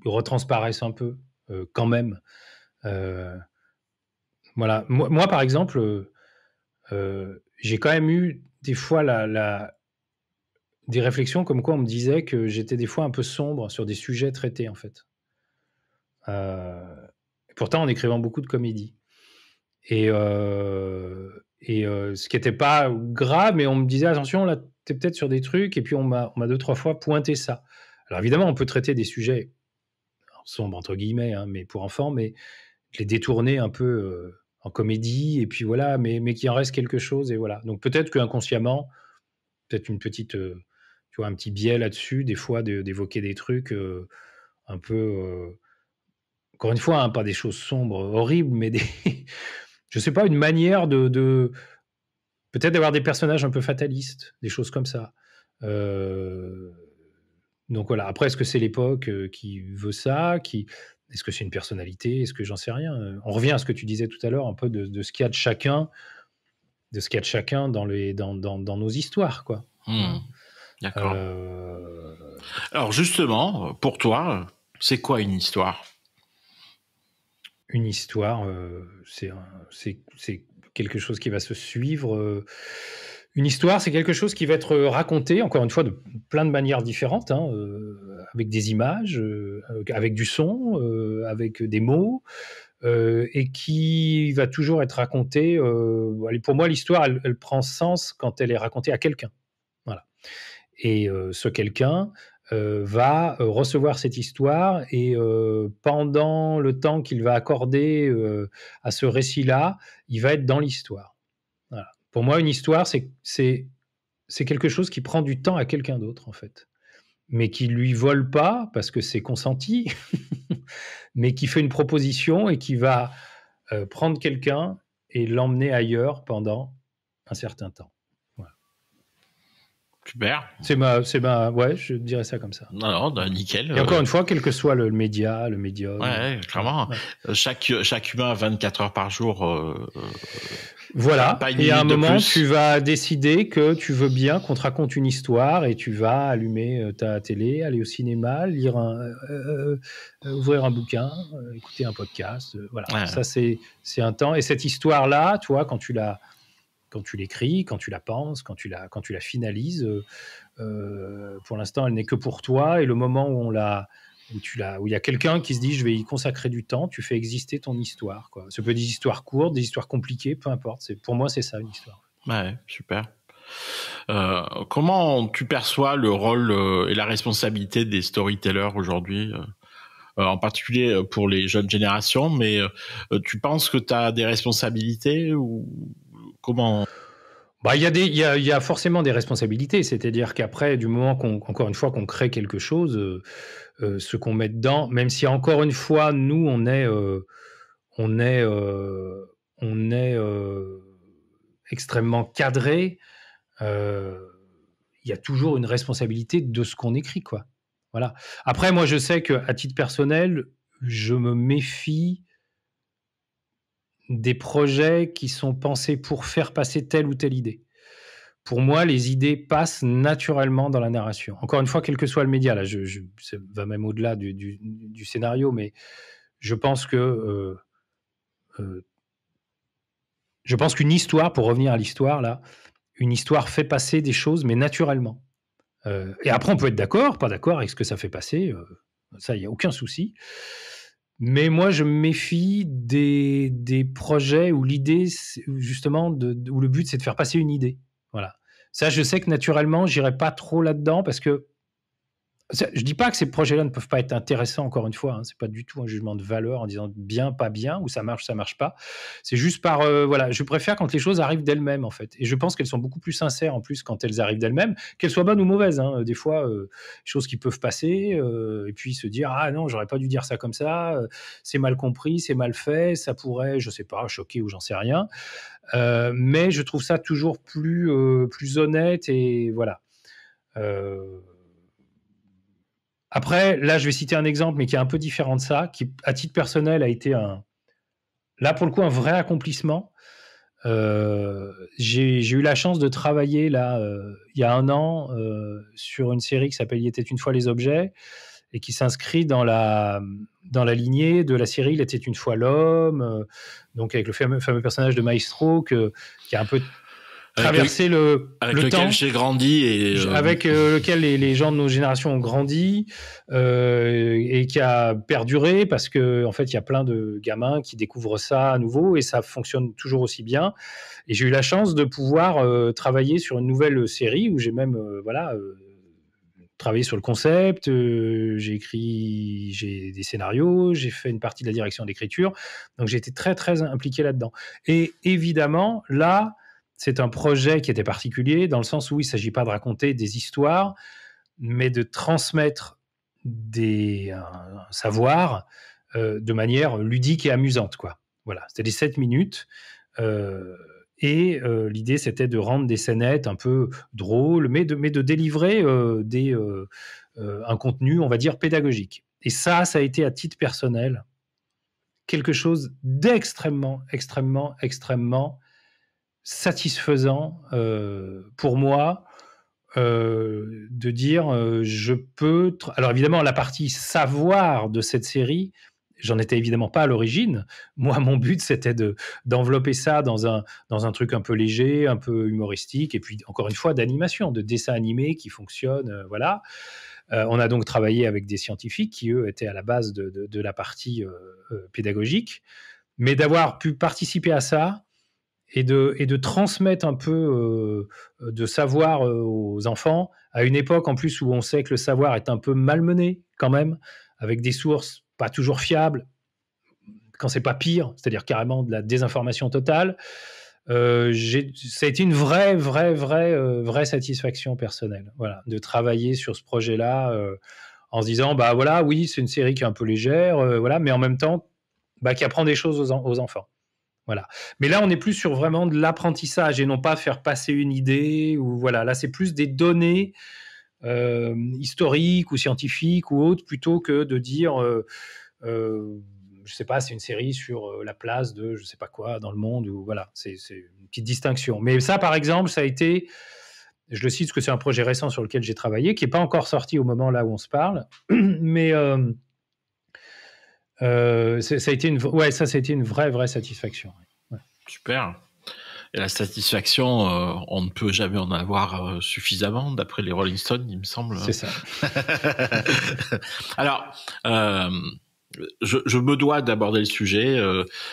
retransparaissent un peu euh, quand même. Euh, voilà. Moi, par exemple, j'ai quand même eu des fois la, des réflexions comme quoi on me disait que j'étais des fois un peu sombre sur des sujets traités, en fait. pourtant, en écrivant beaucoup de comédies. Et, et ce qui n'était pas grave, mais on me disait attention, là, peut-être sur des trucs, et puis on m'a deux, trois fois pointé ça. Alors évidemment, on peut traiter des sujets sombres, entre guillemets, hein, mais pour enfants, mais les détourner un peu euh, en comédie, et puis voilà, mais, mais qu'il en reste quelque chose, et voilà. Donc peut-être qu'inconsciemment, peut-être une petite, euh, tu vois, un petit biais là-dessus, des fois, d'évoquer des trucs euh, un peu, encore une fois, hein, pas des choses sombres, horribles, mais des, (laughs) je sais pas, une manière de, Peut-être d'avoir des personnages un peu fatalistes, des choses comme ça. Euh, donc voilà, après, est-ce que c'est l'époque euh, qui veut ça qui... Est-ce que c'est une personnalité Est-ce que j'en sais rien euh, On revient à ce que tu disais tout à l'heure, un peu de, ce qu'il y a de chacun, de ce qu'il chacun dans, les, dans, dans, nos histoires. quoi. Hmm. D'accord. Alors justement, pour toi, c'est quoi une histoire Une histoire, euh, c'est quelque chose qui va se suivre. Euh, une histoire, c'est quelque chose qui va être euh, raconté, encore une fois, de plein de manières différentes, hein, euh, avec des images, avec du son, avec des mots, et qui va toujours être raconté. pour moi, l'histoire, elle, prend sens quand elle est racontée à quelqu'un. Voilà. Et ce quelqu'un, euh, va euh, recevoir cette histoire et euh, pendant le temps qu'il va accorder à ce récit-là, il va être dans l'histoire. Pour moi, une histoire, c'est quelque chose qui prend du temps à quelqu'un d'autre, en fait, mais qui lui vole pas parce que c'est consenti, (laughs) mais qui fait une proposition et qui va prendre quelqu'un et l'emmener ailleurs pendant un certain temps. C'est ma, c'est ma, ouais, je dirais ça comme ça. Non, non, bah, nickel. Et encore une fois, quel que soit le média, le médium. Ouais, clairement. Euh, chaque, chaque humain 24 heures par jour. Euh, euh, voilà. et à un moment, tu vas décider que tu veux bien qu'on te raconte une histoire et tu vas allumer ta télé, aller au cinéma, lire un, ouvrir un bouquin, écouter un podcast. voilà. Ça, c'est, c'est un temps. Et cette histoire-là, toi, quand tu l'as quand tu l'écris, quand tu la penses, quand tu la, quand tu la finalises. Euh, euh, pour l'instant, elle n'est que pour toi. Et le moment où on la, où tu l'as, où il y a quelqu'un qui se dit je vais y consacrer du temps, tu fais exister ton histoire. Quoi. Ça peut être des histoires courtes, des histoires compliquées, peu importe. C'est, pour moi, c'est ça une histoire. Ouais, super. Euh, comment tu perçois le rôle et la responsabilité des storytellers aujourd'hui en particulier pour les jeunes générations, mais tu penses que tu as des responsabilités ou comment bah, il y, a des, y, a, y a forcément des responsabilités, c'est-à-dire qu'après, du moment qu'on, encore une fois, qu'on crée quelque chose, euh, euh, ce qu'on met dedans, même si encore une fois, nous, on est, euh, on est, on est extrêmement cadré, il y a toujours une responsabilité de ce qu'on écrit, quoi. Voilà. Après, moi, je sais que à titre personnel, je me méfie des projets qui sont pensés pour faire passer telle ou telle idée. Pour moi, les idées passent naturellement dans la narration. Encore une fois, quel que soit le média, là, je, ça va même au-delà du, scénario, mais je pense que euh, euh, je pense qu'une histoire, pour revenir à l'histoire là, une histoire fait passer des choses, mais naturellement. Euh, et après, on peut être d'accord, pas d'accord avec ce que ça fait passer. ça, il n'y a aucun souci. Mais moi, je me méfie des, projets où l'idée, justement, où le but, c'est de faire passer une idée. Voilà. Ça, je sais que naturellement, j'irai pas trop là-dedans parce que je dis pas que ces projets-là ne peuvent pas être intéressants, encore une fois. Hein. C'est pas du tout un jugement de valeur en disant bien, pas bien, ou ça marche, ça marche pas. C'est juste par euh, voilà, je préfère quand les choses arrivent d'elles-mêmes en fait. Et je pense qu'elles sont beaucoup plus sincères en plus quand elles arrivent d'elles-mêmes, qu'elles soient bonnes ou mauvaises. Hein. Des fois, des euh, choses qui peuvent passer, euh, et puis se dire ah non, j'aurais pas dû dire ça comme ça. c'est mal compris, c'est mal fait, ça pourrait, je sais pas, choquer ou j'en sais rien. mais je trouve ça toujours plus plus honnête et voilà. Après, là, je vais citer un exemple, mais qui est un peu différent de ça, qui, à titre personnel, a été un, là, pour le coup, un vrai accomplissement. Euh, j'ai eu la chance de travailler, là, euh, il y a un an, euh, sur une série qui s'appelle Il était une fois les objets, et qui s'inscrit dans la, dans la lignée de la série Il était une fois l'homme, donc avec le fameux, fameux personnage de Maestro, que, qui a un peu traverser le, lequel temps. j'ai grandi et euh, avec euh, lequel les, gens de nos générations ont grandi euh, et qui a perduré parce que en fait il y a plein de gamins qui découvrent ça à nouveau et ça fonctionne toujours aussi bien et j'ai eu la chance de pouvoir travailler sur une nouvelle série où j'ai même voilà travaillé sur le concept, j'ai écrit j'ai des scénarios, j'ai fait une partie de la direction d'écriture. Donc j'ai été très très impliqué là-dedans. Et évidemment, là, c'est un projet qui était particulier dans le sens où il ne s'agit pas de raconter des histoires, mais de transmettre des euh, savoirs euh, de manière ludique et amusante. Quoi. Voilà, c'était des 7 minutes. Euh, et l'idée, c'était de rendre des scénettes un peu drôles, mais de, mais de délivrer des, un contenu, on va dire, pédagogique. Et ça, ça a été à titre personnel quelque chose d'extrêmement, extrêmement, extrêmement satisfaisant euh, pour moi euh, de dire euh, je peux. Alors évidemment, la partie savoir de cette série, j'en étais évidemment pas à l'origine. Moi, mon but, c'était de d'envelopper ça dans un dans un truc un peu léger, un peu humoristique, et puis encore une fois d'animation, de dessin animé qui fonctionne, voilà. on a donc travaillé avec des scientifiques qui eux étaient à la base de, la partie pédagogique, mais d'avoir pu participer à ça, et de, et de transmettre un peu euh, de savoir euh, aux enfants, à une époque en plus où on sait que le savoir est un peu malmené quand même, avec des sources pas toujours fiables, quand c'est pas pire, c'est-à-dire carrément de la désinformation totale. Euh, ça a été une vraie, vraie, vraie, euh, vraie satisfaction personnelle, voilà, de travailler sur ce projet-là en se disant, bah voilà, oui, c'est une série qui est un peu légère, voilà, mais en même temps, bah, qui apprend des choses aux enfants. Voilà. Mais là, on est plus sur vraiment de l'apprentissage et non pas faire passer une idée. Ou voilà, là, c'est plus des données euh, historiques ou scientifiques ou autres plutôt que de dire, je euh, ne euh, je sais pas, c'est une série sur la place de je ne sais pas quoi dans le monde ou voilà, c'est une petite distinction. Mais ça, par exemple, ça a été, je le cite parce que c'est un projet récent sur lequel j'ai travaillé, qui n'est pas encore sorti au moment là où on se parle, (clears throat) mais euh, ça a été une, ouais, ça, une vraie, vraie satisfaction. Super. Et la satisfaction, euh, on ne peut jamais en avoir euh, suffisamment, d'après les Rolling Stones, il me semble. C'est ça. (laughs) Alors, je, me dois d'aborder le sujet.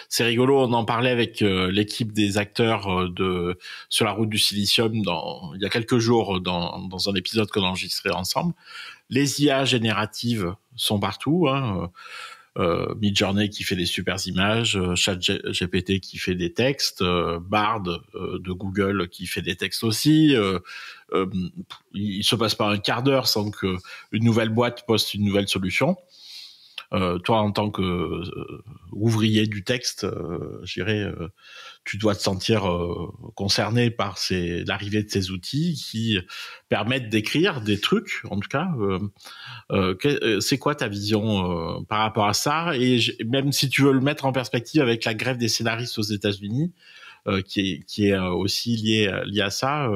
c'est rigolo, on en parlait avec l'équipe des acteurs de sur la route du silicium dans, il y a quelques jours dans, dans un épisode qu'on a enregistré ensemble. Les IA génératives sont partout. Hein, euh, Midjourney qui fait des supers images, euh, ChatGPT qui fait des textes, euh, Bard de Google qui fait des textes aussi. il se passe pas un quart d'heure sans que une nouvelle boîte poste une nouvelle solution. Euh, toi, en tant que euh, ouvrier du texte, euh, je dirais, tu dois te sentir concerné par l'arrivée de ces outils qui permettent d'écrire des trucs, en tout cas. C'est quoi ta vision par rapport à ça Et même si tu veux le mettre en perspective avec la grève des scénaristes aux États-Unis, qui est, qui est aussi lié, lié à ça.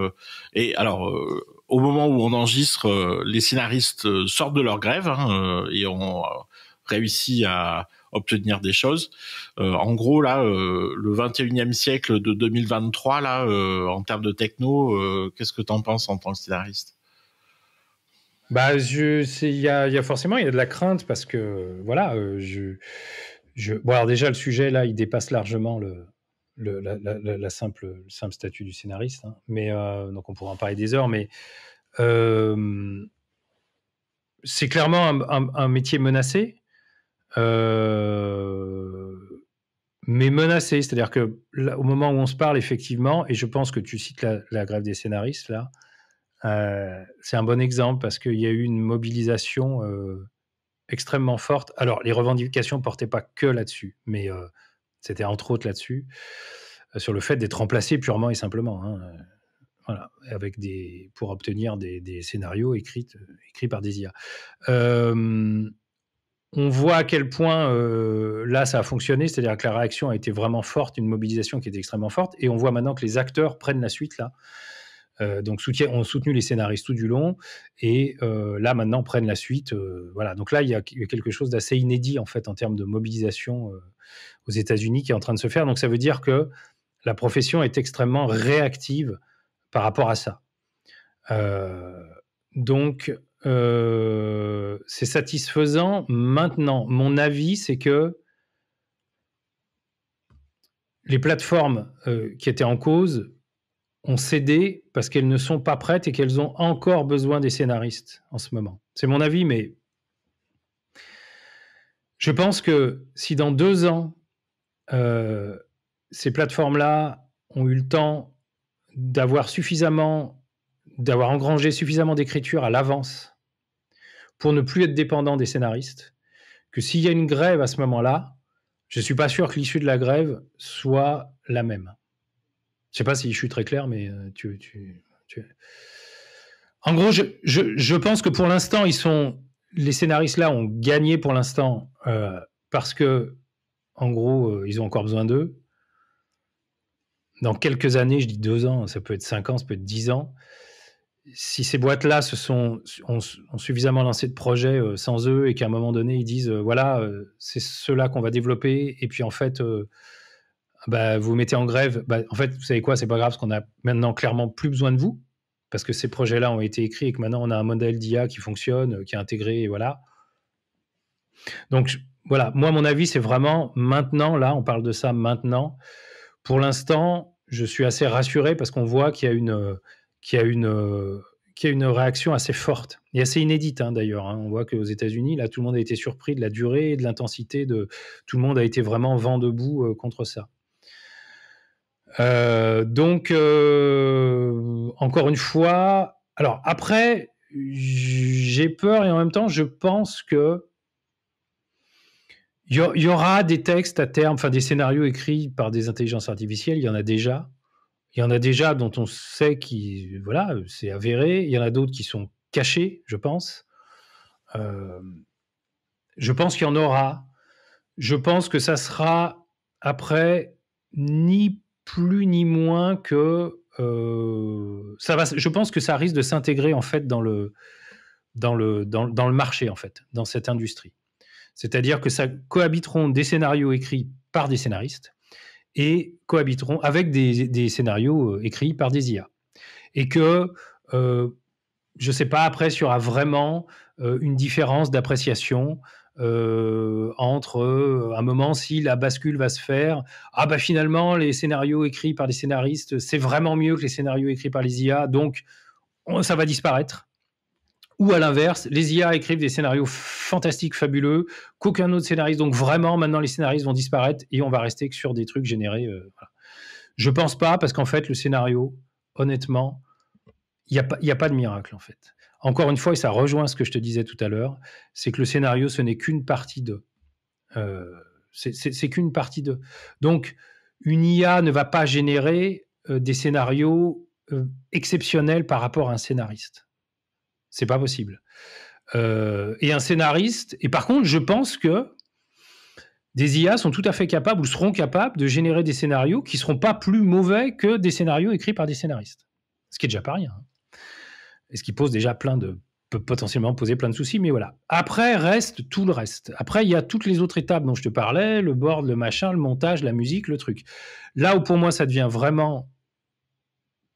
et alors, au moment où on enregistre, les scénaristes sortent de leur grève hein, et on réussi à obtenir des choses. Euh, en gros, là, euh, le 21e siècle de 2023, là, euh, en termes de techno, qu'est-ce que tu en penses en tant que scénariste bah, il y a, forcément il y a de la crainte parce que voilà, je, je, déjà le sujet là, il dépasse largement le, la, simple, simple statut du scénariste. Hein. mais donc on pourra en parler des heures, mais c'est clairement un métier menacé euh, mais menacé, c'est-à-dire que au moment où on se parle, effectivement, et je pense que tu cites la, grève des scénaristes, là, euh, c'est un bon exemple parce qu'il y a eu une mobilisation euh, extrêmement forte. Alors, les revendications ne portaient pas que là-dessus, mais c'était entre autres là-dessus, sur le fait d'être remplacé purement et simplement. Hein, voilà, avec des, pour obtenir des, des scénarios écrits, écrits par des IA on voit à quel point euh, là ça a fonctionné, c'est-à-dire que la réaction a été vraiment forte, une mobilisation qui était extrêmement forte, et on voit maintenant que les acteurs prennent la suite là. Euh, donc soutien, ont soutenu les scénaristes tout du long, et euh, là maintenant prennent la suite. voilà, donc là il y a quelque chose d'assez inédit en fait en termes de mobilisation aux États-Unis qui est en train de se faire. Donc ça veut dire que la profession est extrêmement réactive par rapport à ça. donc euh, c'est satisfaisant maintenant. Mon avis, c'est que les plateformes euh, qui étaient en cause ont cédé parce qu'elles ne sont pas prêtes et qu'elles ont encore besoin des scénaristes en ce moment. C'est mon avis, mais je pense que si dans deux ans, euh, ces plateformes-là ont eu le temps d'avoir suffisamment, d'avoir engrangé suffisamment d'écriture à l'avance pour ne plus être dépendant des scénaristes, que s'il y a une grève à ce moment-là, je ne suis pas sûr que l'issue de la grève soit la même. Je ne sais pas si je suis très clair, mais euh, tu... tu, tu... En gros, je, pense que pour l'instant, ils sont les scénaristes là ont gagné pour l'instant euh, parce que en gros, euh, ils ont encore besoin d'eux. Dans quelques années, je dis deux ans, ça peut être cinq ans, ça peut être dix ans si ces boîtes-là se sont, ont, suffisamment lancé de projets euh, sans eux et qu'à un moment donné, ils disent euh, voilà, c'est euh, c'est cela qu'on va développer, et puis en fait, bah, vous mettez en grève, bah, en fait, vous savez quoi, c'est pas grave parce qu'on a maintenant clairement plus besoin de vous parce que ces projets-là ont été écrits et que maintenant on a un modèle d'IA qui fonctionne, qui est intégré, et voilà. Donc voilà, moi, mon avis, c'est vraiment maintenant, là, on parle de ça maintenant. Pour l'instant, je suis assez rassuré parce qu'on voit qu'il y a une qui a une euh, qui a une réaction assez forte et assez inédite hein, d'ailleurs. Hein. On voit qu'aux États-Unis, là, tout le monde a été surpris de la durée, de l'intensité, de tout le monde a été vraiment vent debout euh, contre ça. Euh, donc, encore une fois, alors après, j'ai peur et en même temps, je pense que il y, y aura des textes à terme, enfin des scénarios écrits par des intelligences artificielles, il y en a déjà il y en a déjà dont on sait qui, voilà, c'est avéré. Il y en a d'autres qui sont cachés, je pense. Euh, je pense qu'il y en aura. Je pense que ça sera après ni plus ni moins que euh, ça va. Je pense que ça risque de s'intégrer en fait dans le dans le dans, le marché en fait, dans cette industrie. C'est-à-dire que ça cohabiteront des scénarios écrits par des scénaristes et cohabiteront avec des, scénarios euh, écrits par des IA. Et que, euh, je ne sais pas après s'il y aura vraiment euh, une différence d'appréciation entre un moment si la bascule va se faire, ah bah finalement les scénarios écrits par les scénaristes, c'est vraiment mieux que les scénarios écrits par les IA, donc ça va disparaître. Ou à l'inverse, les IA écrivent des scénarios fantastiques, fabuleux, qu'aucun autre scénariste. Donc vraiment, maintenant, les scénaristes vont disparaître et on va rester que sur des trucs générés. Euh, je pense pas, parce qu'en fait, le scénario, honnêtement, il n'y a, pas, a pas de miracle, en fait. Encore une fois, et ça rejoint ce que je te disais tout à l'heure, c'est que le scénario, ce n'est qu'une partie de. Euh, c'est qu'une partie de. Donc, une IA ne va pas générer euh, des scénarios exceptionnels par rapport à un scénariste. C'est pas possible. Euh, et un scénariste. Et par contre, je pense que des IA sont tout à fait capables ou seront capables de générer des scénarios qui seront pas plus mauvais que des scénarios écrits par des scénaristes. Ce qui est déjà pas rien. Hein. Et ce qui pose déjà plein de peut potentiellement poser plein de soucis, mais voilà. Après reste tout le reste. Après, il y a toutes les autres étapes dont je te parlais, le board, le machin, le montage, la musique, le truc. Là où pour moi ça devient vraiment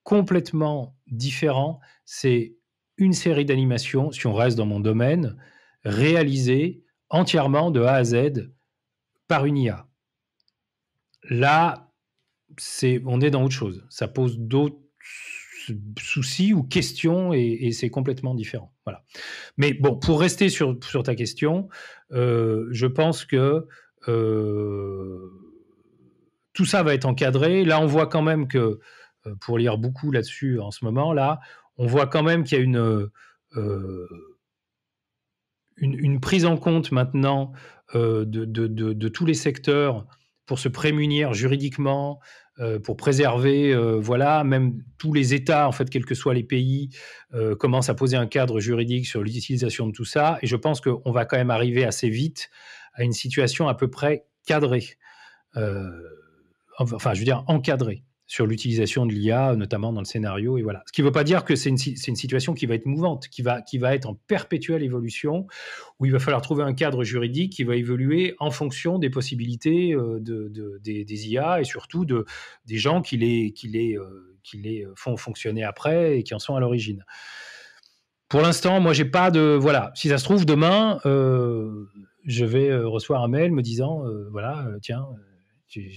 complètement différent, c'est une série d'animations, si on reste dans mon domaine, réalisée entièrement de A à Z par une IA. Là, c'est, on est dans autre chose. Ça pose d'autres soucis ou questions et, c'est complètement différent. Voilà. Mais bon, pour rester sur, ta question, euh, je pense que euh, tout ça va être encadré. Là, on voit quand même que, euh, pour lire beaucoup là-dessus en ce moment, là, on voit quand même qu'il y a une, euh, euh, prise en compte maintenant euh, de, tous les secteurs pour se prémunir juridiquement, pour préserver, voilà, même tous les États, en fait, quels que soient les pays, commencent à poser un cadre juridique sur l'utilisation de tout ça. Et je pense qu'on va quand même arriver assez vite à une situation à peu près cadrée. enfin, je veux dire encadrée sur l'utilisation de l'IA, notamment dans le scénario. Et voilà. Ce qui ne veut pas dire que c'est une, situation qui va être mouvante, qui va, qui va être en perpétuelle évolution, où il va falloir trouver un cadre juridique qui va évoluer en fonction des possibilités euh, de, des, IA et surtout de, des gens qui les, euh, qui les font fonctionner après et qui en sont à l'origine. Pour l'instant, moi, j'ai pas de. Voilà. Si ça se trouve, demain, euh, je vais recevoir un mail me disant voilà, tiens, tu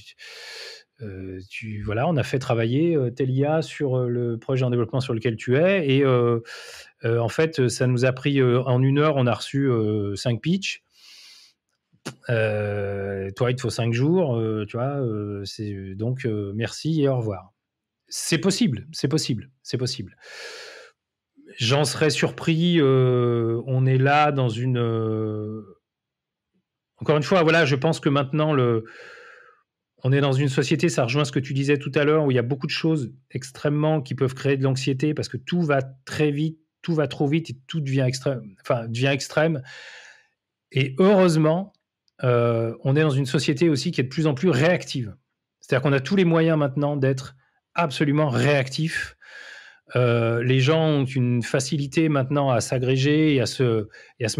euh, tu, voilà, on a fait travailler euh, Telia sur euh, le projet en développement sur lequel tu es. Et en fait, ça nous a pris en une heure, on a reçu cinq pitchs. toi, il te faut cinq jours, tu vois. donc merci et au revoir. C'est possible, c'est possible, c'est possible. J'en serais surpris. on est là dans une. Encore une fois, voilà, je pense que maintenant le on est dans une société, ça rejoint ce que tu disais tout à l'heure, où il y a beaucoup de choses extrêmement qui peuvent créer de l'anxiété parce que tout va très vite, tout va trop vite et tout devient extrême. Enfin, devient extrême. Et heureusement, euh, on est dans une société aussi qui est de plus en plus réactive. C'est-à-dire qu'on a tous les moyens maintenant d'être absolument réactif. Euh, les gens ont une facilité maintenant à s'agréger et à se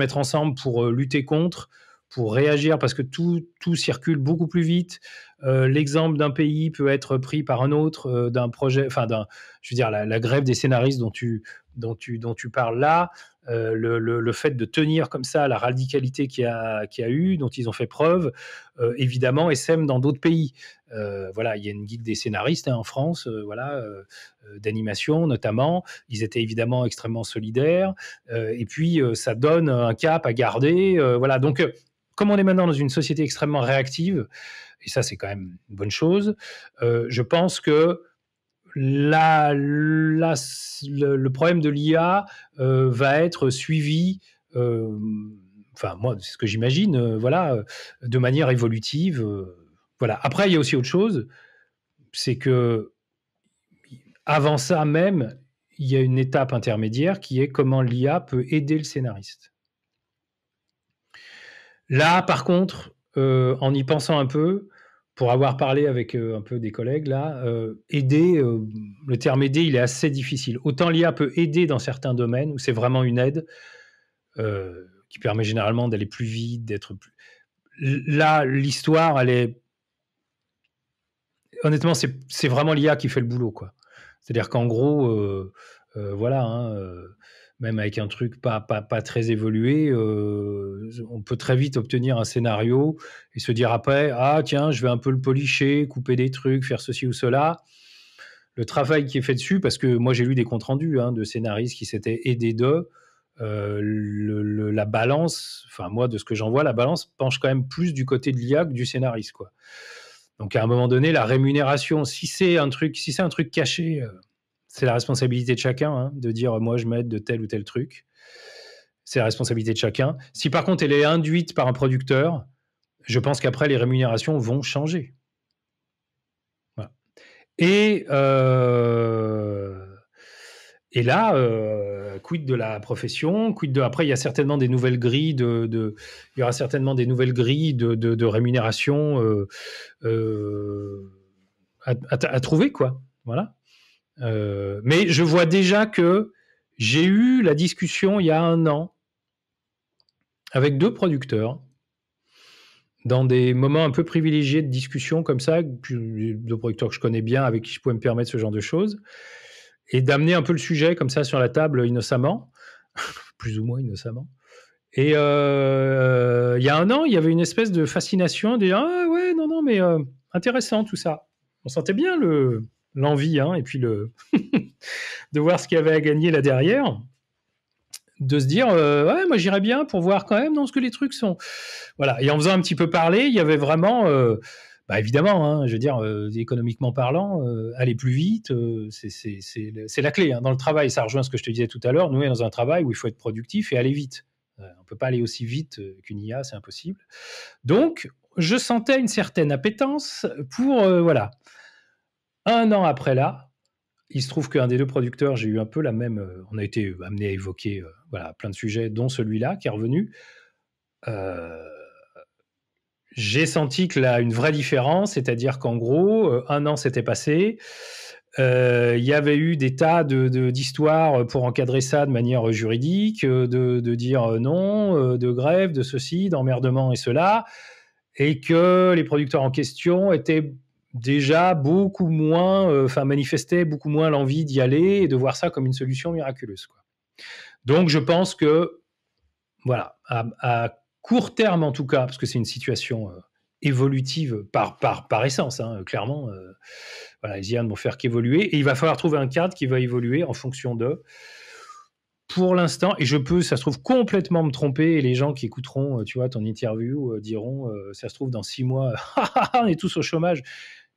mettre ensemble pour euh, lutter contre pour réagir parce que tout, tout circule beaucoup plus vite. Euh, l'exemple d'un pays peut être pris par un autre, euh, d'un projet, enfin d'un, je veux dire, la, grève des scénaristes dont tu, dont tu, dont tu parles là, euh, le, le, le, fait de tenir comme ça la radicalité qu'il y, a, qui a eu, dont ils ont fait preuve, évidemment, SM dans d'autres pays. voilà, il y a une guilde des scénaristes hein, en France, voilà, d'animation notamment. Ils étaient évidemment extrêmement solidaires. et puis, ça donne un cap à garder. voilà, donc comme on est maintenant dans une société extrêmement réactive, et ça c'est quand même une bonne chose, euh, je pense que le, problème de l'IA euh, va être suivi, euh, enfin moi c'est ce que j'imagine, voilà, de manière évolutive. voilà. Après il y a aussi autre chose, c'est que avant ça même, il y a une étape intermédiaire qui est comment l'IA peut aider le scénariste. Là, par contre, euh, en y pensant un peu, pour avoir parlé avec euh, un peu des collègues là, euh, aider, le terme aider, il est assez difficile. Autant l'IA peut aider dans certains domaines où c'est vraiment une aide qui permet généralement d'aller plus vite, d'être plus. Là, l'histoire, elle est. Honnêtement, c'est vraiment l'IA qui fait le boulot, quoi. C'est-à-dire qu'en gros, voilà, hein, même avec un truc pas, pas, pas très évolué, euh, on peut très vite obtenir un scénario et se dire après, ah tiens, je vais un peu le policher, couper des trucs, faire ceci ou cela. Le travail qui est fait dessus, parce que moi j'ai lu des comptes rendus hein, de scénaristes qui s'étaient aidés d'eux, euh, la balance, enfin moi de ce que j'en vois, la balance penche quand même plus du côté de l'IA que du scénariste. Quoi. Donc à un moment donné, la rémunération, si c'est un truc, si c'est un truc caché, euh, c'est la responsabilité de chacun hein, de dire moi je m'aide de tel ou tel truc. C'est la responsabilité de chacun. Si par contre elle est induite par un producteur, je pense qu'après les rémunérations vont changer. Et, euh, et là, euh, quid de la profession quid de, Après, il y certainement des nouvelles grilles de, y aura certainement des nouvelles grilles de, rémunération euh, à, à, trouver, quoi. Voilà. Euh, mais je vois déjà que j'ai eu la discussion il y a un an avec deux producteurs dans des moments un peu privilégiés de discussion comme ça, deux producteurs que je connais bien, avec qui je pouvais me permettre ce genre de choses, et d'amener un peu le sujet comme ça sur la table innocemment, (laughs) plus ou moins innocemment. Et euh, il y a un an, il y avait une espèce de fascination, des ah ouais, non, non, mais euh, intéressant tout ça. On sentait bien le, l'envie hein, et puis le (laughs) de voir ce qu'il y avait à gagner là derrière de se dire euh, ouais moi j'irais bien pour voir quand même non ce que les trucs sont voilà et en faisant un petit peu parler il y avait vraiment euh, bah, évidemment, hein, je veux dire, euh, économiquement parlant, aller plus vite, c'est la clé. Hein. Dans le travail, ça rejoint ce que je te disais tout à l'heure, nous, on est dans un travail où il faut être productif et aller vite. on ne peut pas aller aussi vite qu'une IA, c'est impossible. Donc, je sentais une certaine appétence pour, voilà, un an après là, il se trouve qu'un des deux producteurs, j'ai eu un peu la même. Euh, on a été euh, amené à évoquer euh, voilà, plein de sujets, dont celui-là qui est revenu. j'ai senti que là, une vraie différence, c'est-à-dire qu'en gros, un an s'était passé. Il y avait eu des tas d'histoires de, d'histoires pour encadrer ça de manière juridique, de, de dire non, de grève, de ceci, d'emmerdement et cela, et que les producteurs en question étaient déjà beaucoup moins, euh, enfin, manifestait beaucoup moins l'envie d'y aller et de voir ça comme une solution miraculeuse. Donc, je pense que, voilà, à, court terme en tout cas, parce que c'est une situation euh, évolutive par, par, par essence, hein, clairement. Euh, voilà, les IA ne vont faire qu'évoluer. Et il va falloir trouver un cadre qui va évoluer en fonction de. Pour l'instant, et je peux, ça se trouve, complètement me tromper, et les gens qui écouteront, tu vois, ton interview diront, ça se trouve, dans six mois, (laughs) on est tous au chômage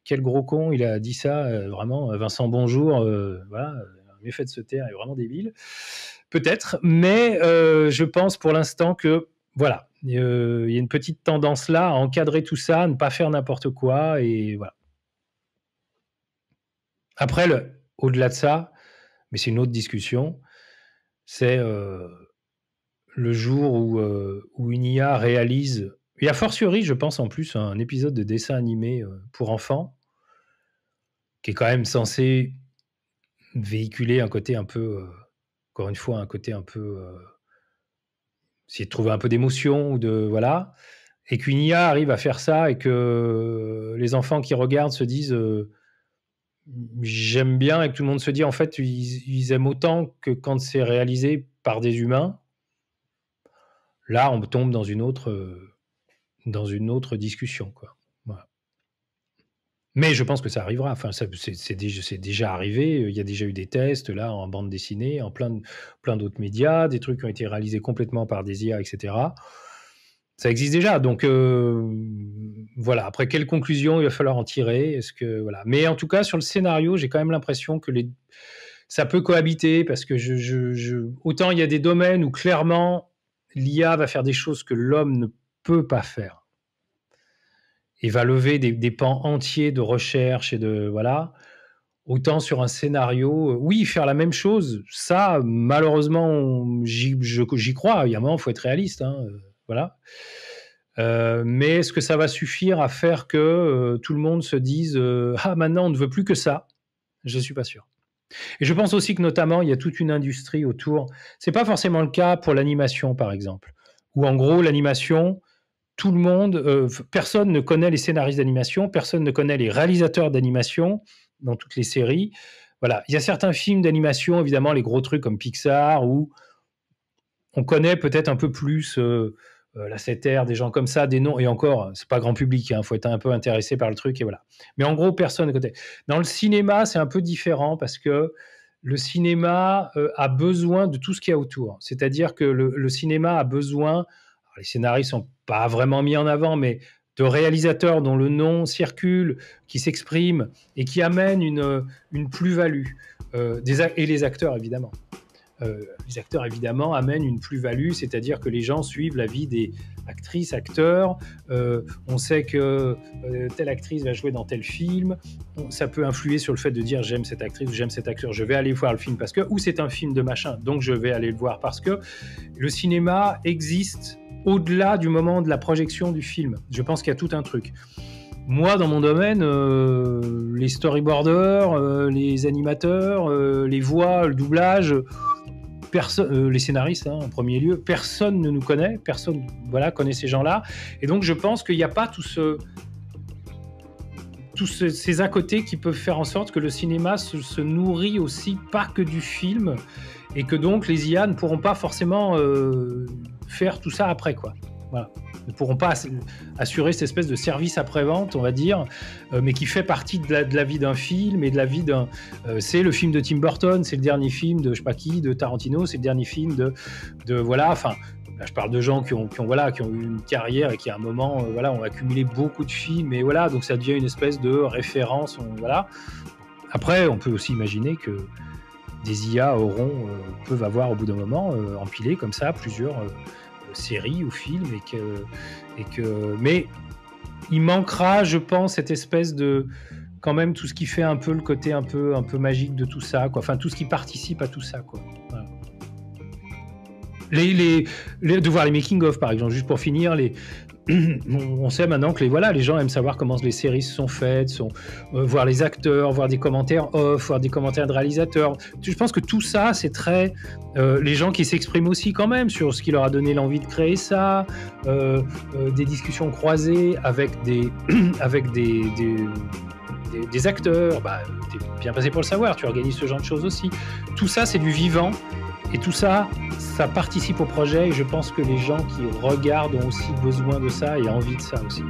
quel gros con, il a dit ça, euh, vraiment, euh, Vincent, bonjour, euh, voilà, mieux fait de se taire, est vraiment débile, peut-être, mais je pense pour l'instant que, voilà, il y a une petite tendance là à encadrer tout ça, ne pas faire n'importe quoi, et voilà. Après, le, au-delà de ça, mais c'est une autre discussion, c'est le jour où, où une IA réalise et a fortiori, je pense en plus à un épisode de dessin animé euh, pour enfants, qui est quand même censé véhiculer un côté un peu, euh, encore une fois, un côté un peu, euh, trouver un peu d'émotion ou de voilà, et qu'une IA arrive à faire ça et que les enfants qui regardent se disent euh, j'aime bien et que tout le monde se dit en fait ils, aiment autant que quand c'est réalisé par des humains. Là, on tombe dans une autre dans une autre discussion. Quoi. Mais je pense que ça arrivera. Enfin, c'est déjà, déjà, arrivé. Il y a déjà eu des tests là en bande dessinée, en plein, plein d'autres médias, des trucs qui ont été réalisés complètement par des IA, etc. Ça existe déjà. Donc euh, voilà. Après, quelle conclusion il va falloir en tirer Est-ce que voilà. Mais en tout cas, sur le scénario, j'ai quand même l'impression que les ça peut cohabiter parce que je, je, autant il y a des domaines où clairement l'IA va faire des choses que l'homme ne peut peut pas faire. Et va lever des, pans entiers de recherche et de. Voilà. Autant sur un scénario, euh, oui, faire la même chose, ça, malheureusement, j'y crois. Il y a un moment, il faut être réaliste. Hein, euh, voilà. Euh, mais est-ce que ça va suffire à faire que tout le monde se dise Ah, maintenant, on ne veut plus que ça Je suis pas sûr. Et je pense aussi que, notamment, il y a toute une industrie autour. C'est pas forcément le cas pour l'animation, par exemple, où, en gros, l'animation, tout le monde, euh, personne ne connaît les scénaristes d'animation, personne ne connaît les réalisateurs d'animation dans toutes les séries. Voilà, il y a certains films d'animation, évidemment, les gros trucs comme Pixar, où on connaît peut-être un peu plus euh, euh, la 7 des gens comme ça, des noms, et encore, c'est pas grand public, il hein, faut être un peu intéressé par le truc, et voilà. Mais en gros, personne ne connaît. Dans le cinéma, c'est un peu différent parce que le cinéma a besoin de tout ce qu'il y autour. C'est-à-dire que le cinéma a besoin les scénaristes sont pas vraiment mis en avant, mais de réalisateurs dont le nom circule, qui s'expriment et qui amènent une, euh, une plus-value. Euh, et les acteurs, évidemment. Euh, les acteurs, évidemment, amènent une plus-value, c'est-à-dire que les gens suivent la vie des actrices, acteurs. on sait que telle actrice va jouer dans tel film. Ça peut influer sur le fait de dire j'aime cette actrice ou j'aime cet acteur, je vais aller voir le film parce que, ou c'est un film de machin, donc je vais aller le voir parce que le cinéma existe au-delà du moment de la projection du film. Je pense qu'il y a tout un truc. Moi, dans mon domaine, euh, les storyboarders, euh, les animateurs, euh, les voix, le doublage, les scénaristes hein, en premier lieu, personne ne nous connaît, personne voilà, connaît ces gens-là. Et donc, je pense qu'il n'y a pas tout ce, tous ces à côté qui peuvent faire en sorte que le cinéma se, se, nourrit aussi pas que du film et que donc les IA ne pourront pas forcément faire tout ça après, quoi. Voilà. Ils ne pourront pas assurer cette espèce de service après-vente, on va dire, euh, mais qui fait partie de la, vie d'un film et de la vie d'un. Euh, c'est le film de Tim Burton, c'est le dernier film de je sais pas qui, de Tarantino, c'est le dernier film de, de voilà, enfin. je parle de gens qui ont, voilà, qui ont eu une carrière et qui, à un moment, euh, voilà, ont accumulé beaucoup de films. Et voilà, donc ça devient une espèce de référence. voilà. Après, on peut aussi imaginer que des IA auront, euh, peuvent avoir au bout d'un moment euh, empilé comme ça plusieurs euh, séries ou films et que, et que mais il manquera je pense cette espèce de quand même tout ce qui fait un peu le côté un peu un peu magique de tout ça quoi enfin tout ce qui participe à tout ça quoi les, les, de voir les making of par exemple juste pour finir les on sait maintenant que les, voilà, les gens aiment savoir comment les séries sont faites, sont, euh, voir les acteurs, voir des commentaires off, voir des commentaires de réalisateurs. Je pense que tout ça, c'est très. Euh, les gens qui s'expriment aussi quand même sur ce qui leur a donné l'envie de créer ça, euh, des discussions croisées avec des. (clears throat) avec des, des acteurs, bah, t'es bien passé pour le savoir, tu organises ce genre de choses aussi. Tout ça, c'est du vivant et tout ça, ça participe au projet et je pense que les gens qui regardent ont aussi besoin de ça et envie de ça aussi.